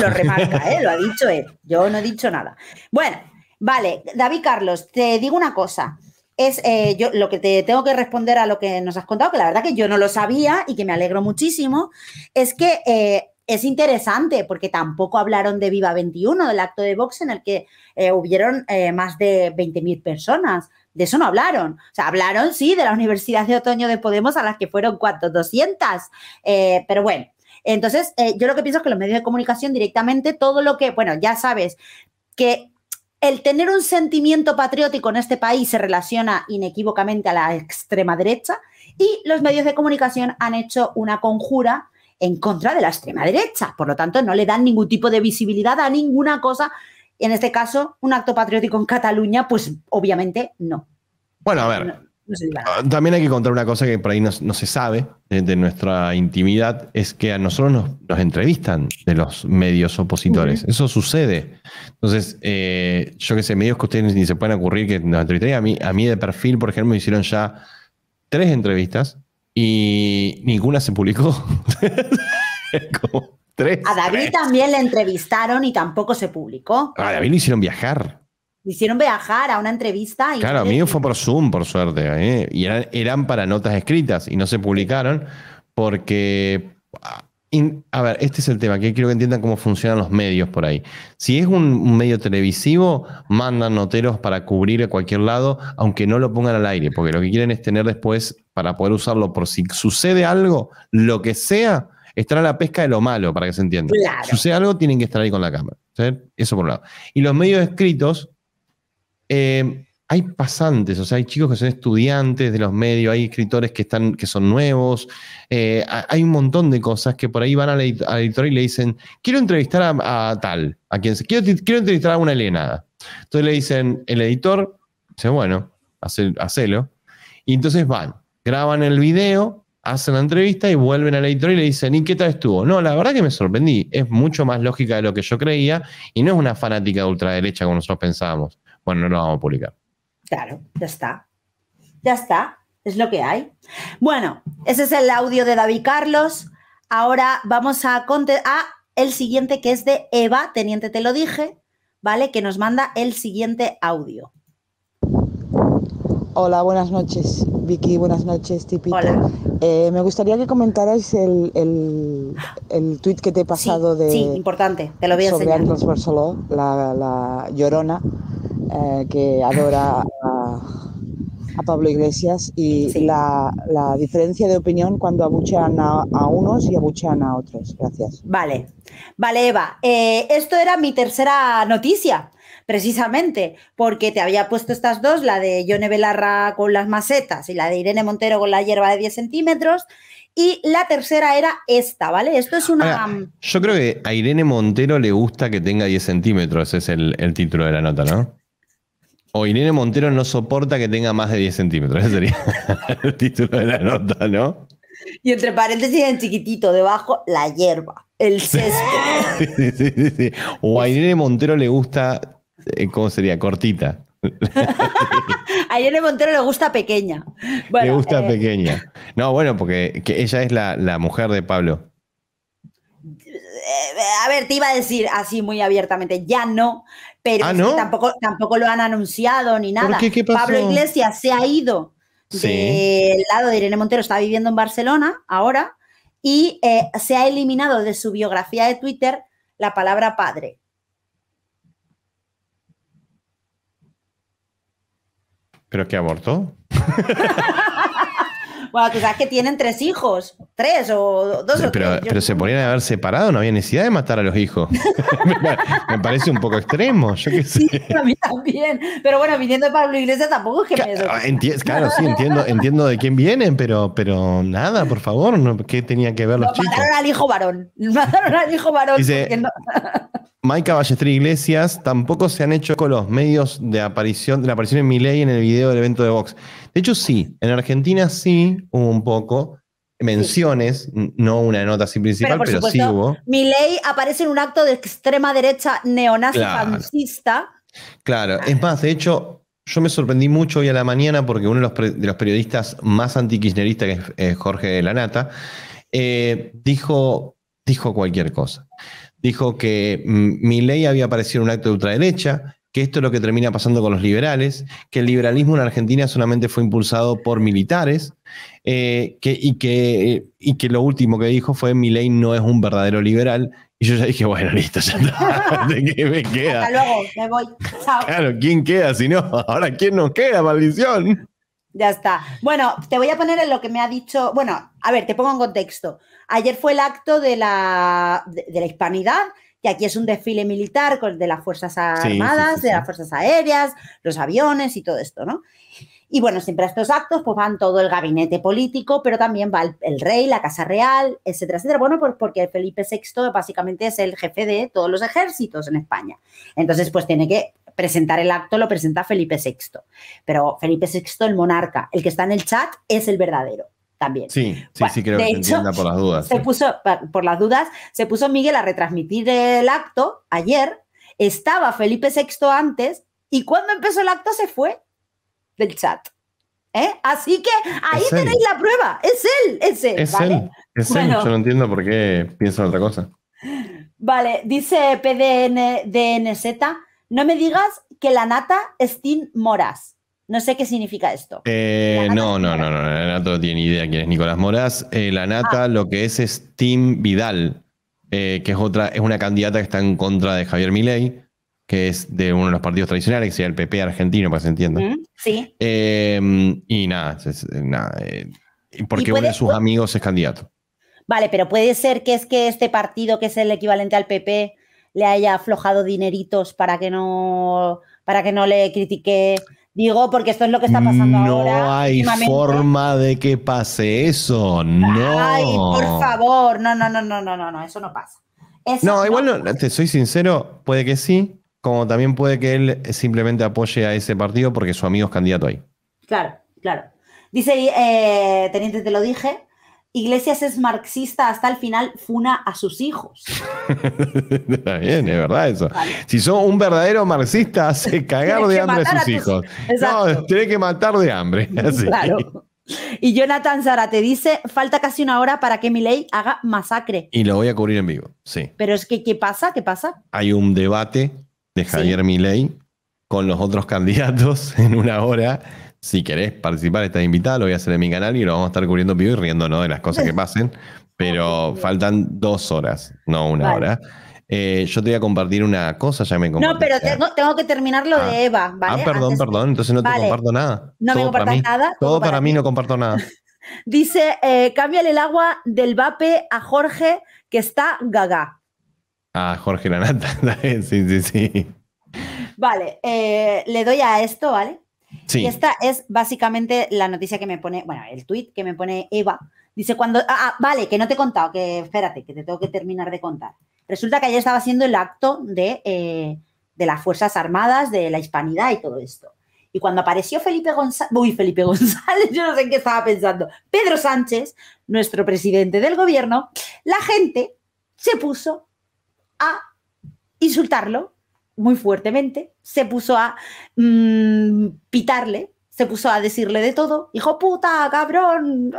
lo remarca, ¿eh? lo ha dicho él. Yo no he dicho nada. Bueno, vale, David Carlos, te digo una cosa. Es eh, yo lo que te tengo que responder a lo que nos has contado, que la verdad que yo no lo sabía y que me alegro muchísimo, es que es interesante porque tampoco hablaron de Viva 21, del acto de Vox en el que eh, hubieron eh, más de 20.000 personas. De eso no hablaron. O sea, hablaron, sí, de la Universidad de Otoño de Podemos a las que fueron, ¿cuántos? 200. Eh, pero bueno, entonces yo lo que pienso es que los medios de comunicación directamente, todo lo que, bueno, ya sabes que el tener un sentimiento patriótico en este país se relaciona inequívocamente a la extrema derecha y los medios de comunicación han hecho una conjura en contra de la extrema derecha. Por lo tanto, no le dan ningún tipo de visibilidad a ninguna cosa. Y en este caso, un acto patriótico en Cataluña, pues obviamente no. Bueno, a ver. Ah, también hay que contar una cosa que por ahí no, se sabe de, nuestra intimidad, es que a nosotros nos, entrevistan de los medios opositores. Eso sucede. Entonces, eh, yo qué sé, medios que ustedes ni se pueden ocurrir que nos entrevisten. A mí, a mí de perfil, por ejemplo, me hicieron ya tres entrevistas y ninguna se publicó. A David también le entrevistaron y tampoco se publicó. A David lo hicieron viajar. Le hicieron viajar a una entrevista. Y claro, a mí fue por Zoom, por suerte. ¿eh? Y eran para notas escritas y no se publicaron porque a ver, este es el tema, que quiero que entiendan cómo funcionan los medios por ahí. Si es un, medio televisivo, mandan noteros para cubrir a cualquier lado, aunque no lo pongan al aire, porque lo que quieren es tener después, para poder usarlo por si sucede algo, lo que sea, estará la pesca de lo malo, para que se entienda. Si sucede algo, tienen que estar ahí con la cámara. Eso por un lado. Y los medios escritos, eh, hay pasantes, o sea, hay chicos que son estudiantes de los medios, hay escritores que, están, que son nuevos, eh, hay un montón de cosas que por ahí van a editor y le dicen, quiero entrevistar a, tal, a quien se, quiero, entrevistar a una Elena. Entonces le dicen, el editor, dice, bueno, hace, hacelo. Y entonces van, graban el video, hacen la entrevista y vuelven al editor y le dicen, ¿y qué tal estuvo? No, la verdad que me sorprendí, es mucho más lógica de lo que yo creía y no es una fanática de ultraderecha como nosotros pensábamos. Bueno, no lo vamos a publicar. Claro, ya está. Ya está, es lo que hay. Bueno, ese es el audio de David Carlos. Ahora vamos a, a el siguiente que es de Eva, teniente te lo dije, ¿vale? Que nos manda el siguiente audio. Hola, buenas noches, Vicky, buenas noches, Tipi. Hola. Eh, me gustaría que comentarais el, el, tuit que te he pasado de... Sí, importante, te lo voy a enseñar. la, la llorona. Eh, que adora a, Pablo Iglesias y la, diferencia de opinión cuando abuchean a, unos y abuchean a otros. Gracias. Vale, vale, Eva. Eh, esto era mi tercera noticia, precisamente, porque te había puesto estas dos, la de Yone Belarra con las macetas y la de Irene Montero con la hierba de 10 centímetros. Y la tercera era esta, ¿vale? Esto es una. yo creo que a Irene Montero le gusta que tenga 10 centímetros, es el, el título de la nota, ¿no? O Irene Montero no soporta que tenga más de 10 centímetros. Ese sería el título de la nota, ¿no? Y entre paréntesis en chiquitito, debajo, la hierba, el sesgo. Sí, sí, sí, o a Irene Montero le gusta, eh, ¿cómo sería? Cortita. a Irene Montero le gusta pequeña. le gusta eh, pequeña. No, bueno, porque ella es la, la mujer de Pablo eh, a ver, te iba a decir así muy abiertamente, ya no, pero ah, tampoco, tampoco lo han anunciado ni nada. Pablo Iglesias se ha ido del lado de Irene Montero, está viviendo en Barcelona ahora, y eh, se ha eliminado de su biografía de Twitter la palabra padre. ¿Pero qué abortó? Bueno, sabes que tienen tres hijos, tres o dos o pero, tres. Pero se podrían haber separado, no había necesidad de matar a los hijos. me parece un poco extremo, yo qué sé. Sí, a mí también. Pero bueno, viniendo de Pablo Iglesias tampoco es que me. Ah, claro, sí, entiendo, entiendo de quién vienen, pero, pero nada, por favor, no, ¿qué tenía que ver los chicos? Mataron al hijo varón. Mataron al hijo varón. Dice, no... Iglesias, tampoco se han hecho con los medios de aparición, de la aparición en Miley en el video del evento de Vox. De hecho, sí, en Argentina sí hubo un poco menciones, no una nota así principal, pero, sí hubo. Mi ley aparece en un acto de extrema derecha neonazi claro. es más, de hecho, yo me sorprendí mucho hoy a la mañana porque uno de los, periodistas más antikirchneristas, que es eh, Jorge Lanata, eh, dijo, dijo cualquier cosa. Dijo que mm, mi ley había aparecido en un acto de ultraderecha, que esto es lo que termina pasando con los liberales, que el liberalismo en Argentina solamente fue impulsado por militares, eh, que, y, que, eh, y que lo último que dijo fue mi ley no es un verdadero liberal. Y yo ya dije, bueno, listo, ya está. ¿De qué me queda? Hasta luego, me voy. Chao. Claro, ¿quién queda si no? Ahora, ¿quién nos queda, maldición? Ya está. Bueno, te voy a poner en lo que me ha dicho. Bueno, a ver, te pongo en contexto. Ayer fue el acto de la, de la hispanidad que aquí es un desfile militar de las Fuerzas Armadas, de las Fuerzas Aéreas, los aviones y todo esto, ¿no? Y bueno, siempre a estos actos pues van todo el gabinete político, pero también va el, el rey, la Casa Real, etcétera, etcétera. Bueno, pues porque Felipe VI básicamente es el jefe de todos los ejércitos en España. Entonces, pues tiene que presentar el acto, lo presenta Felipe VI. Pero Felipe VI, el monarca, el que está en el chat, es el verdadero también. Sí, sí, sí, creo que se entienda por las dudas. Se puso, por las dudas, se puso Miguel a retransmitir el acto ayer, estaba Felipe VI antes, y cuando empezó el acto se fue del chat. ¿eh? Así que ahí tenéis la prueba, es él, es él. Es él, yo no entiendo por qué piensa otra cosa. Vale, dice PDN, DNZ, no me digas que la nata es Tim Moras. No sé qué significa esto. Eh, no, no, no, no, la Nata no tiene idea quién es Nicolás Moraz. Eh, la ah. Nata lo que es es Tim Vidal, eh, que es otra, es una candidata que está en contra de Javier Milei, que es de uno de los partidos tradicionales, que sería el PP argentino, para que se entienda. Mm, sí. y nada, nada porque uno de sus amigos es candidato. Vale, pero puede ser que es que este partido, que es el equivalente al PP, le haya aflojado dineritos para que no, para que no le critique Digo, porque esto es lo que está pasando ahora. No hay forma de que pase eso. No. Ay, por favor. No, no, no, no, no, no, no. Eso no pasa. no, igual, no, te soy sincero, puede que sí, como también puede que él simplemente apoye a ese partido porque su amigo es candidato ahí. Claro, claro. Dice, eh, Teniente, te lo dije, Iglesias es marxista hasta el final, funa a sus hijos. Está bien, es verdad eso. Si son un verdadero marxista, hace cagar de hambre a sus hijos. No, tiene que matar de hambre. Claro. Y Jonathan Zara te dice, falta casi una hora para que Milei haga masacre. Y lo voy a cubrir en vivo, sí. Pero es que, ¿qué pasa? ¿Qué pasa? Hay un debate de Javier Milei con los otros candidatos en una hora si querés participar, estás invitado, lo voy a hacer en mi canal y lo vamos a estar cubriendo vivo y no de las cosas que pasen. Pero ah, faltan dos horas, no una hora. Eh, yo te voy a compartir una cosa, ya me No, pero tengo, que terminar lo de ah. Eva, ah, ¿vale? Ah, perdón, perdón, entonces no te comparto nada. No me compartas nada. Todo para, mí no comparto nada. Dice, eh, cámbiale el agua del vape a Jorge, que está gaga. a Jorge Lanata, sí, sí, sí. Vale, eh, le doy a esto, ¿vale? Y esta es básicamente la noticia que me pone, bueno, el tweet que me pone Eva. Dice cuando, ah, ah, vale, que no te he contado, que espérate, que te tengo que terminar de contar. Resulta que ayer estaba haciendo el acto de, eh, de las Fuerzas Armadas, de la hispanidad y todo esto. Y cuando apareció Felipe González, uy, Felipe González, yo no sé en qué estaba pensando, Pedro Sánchez, nuestro presidente del gobierno, la gente se puso a insultarlo muy fuertemente, se puso a mm, pitarle, se puso a decirle de todo, hijo puta, cabrón,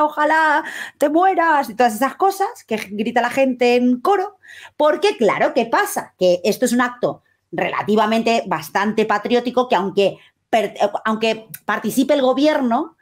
ojalá te mueras y todas esas cosas que grita la gente en coro, porque claro, ¿qué pasa? Que esto es un acto relativamente bastante patriótico que aunque, eh, aunque participe el gobierno,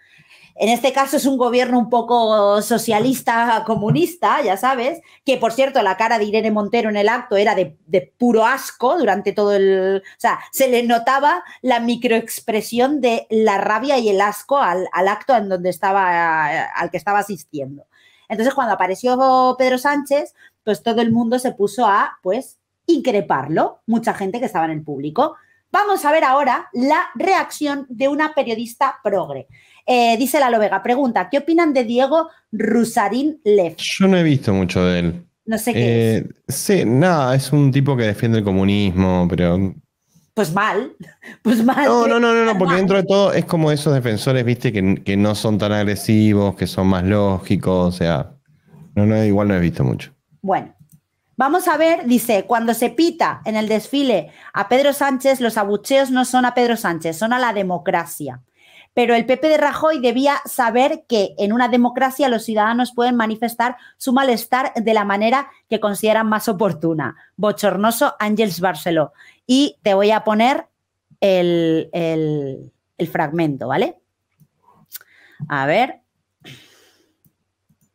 en este caso es un gobierno un poco socialista, comunista, ya sabes, que por cierto la cara de Irene Montero en el acto era de, puro asco durante todo el... O sea, se le notaba la microexpresión de la rabia y el asco al, acto en donde estaba, al que estaba asistiendo. Entonces cuando apareció Pedro Sánchez, pues todo el mundo se puso a, pues, increparlo, mucha gente que estaba en el público. Vamos a ver ahora la reacción de una periodista progre. Eh, dice la Lovega, pregunta, ¿qué opinan de Diego Rusarín Left? Yo no he visto mucho de él. No sé qué eh, es. Sí, nada, es un tipo que defiende el comunismo, pero. Pues mal, pues mal. No, no, no, no, porque dentro de todo es como esos defensores, viste, que, que no son tan agresivos, que son más lógicos, o sea. No, no, igual no he visto mucho. Bueno, Vamos a ver, dice, cuando se pita en el desfile a Pedro Sánchez, los abucheos no son a Pedro Sánchez, son a la democracia pero el Pepe de Rajoy debía saber que en una democracia los ciudadanos pueden manifestar su malestar de la manera que consideran más oportuna. Bochornoso Ángels Barceló. Y te voy a poner el, el fragmento, ¿vale? A ver.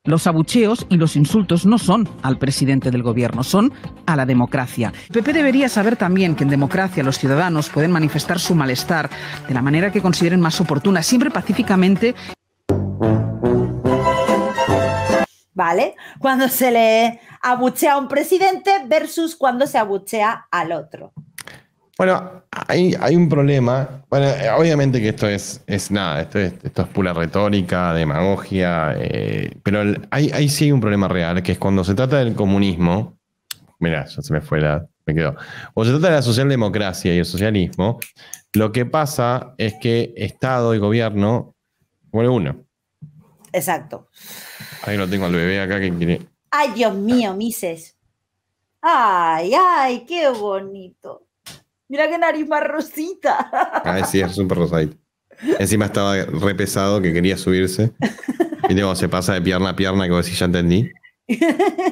Los abucheos y los insultos no son al presidente del gobierno, son a la democracia. Pepe debería saber también que en democracia los ciudadanos pueden manifestar su malestar de la manera que consideren más oportuna, siempre pacíficamente. ¿Vale? Cuando se le abuchea a un presidente versus cuando se abuchea al otro. Bueno, hay, un problema. Bueno, eh, obviamente que esto es, nada, esto es, pura retórica, demagogia, eh, pero ahí sí hay un problema real, que es cuando se trata del comunismo, Mira, ya se me fue la, me quedó, o se trata de la socialdemocracia y el socialismo, lo que pasa es que Estado y gobierno bueno, uno. Exacto. Ahí lo tengo al bebé acá que quiere. Ay, Dios mío, Mises. Ay, ay, qué bonito. Mira qué nariz más rosita. Ah, sí, es súper rosadita. Encima estaba re pesado que quería subirse. Y luego se pasa de pierna a pierna, que vos decís, ya entendí.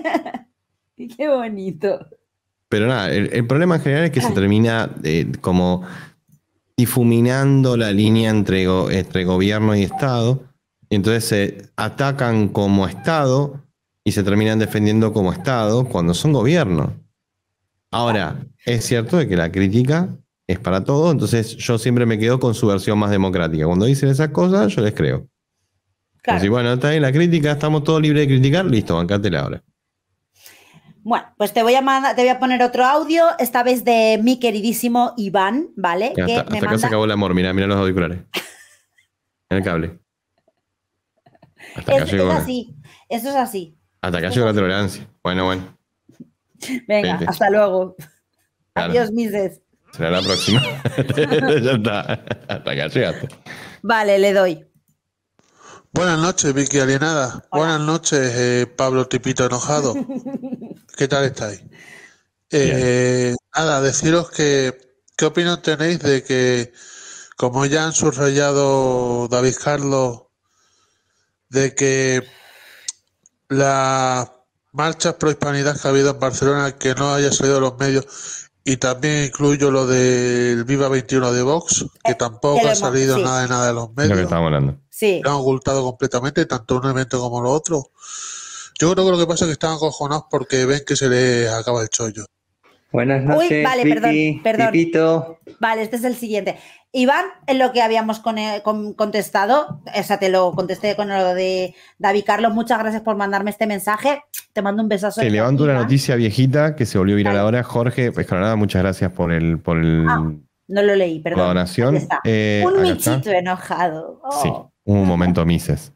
qué bonito. Pero nada, el, problema en general es que se termina eh, como difuminando la línea entre gobierno y Estado. Y entonces se atacan como Estado y se terminan defendiendo como Estado cuando son gobierno. Ahora, es cierto de que la crítica es para todo, entonces yo siempre me quedo con su versión más democrática. Cuando dicen esas cosas, yo les creo. Claro. bueno, está en la crítica, estamos todos libres de criticar, listo, bancátela ahora. Bueno, pues te voy a te voy a poner otro audio, esta vez de mi queridísimo Iván, ¿vale? hasta, acá se acabó el amor, mira, mira los auriculares. en el cable. Hasta es, eh. así, eso es así. Hasta acá llegó la tolerancia. Bueno, bueno. Venga, hasta luego. Adiós, Mises. Será la próxima. ya está. Hasta casi Vale, le doy. Buenas noches, Vicky Alienada. Buenas noches, eh, Pablo Tipito Enojado. ¿Qué tal estáis? Eh, nada, deciros que, ¿qué opinión tenéis de que, como ya han subrayado David Carlos, de que la marchas pro que ha habido en Barcelona que no haya salido de los medios y también incluyo lo del Viva 21 de Vox, que eh, tampoco ha salido nada de nada de los medios. Lo que estamos hablando. Sí. Lo han ocultado completamente, tanto un evento como lo otro. Yo creo que lo que pasa es que están acojonados porque ven que se les acaba el chollo. Buenas noches. Uy, vale, perdón, perdón. Vale, este es el siguiente. Iván, en lo que habíamos eh, contestado, o sea, te lo contesté con lo de David Carlos, muchas gracias por mandarme este mensaje. Te mando un besazo. Te levanto una noticia viejita que se volvió a la ahora. Jorge pues nada, muchas gracias por el. Por el ah, no lo leí, perdón. La donación. Eh, un michito enojado. Sí, oh. un momento, Mises.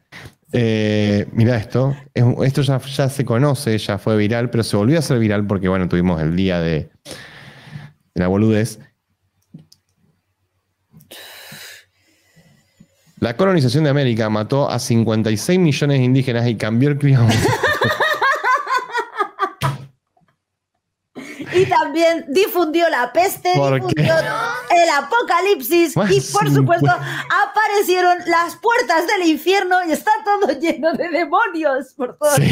Eh, mirá esto, esto ya, se conoce, ya fue viral, pero se volvió a ser viral porque, bueno, tuvimos el día de, de la boludez. La colonización de América mató a 56 millones de indígenas y cambió el clima. también difundió la peste, difundió el apocalipsis y por supuesto aparecieron las puertas del infierno y está todo lleno de demonios por todo sí,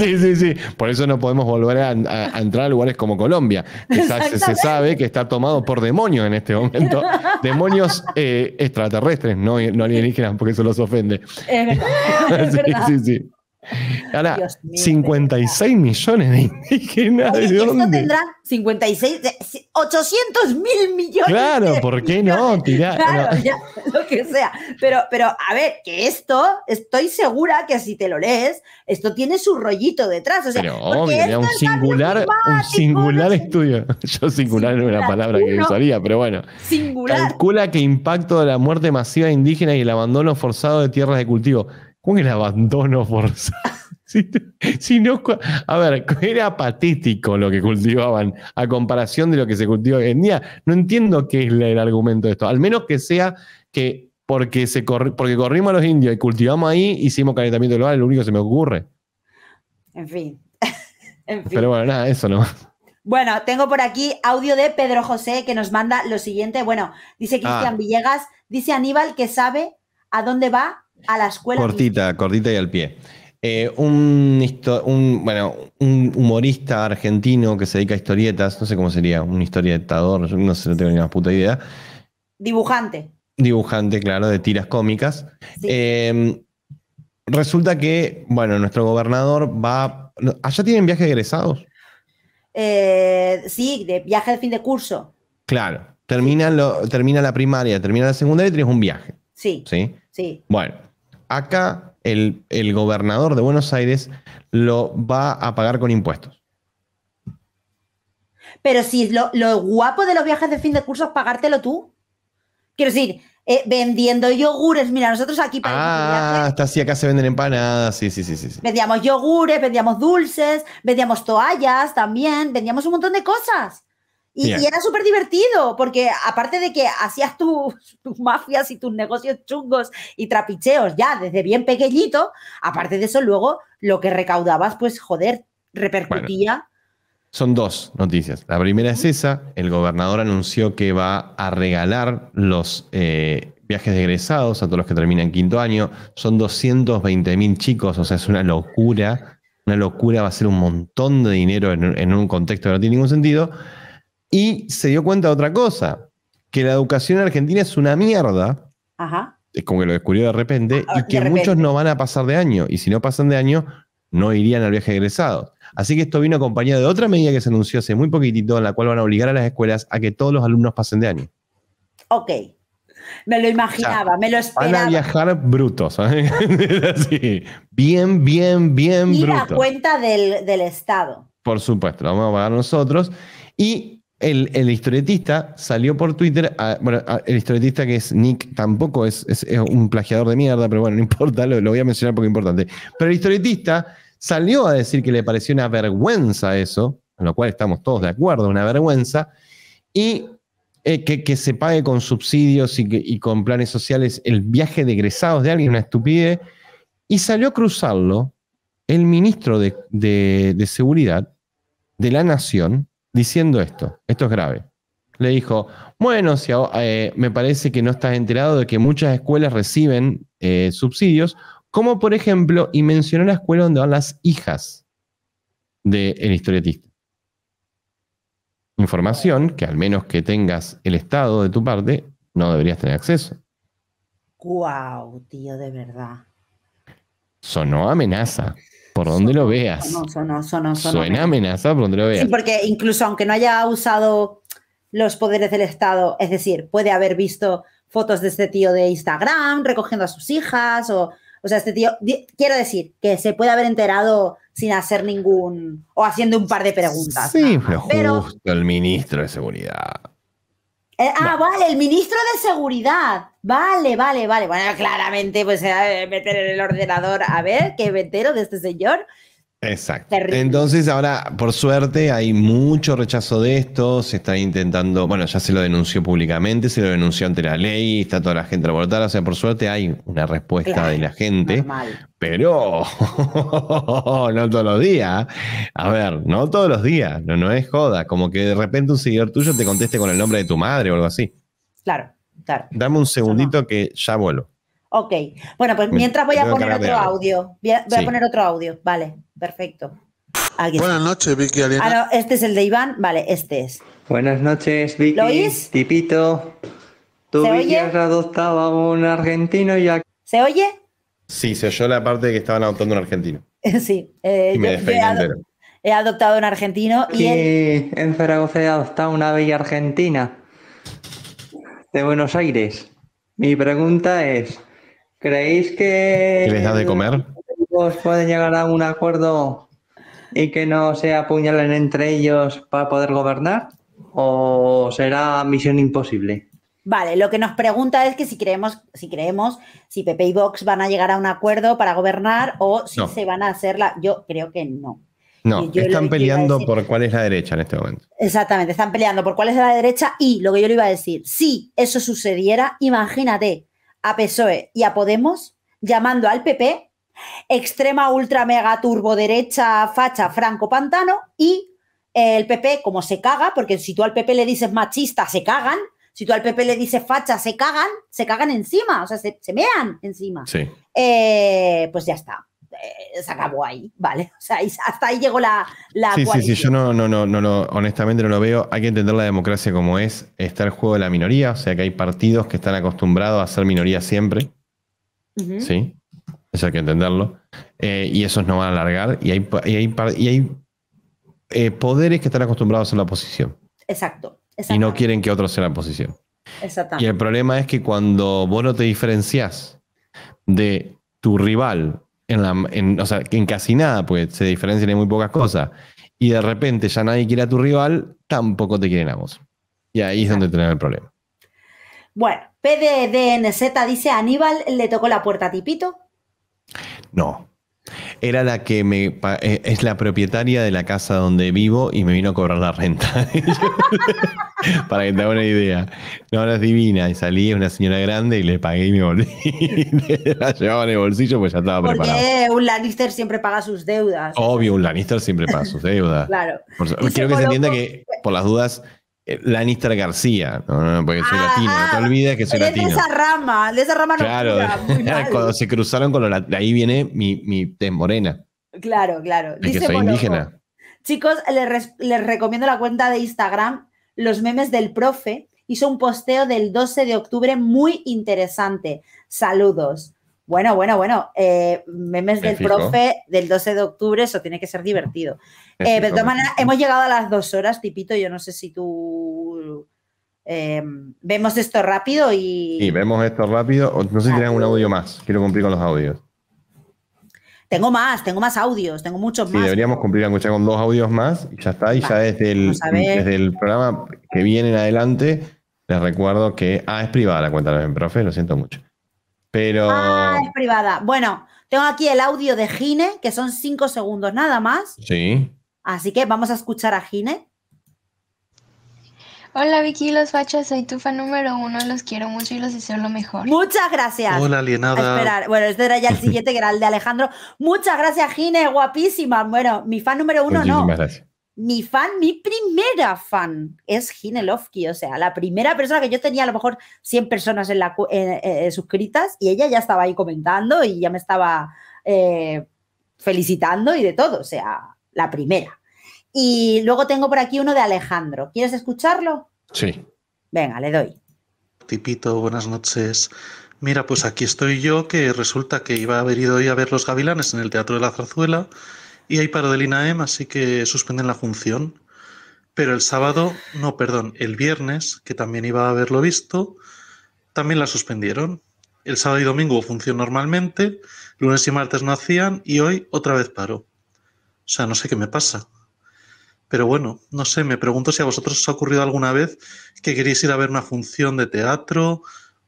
Sí, sí, sí, Por eso no podemos volver a, entrar a lugares como Colombia. se, sabe que está tomado por demonios en este momento. Demonios eh, extraterrestres, no, no alienígenas, porque eso los ofende. Sí, sí, sí. Ahora, 56 millones de indígenas. Esto tendrá 56, 800 mil millones. Claro, ¿por qué no? Tira. lo que sea. Pero, pero, a ver, que esto, estoy segura que si te lo lees, esto tiene su rollito detrás. O sea, pero hombre, un singular, un singular estudio. Yo singular, no era una palabra que usaría, pero bueno. Singular. Calcula que impacto de la muerte masiva indígena y el abandono forzado de tierras de cultivo. Con el abandono forzado? Si, a ver, era patético lo que cultivaban a comparación de lo que se cultiva hoy en día. No entiendo qué es el argumento de esto. Al menos que sea que porque, se porque corrimos a los indios y cultivamos ahí, hicimos calentamiento global, lo único que se me ocurre. En fin. Pero bueno, nada, eso no. Bueno, tengo por aquí audio de Pedro José que nos manda lo siguiente. Bueno, dice ah. Cristian Villegas, dice Aníbal que sabe a dónde va a la escuela. Cortita, cortita y al pie. Eh, un, bueno, un humorista argentino que se dedica a historietas, no sé cómo sería, un historietador, no sé, no tengo ni una puta idea. Dibujante. Dibujante, claro, de tiras cómicas. Em, resulta que, bueno, nuestro gobernador va. ¿Allá tienen viaje de egresados? Eh, sí, de viaje de fin de curso. Claro. Termina, lo, termina la primaria, termina la secundaria y tienes un viaje. Sí. Sí. Sí. Bueno, acá el, gobernador de Buenos Aires lo va a pagar con impuestos. Pero si lo, guapo de los viajes de fin de curso es pagártelo tú. Quiero decir, eh, vendiendo yogures. Mira, nosotros aquí para Ah, hasta sí, acá se venden empanadas. Sí, sí, sí, sí. Vendíamos yogures, vendíamos dulces, vendíamos toallas también, vendíamos un montón de cosas. Y, era súper divertido, porque aparte de que hacías tus, mafias y tus negocios chungos y trapicheos ya desde bien pequeñito, aparte de eso, luego lo que recaudabas, pues joder, repercutía. son dos noticias. La primera es esa, el gobernador anunció que va a regalar los eh, viajes de egresados a todos los que terminan quinto año. Son 220 mil chicos, o sea, es una locura. Una locura, va a ser un montón de dinero en un contexto que no tiene ningún sentido. Y se dio cuenta de otra cosa, que la educación argentina es una mierda. Es como que lo descubrió de repente, ah, y que muchos no van a pasar de año, y si no pasan de año, no irían al viaje egresado. Así que esto vino acompañado de otra medida que se anunció hace muy poquitito, en la cual van a obligar a las escuelas a que todos los alumnos pasen de año. Ok. Me lo imaginaba, me lo esperaba. Van a viajar brutos. ¿eh? Bien, bien, bien y brutos. Y la cuenta del, Estado. Por supuesto, lo vamos a pagar nosotros. Y el, historietista salió por Twitter, ah, bueno, ah, el historietista que es Nick tampoco es, un plagiador de mierda, pero bueno, no importa, lo, voy a mencionar porque es importante. Pero el historietista salió a decir que le pareció una vergüenza eso, en lo cual estamos todos de acuerdo, una vergüenza, y eh, que, que, se pague con subsidios y, con planes sociales el viaje de egresados de alguien, una estupidez, y salió a cruzarlo el ministro de Seguridad de la Nación, diciendo esto. Esto es grave. Le dijo, bueno, si, eh, me parece que no estás enterado de que muchas escuelas reciben eh, subsidios, como por ejemplo, y mencionó la escuela donde van las hijas del el historietista. Información que al menos que tengas el estado de tu parte, no deberías tener acceso. Guau, wow, tío, de verdad. Sonó amenaza. Por donde lo veas. Suena amenaza por donde lo veas. Sí, porque incluso aunque no haya usado los poderes del Estado, es decir, puede haber visto fotos de este tío de Instagram recogiendo a sus hijas o... sea, este tío, quiero decir, que se puede haber enterado sin hacer ningún, o haciendo un par de preguntas. Sí, pero justo el ministro de Seguridad. Eh, ah, vale, el ministro de Seguridad. Vale, vale, vale. Bueno, claramente, pues eh, meter en el ordenador a ver qué vetero de este señor Exacto. Entonces ahora, por suerte, hay mucho rechazo de esto, se está intentando, bueno, ya se lo denunció públicamente, se lo denunció ante la ley, está toda la gente a o sea, por suerte hay una respuesta de la gente, pero no todos los días, a ver, no todos los días, no, es joda, como que de repente un seguidor tuyo te conteste con el nombre de tu madre o algo así. Claro, claro. Dame un segundito que ya vuelo Ok, bueno, pues mientras voy a poner otro audio, voy a poner otro audio, vale. Perfecto. Buenas noches, Vicky ah, este es el de Iván. Vale, este es. Buenas noches, Vicky. Tipito. Tú ¿Se has adoptado a un argentino y ¿Se oye? Sí, se oyó la parte de que estaban adoptando a un argentino. sí. Eh, he, adoptado a un argentino y... Él... en Zaragoza he adoptado una bella argentina de Buenos Aires. Mi pregunta es, ¿creéis que... ¿Qué les da de comer? pueden llegar a un acuerdo y que no se apuñalen entre ellos para poder gobernar? ¿O será misión imposible? Vale, lo que nos pregunta es que si creemos, si creemos, si PP y Vox van a llegar a un acuerdo para gobernar o si se van a hacer la. Yo creo que no. No, están peleando por cuál es la derecha en este momento. Exactamente, están peleando por cuál es la derecha y lo que yo le iba a decir, si eso sucediera, imagínate a PSOE y a Podemos llamando al PP extrema, ultra, mega, turbo, derecha, facha, Franco Pantano y eh, el PP, como se caga, porque si tú al PP le dices machista, se cagan. Si tú al PP le dices facha, se cagan, se cagan encima, o sea, se, mean encima. Eh, pues ya está. Eh, se acabó ahí, ¿vale? O sea, hasta ahí llegó la. la sí, sí, sí, yo no, no, no, no, honestamente no lo veo. Hay que entender la democracia como es. Está el juego de la minoría, o sea que hay partidos que están acostumbrados a ser minoría siempre. Sí. Eso hay que entenderlo. Eh, y esos no van a alargar. Y hay, y eh, poderes que están acostumbrados a la posición. Exacto. Y no quieren que otros sean la posición. Exactamente. Y el problema es que cuando vos no te diferencias de tu rival, en, la, en, o sea, en casi nada, pues se diferencian en muy pocas cosas, y de repente ya nadie quiere a tu rival, tampoco te quieren a vos. Y ahí es donde tenemos el problema. Bueno, PDDNZ dice, Aníbal le tocó la puerta a Tipito, no. Era la que me eh, es la propietaria de la casa donde vivo y me vino a cobrar la renta. Para que te haga una idea. No, no es divina. Y salí, es una señora grande y le pagué y me volví. la llevaba en el bolsillo pues ya estaba Porque un Lannister siempre paga sus deudas. Obvio, un Lannister siempre paga sus deudas. claro. quiero que se entienda que, por las dudas, eh, Lannister García, no, porque soy ah, latino, no te ah, olvides que soy de latino. De esa rama, de esa rama claro, no Claro, cuando se cruzaron con los latinos, ahí viene mi, mi tez morena. Claro, claro. Es que soy indígena. Chicos, les, les recomiendo la cuenta de Instagram, los memes del profe, hizo un posteo del 12 de octubre muy interesante. Saludos. Bueno, bueno, bueno. Eh, memes del profe del 12 de octubre, eso tiene que ser divertido. Eh, de todas maneras, hemos llegado a las dos horas, Tipito. Yo no sé si tú. Em, vemos esto rápido y. Sí, vemos esto rápido. No sé si tienen un audio más. Quiero cumplir con los audios. Tengo más, tengo más audios, tengo muchos más. deberíamos cumplir la con dos audios más y ya está. Y ya desde el, el programa que viene en adelante, les recuerdo que. Ah, es privada la cuenta, profe, lo siento mucho. Pero. Ah, es privada. Bueno, tengo aquí el audio de Gine, que son cinco segundos nada más. Sí. Así que vamos a escuchar a Gine. Hola Vicky, los fachas, soy tu fan número uno, los quiero mucho y los deseo lo mejor. Muchas gracias. Hola alienada. Bueno, este era ya el siguiente, que era el de Alejandro. Muchas gracias Gine, guapísima. Bueno, mi fan número uno Muchísimas no. Gracias mi fan, mi primera fan es Ginelovsky, o sea, la primera persona que yo tenía a lo mejor 100 personas en la, eh, eh, eh, suscritas y ella ya estaba ahí comentando y ya me estaba felicitando y de todo, o sea, la primera. Y luego tengo por aquí uno de Alejandro. ¿Quieres escucharlo? Sí. Venga, le doy. Tipito, buenas noches. Mira, pues aquí estoy yo, que resulta que iba a haber ido hoy a ver Los Gavilanes en el Teatro de la Zarzuela y hay paro del INAEM, así que suspenden la función. Pero el sábado, no, perdón, el viernes, que también iba a haberlo visto, también la suspendieron. El sábado y domingo funcionó normalmente, lunes y martes no hacían y hoy otra vez paro. O sea, no sé qué me pasa. Pero bueno, no sé, me pregunto si a vosotros os ha ocurrido alguna vez que queríais ir a ver una función de teatro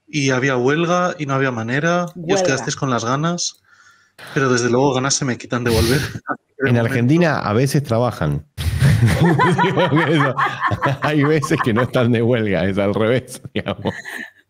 y había huelga y no había manera y os quedasteis con las ganas, pero desde luego ganas se me quitan de volver en Argentina a veces trabajan. Hay veces que no están de huelga, es al revés,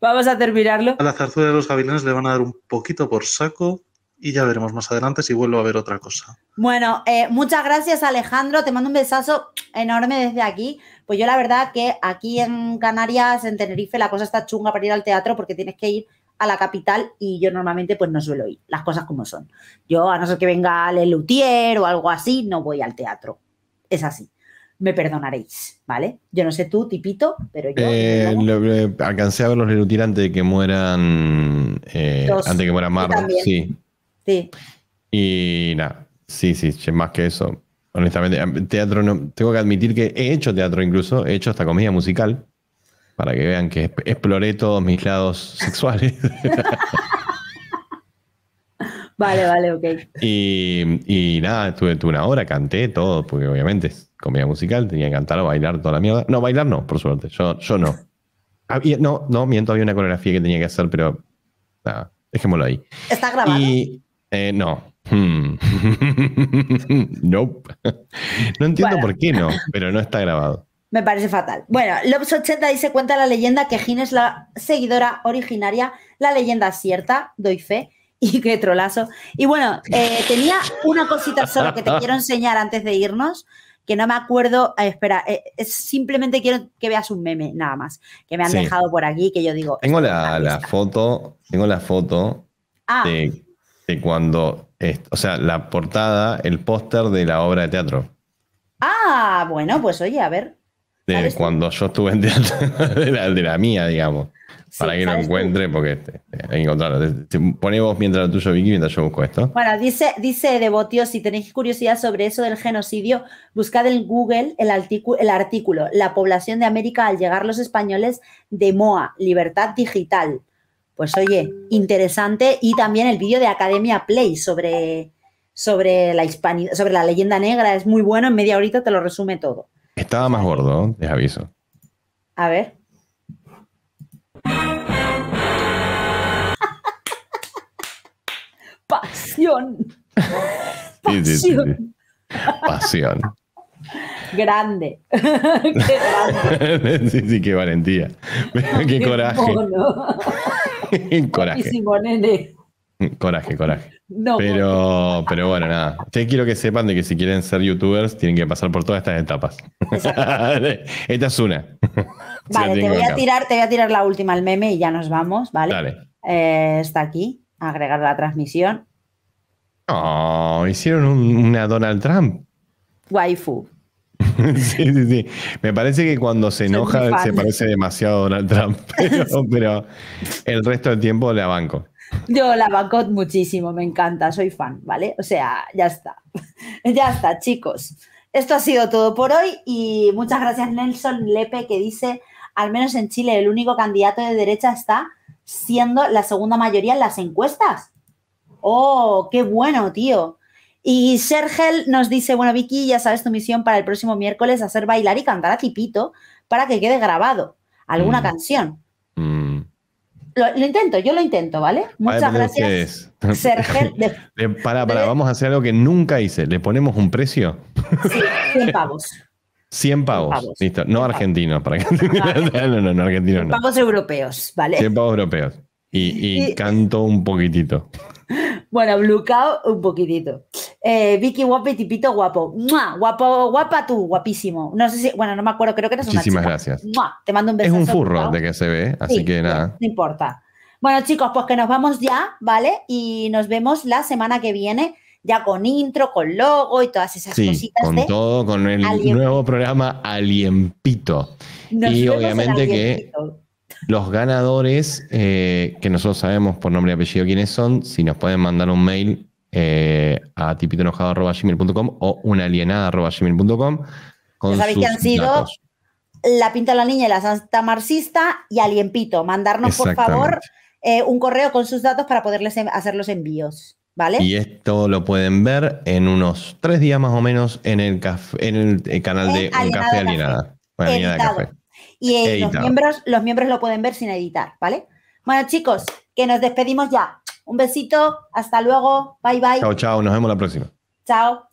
Vamos a terminarlo. A la zarzuela de los gavilanes le van a dar un poquito por saco y ya veremos más adelante si vuelvo a ver otra cosa. Bueno, eh, muchas gracias Alejandro, te mando un besazo enorme desde aquí. Pues yo la verdad que aquí en Canarias, en Tenerife, la cosa está chunga para ir al teatro porque tienes que ir a la capital y yo normalmente pues no suelo ir, las cosas como son. Yo, a no ser que venga el Luthier o algo así, no voy al teatro. Es así. Me perdonaréis, ¿vale? Yo no sé tú, tipito, pero yo... Eh, eh, alcancé a ver los Le antes de que mueran... Eh, antes que muera Marvel, sí. Sí. Y nada, sí, sí, más que eso. Honestamente, teatro no... Tengo que admitir que he hecho teatro incluso, he hecho hasta comedia musical para que vean que exploré todos mis lados sexuales. vale, vale, ok. Y, nada, estuve, una hora, canté todo, porque obviamente es comida musical, tenía que cantar o bailar toda la mierda. No, bailar no, por suerte, yo, no. no, no, miento, había una coreografía que tenía que hacer, pero nada, dejémoslo ahí. ¿Está grabado? Y, eh, no. Hmm. nope. no entiendo por qué no, pero no está grabado. Me parece fatal. Bueno, Lobs80 dice, cuenta la leyenda que Gin es la seguidora originaria, la leyenda cierta, doy fe, y qué trolazo. Y bueno, eh, tenía una cosita solo que te quiero enseñar antes de irnos, que no me acuerdo, eh, espera, eh, simplemente quiero que veas un meme, nada más, que me han dejado por aquí, que yo digo... Tengo la, foto, tengo la foto ah. de, de, cuando, o sea, la portada, el póster de la obra de teatro. Ah, bueno, pues oye, a ver de cuando yo estuve en de la, mía, digamos. para que lo encuentre, porque hay que encontrarlo. Te, mientras tú tuyo, Vicky, mientras yo busco esto. Bueno, dice, dice Devotio, si tenéis curiosidad sobre eso del genocidio, buscad en Google el, artículo, el artículo La población de América al llegar los españoles de MOA, Libertad Digital. Pues oye, interesante. Y también el vídeo de Academia Play sobre, sobre, la, sobre la leyenda negra es muy bueno, en media horita te lo resume todo. Estaba más gordo, les aviso. A ver. Pasión. Pasión. Pasión. Grande. qué Sí, sí, qué valentía. qué, qué coraje. coraje. Coraje, coraje pero, pero bueno, nada. te quiero que sepan de que si quieren ser youtubers tienen que pasar por todas estas etapas. Esta es una. Vale, te voy, a tirar, a tirar la última al meme y ya nos vamos, ¿vale? Eh, está aquí, agregar la transmisión. Oh, hicieron una Donald Trump. Waifu. sí, sí, sí. Me parece que cuando se enoja se parece demasiado a Donald Trump, pero, el resto del tiempo le banco. Yo la Bacot muchísimo, me encanta, soy fan, ¿vale? O sea, ya está. ya está, chicos. Esto ha sido todo por hoy y muchas gracias Nelson Lepe que dice, al menos en Chile, el único candidato de derecha está siendo la segunda mayoría en las encuestas. ¡Oh, qué bueno, tío! Y Sergel nos dice, bueno, Vicky, ya sabes tu misión para el próximo miércoles, hacer bailar y cantar a Tipito para que quede grabado alguna mm. canción. Lo, intento, yo lo intento, ¿vale? Ah, Muchas gracias. Eh, Sergio. para, eh, para, vamos a hacer algo que nunca hice. ¿Le ponemos un precio? Sí, 100 pavos. 100 pavos. Listo. No argentinos. Para que... no, no, no, argentinos no. Pavos europeos, ¿vale? 100 pavos europeos. y, y, canto un poquitito. Bueno, Blue Cow, un poquitito. Eh, Vicky guapo y Tipito guapo. Guapo, guapa tú, guapísimo. No sé si, bueno, no me acuerdo, creo que eres Muchísimas una Muchísimas gracias. Te mando un beso. Es un furro de que se ve, así que nada. No importa. Bueno, chicos, pues que nos vamos ya, ¿vale? Y nos vemos la semana que viene ya con intro, con logo y todas esas sí, cositas. Con todo, con el nuevo programa Alienpito. y obviamente que los ganadores, eh, que nosotros sabemos por nombre y apellido quiénes son, si nos pueden mandar un mail eh, a tipitoenojado.gmail.com o unalienada.gmail.com. Ya sabéis que han sido La Pinta de la Niña y la Santa Marxista y Alienpito. Mandarnos, por favor, eh, un correo con sus datos para poderles hacer los envíos. ¿Vale? Y esto lo pueden ver en unos tres días más o menos en el, café, en el, canal de Un Café Alienada. Café. Y los, miembros, los miembros lo pueden ver sin editar, ¿vale? Bueno, chicos, que nos despedimos ya. Un besito, hasta luego, bye bye. Chao, chao, nos vemos la próxima. Chao.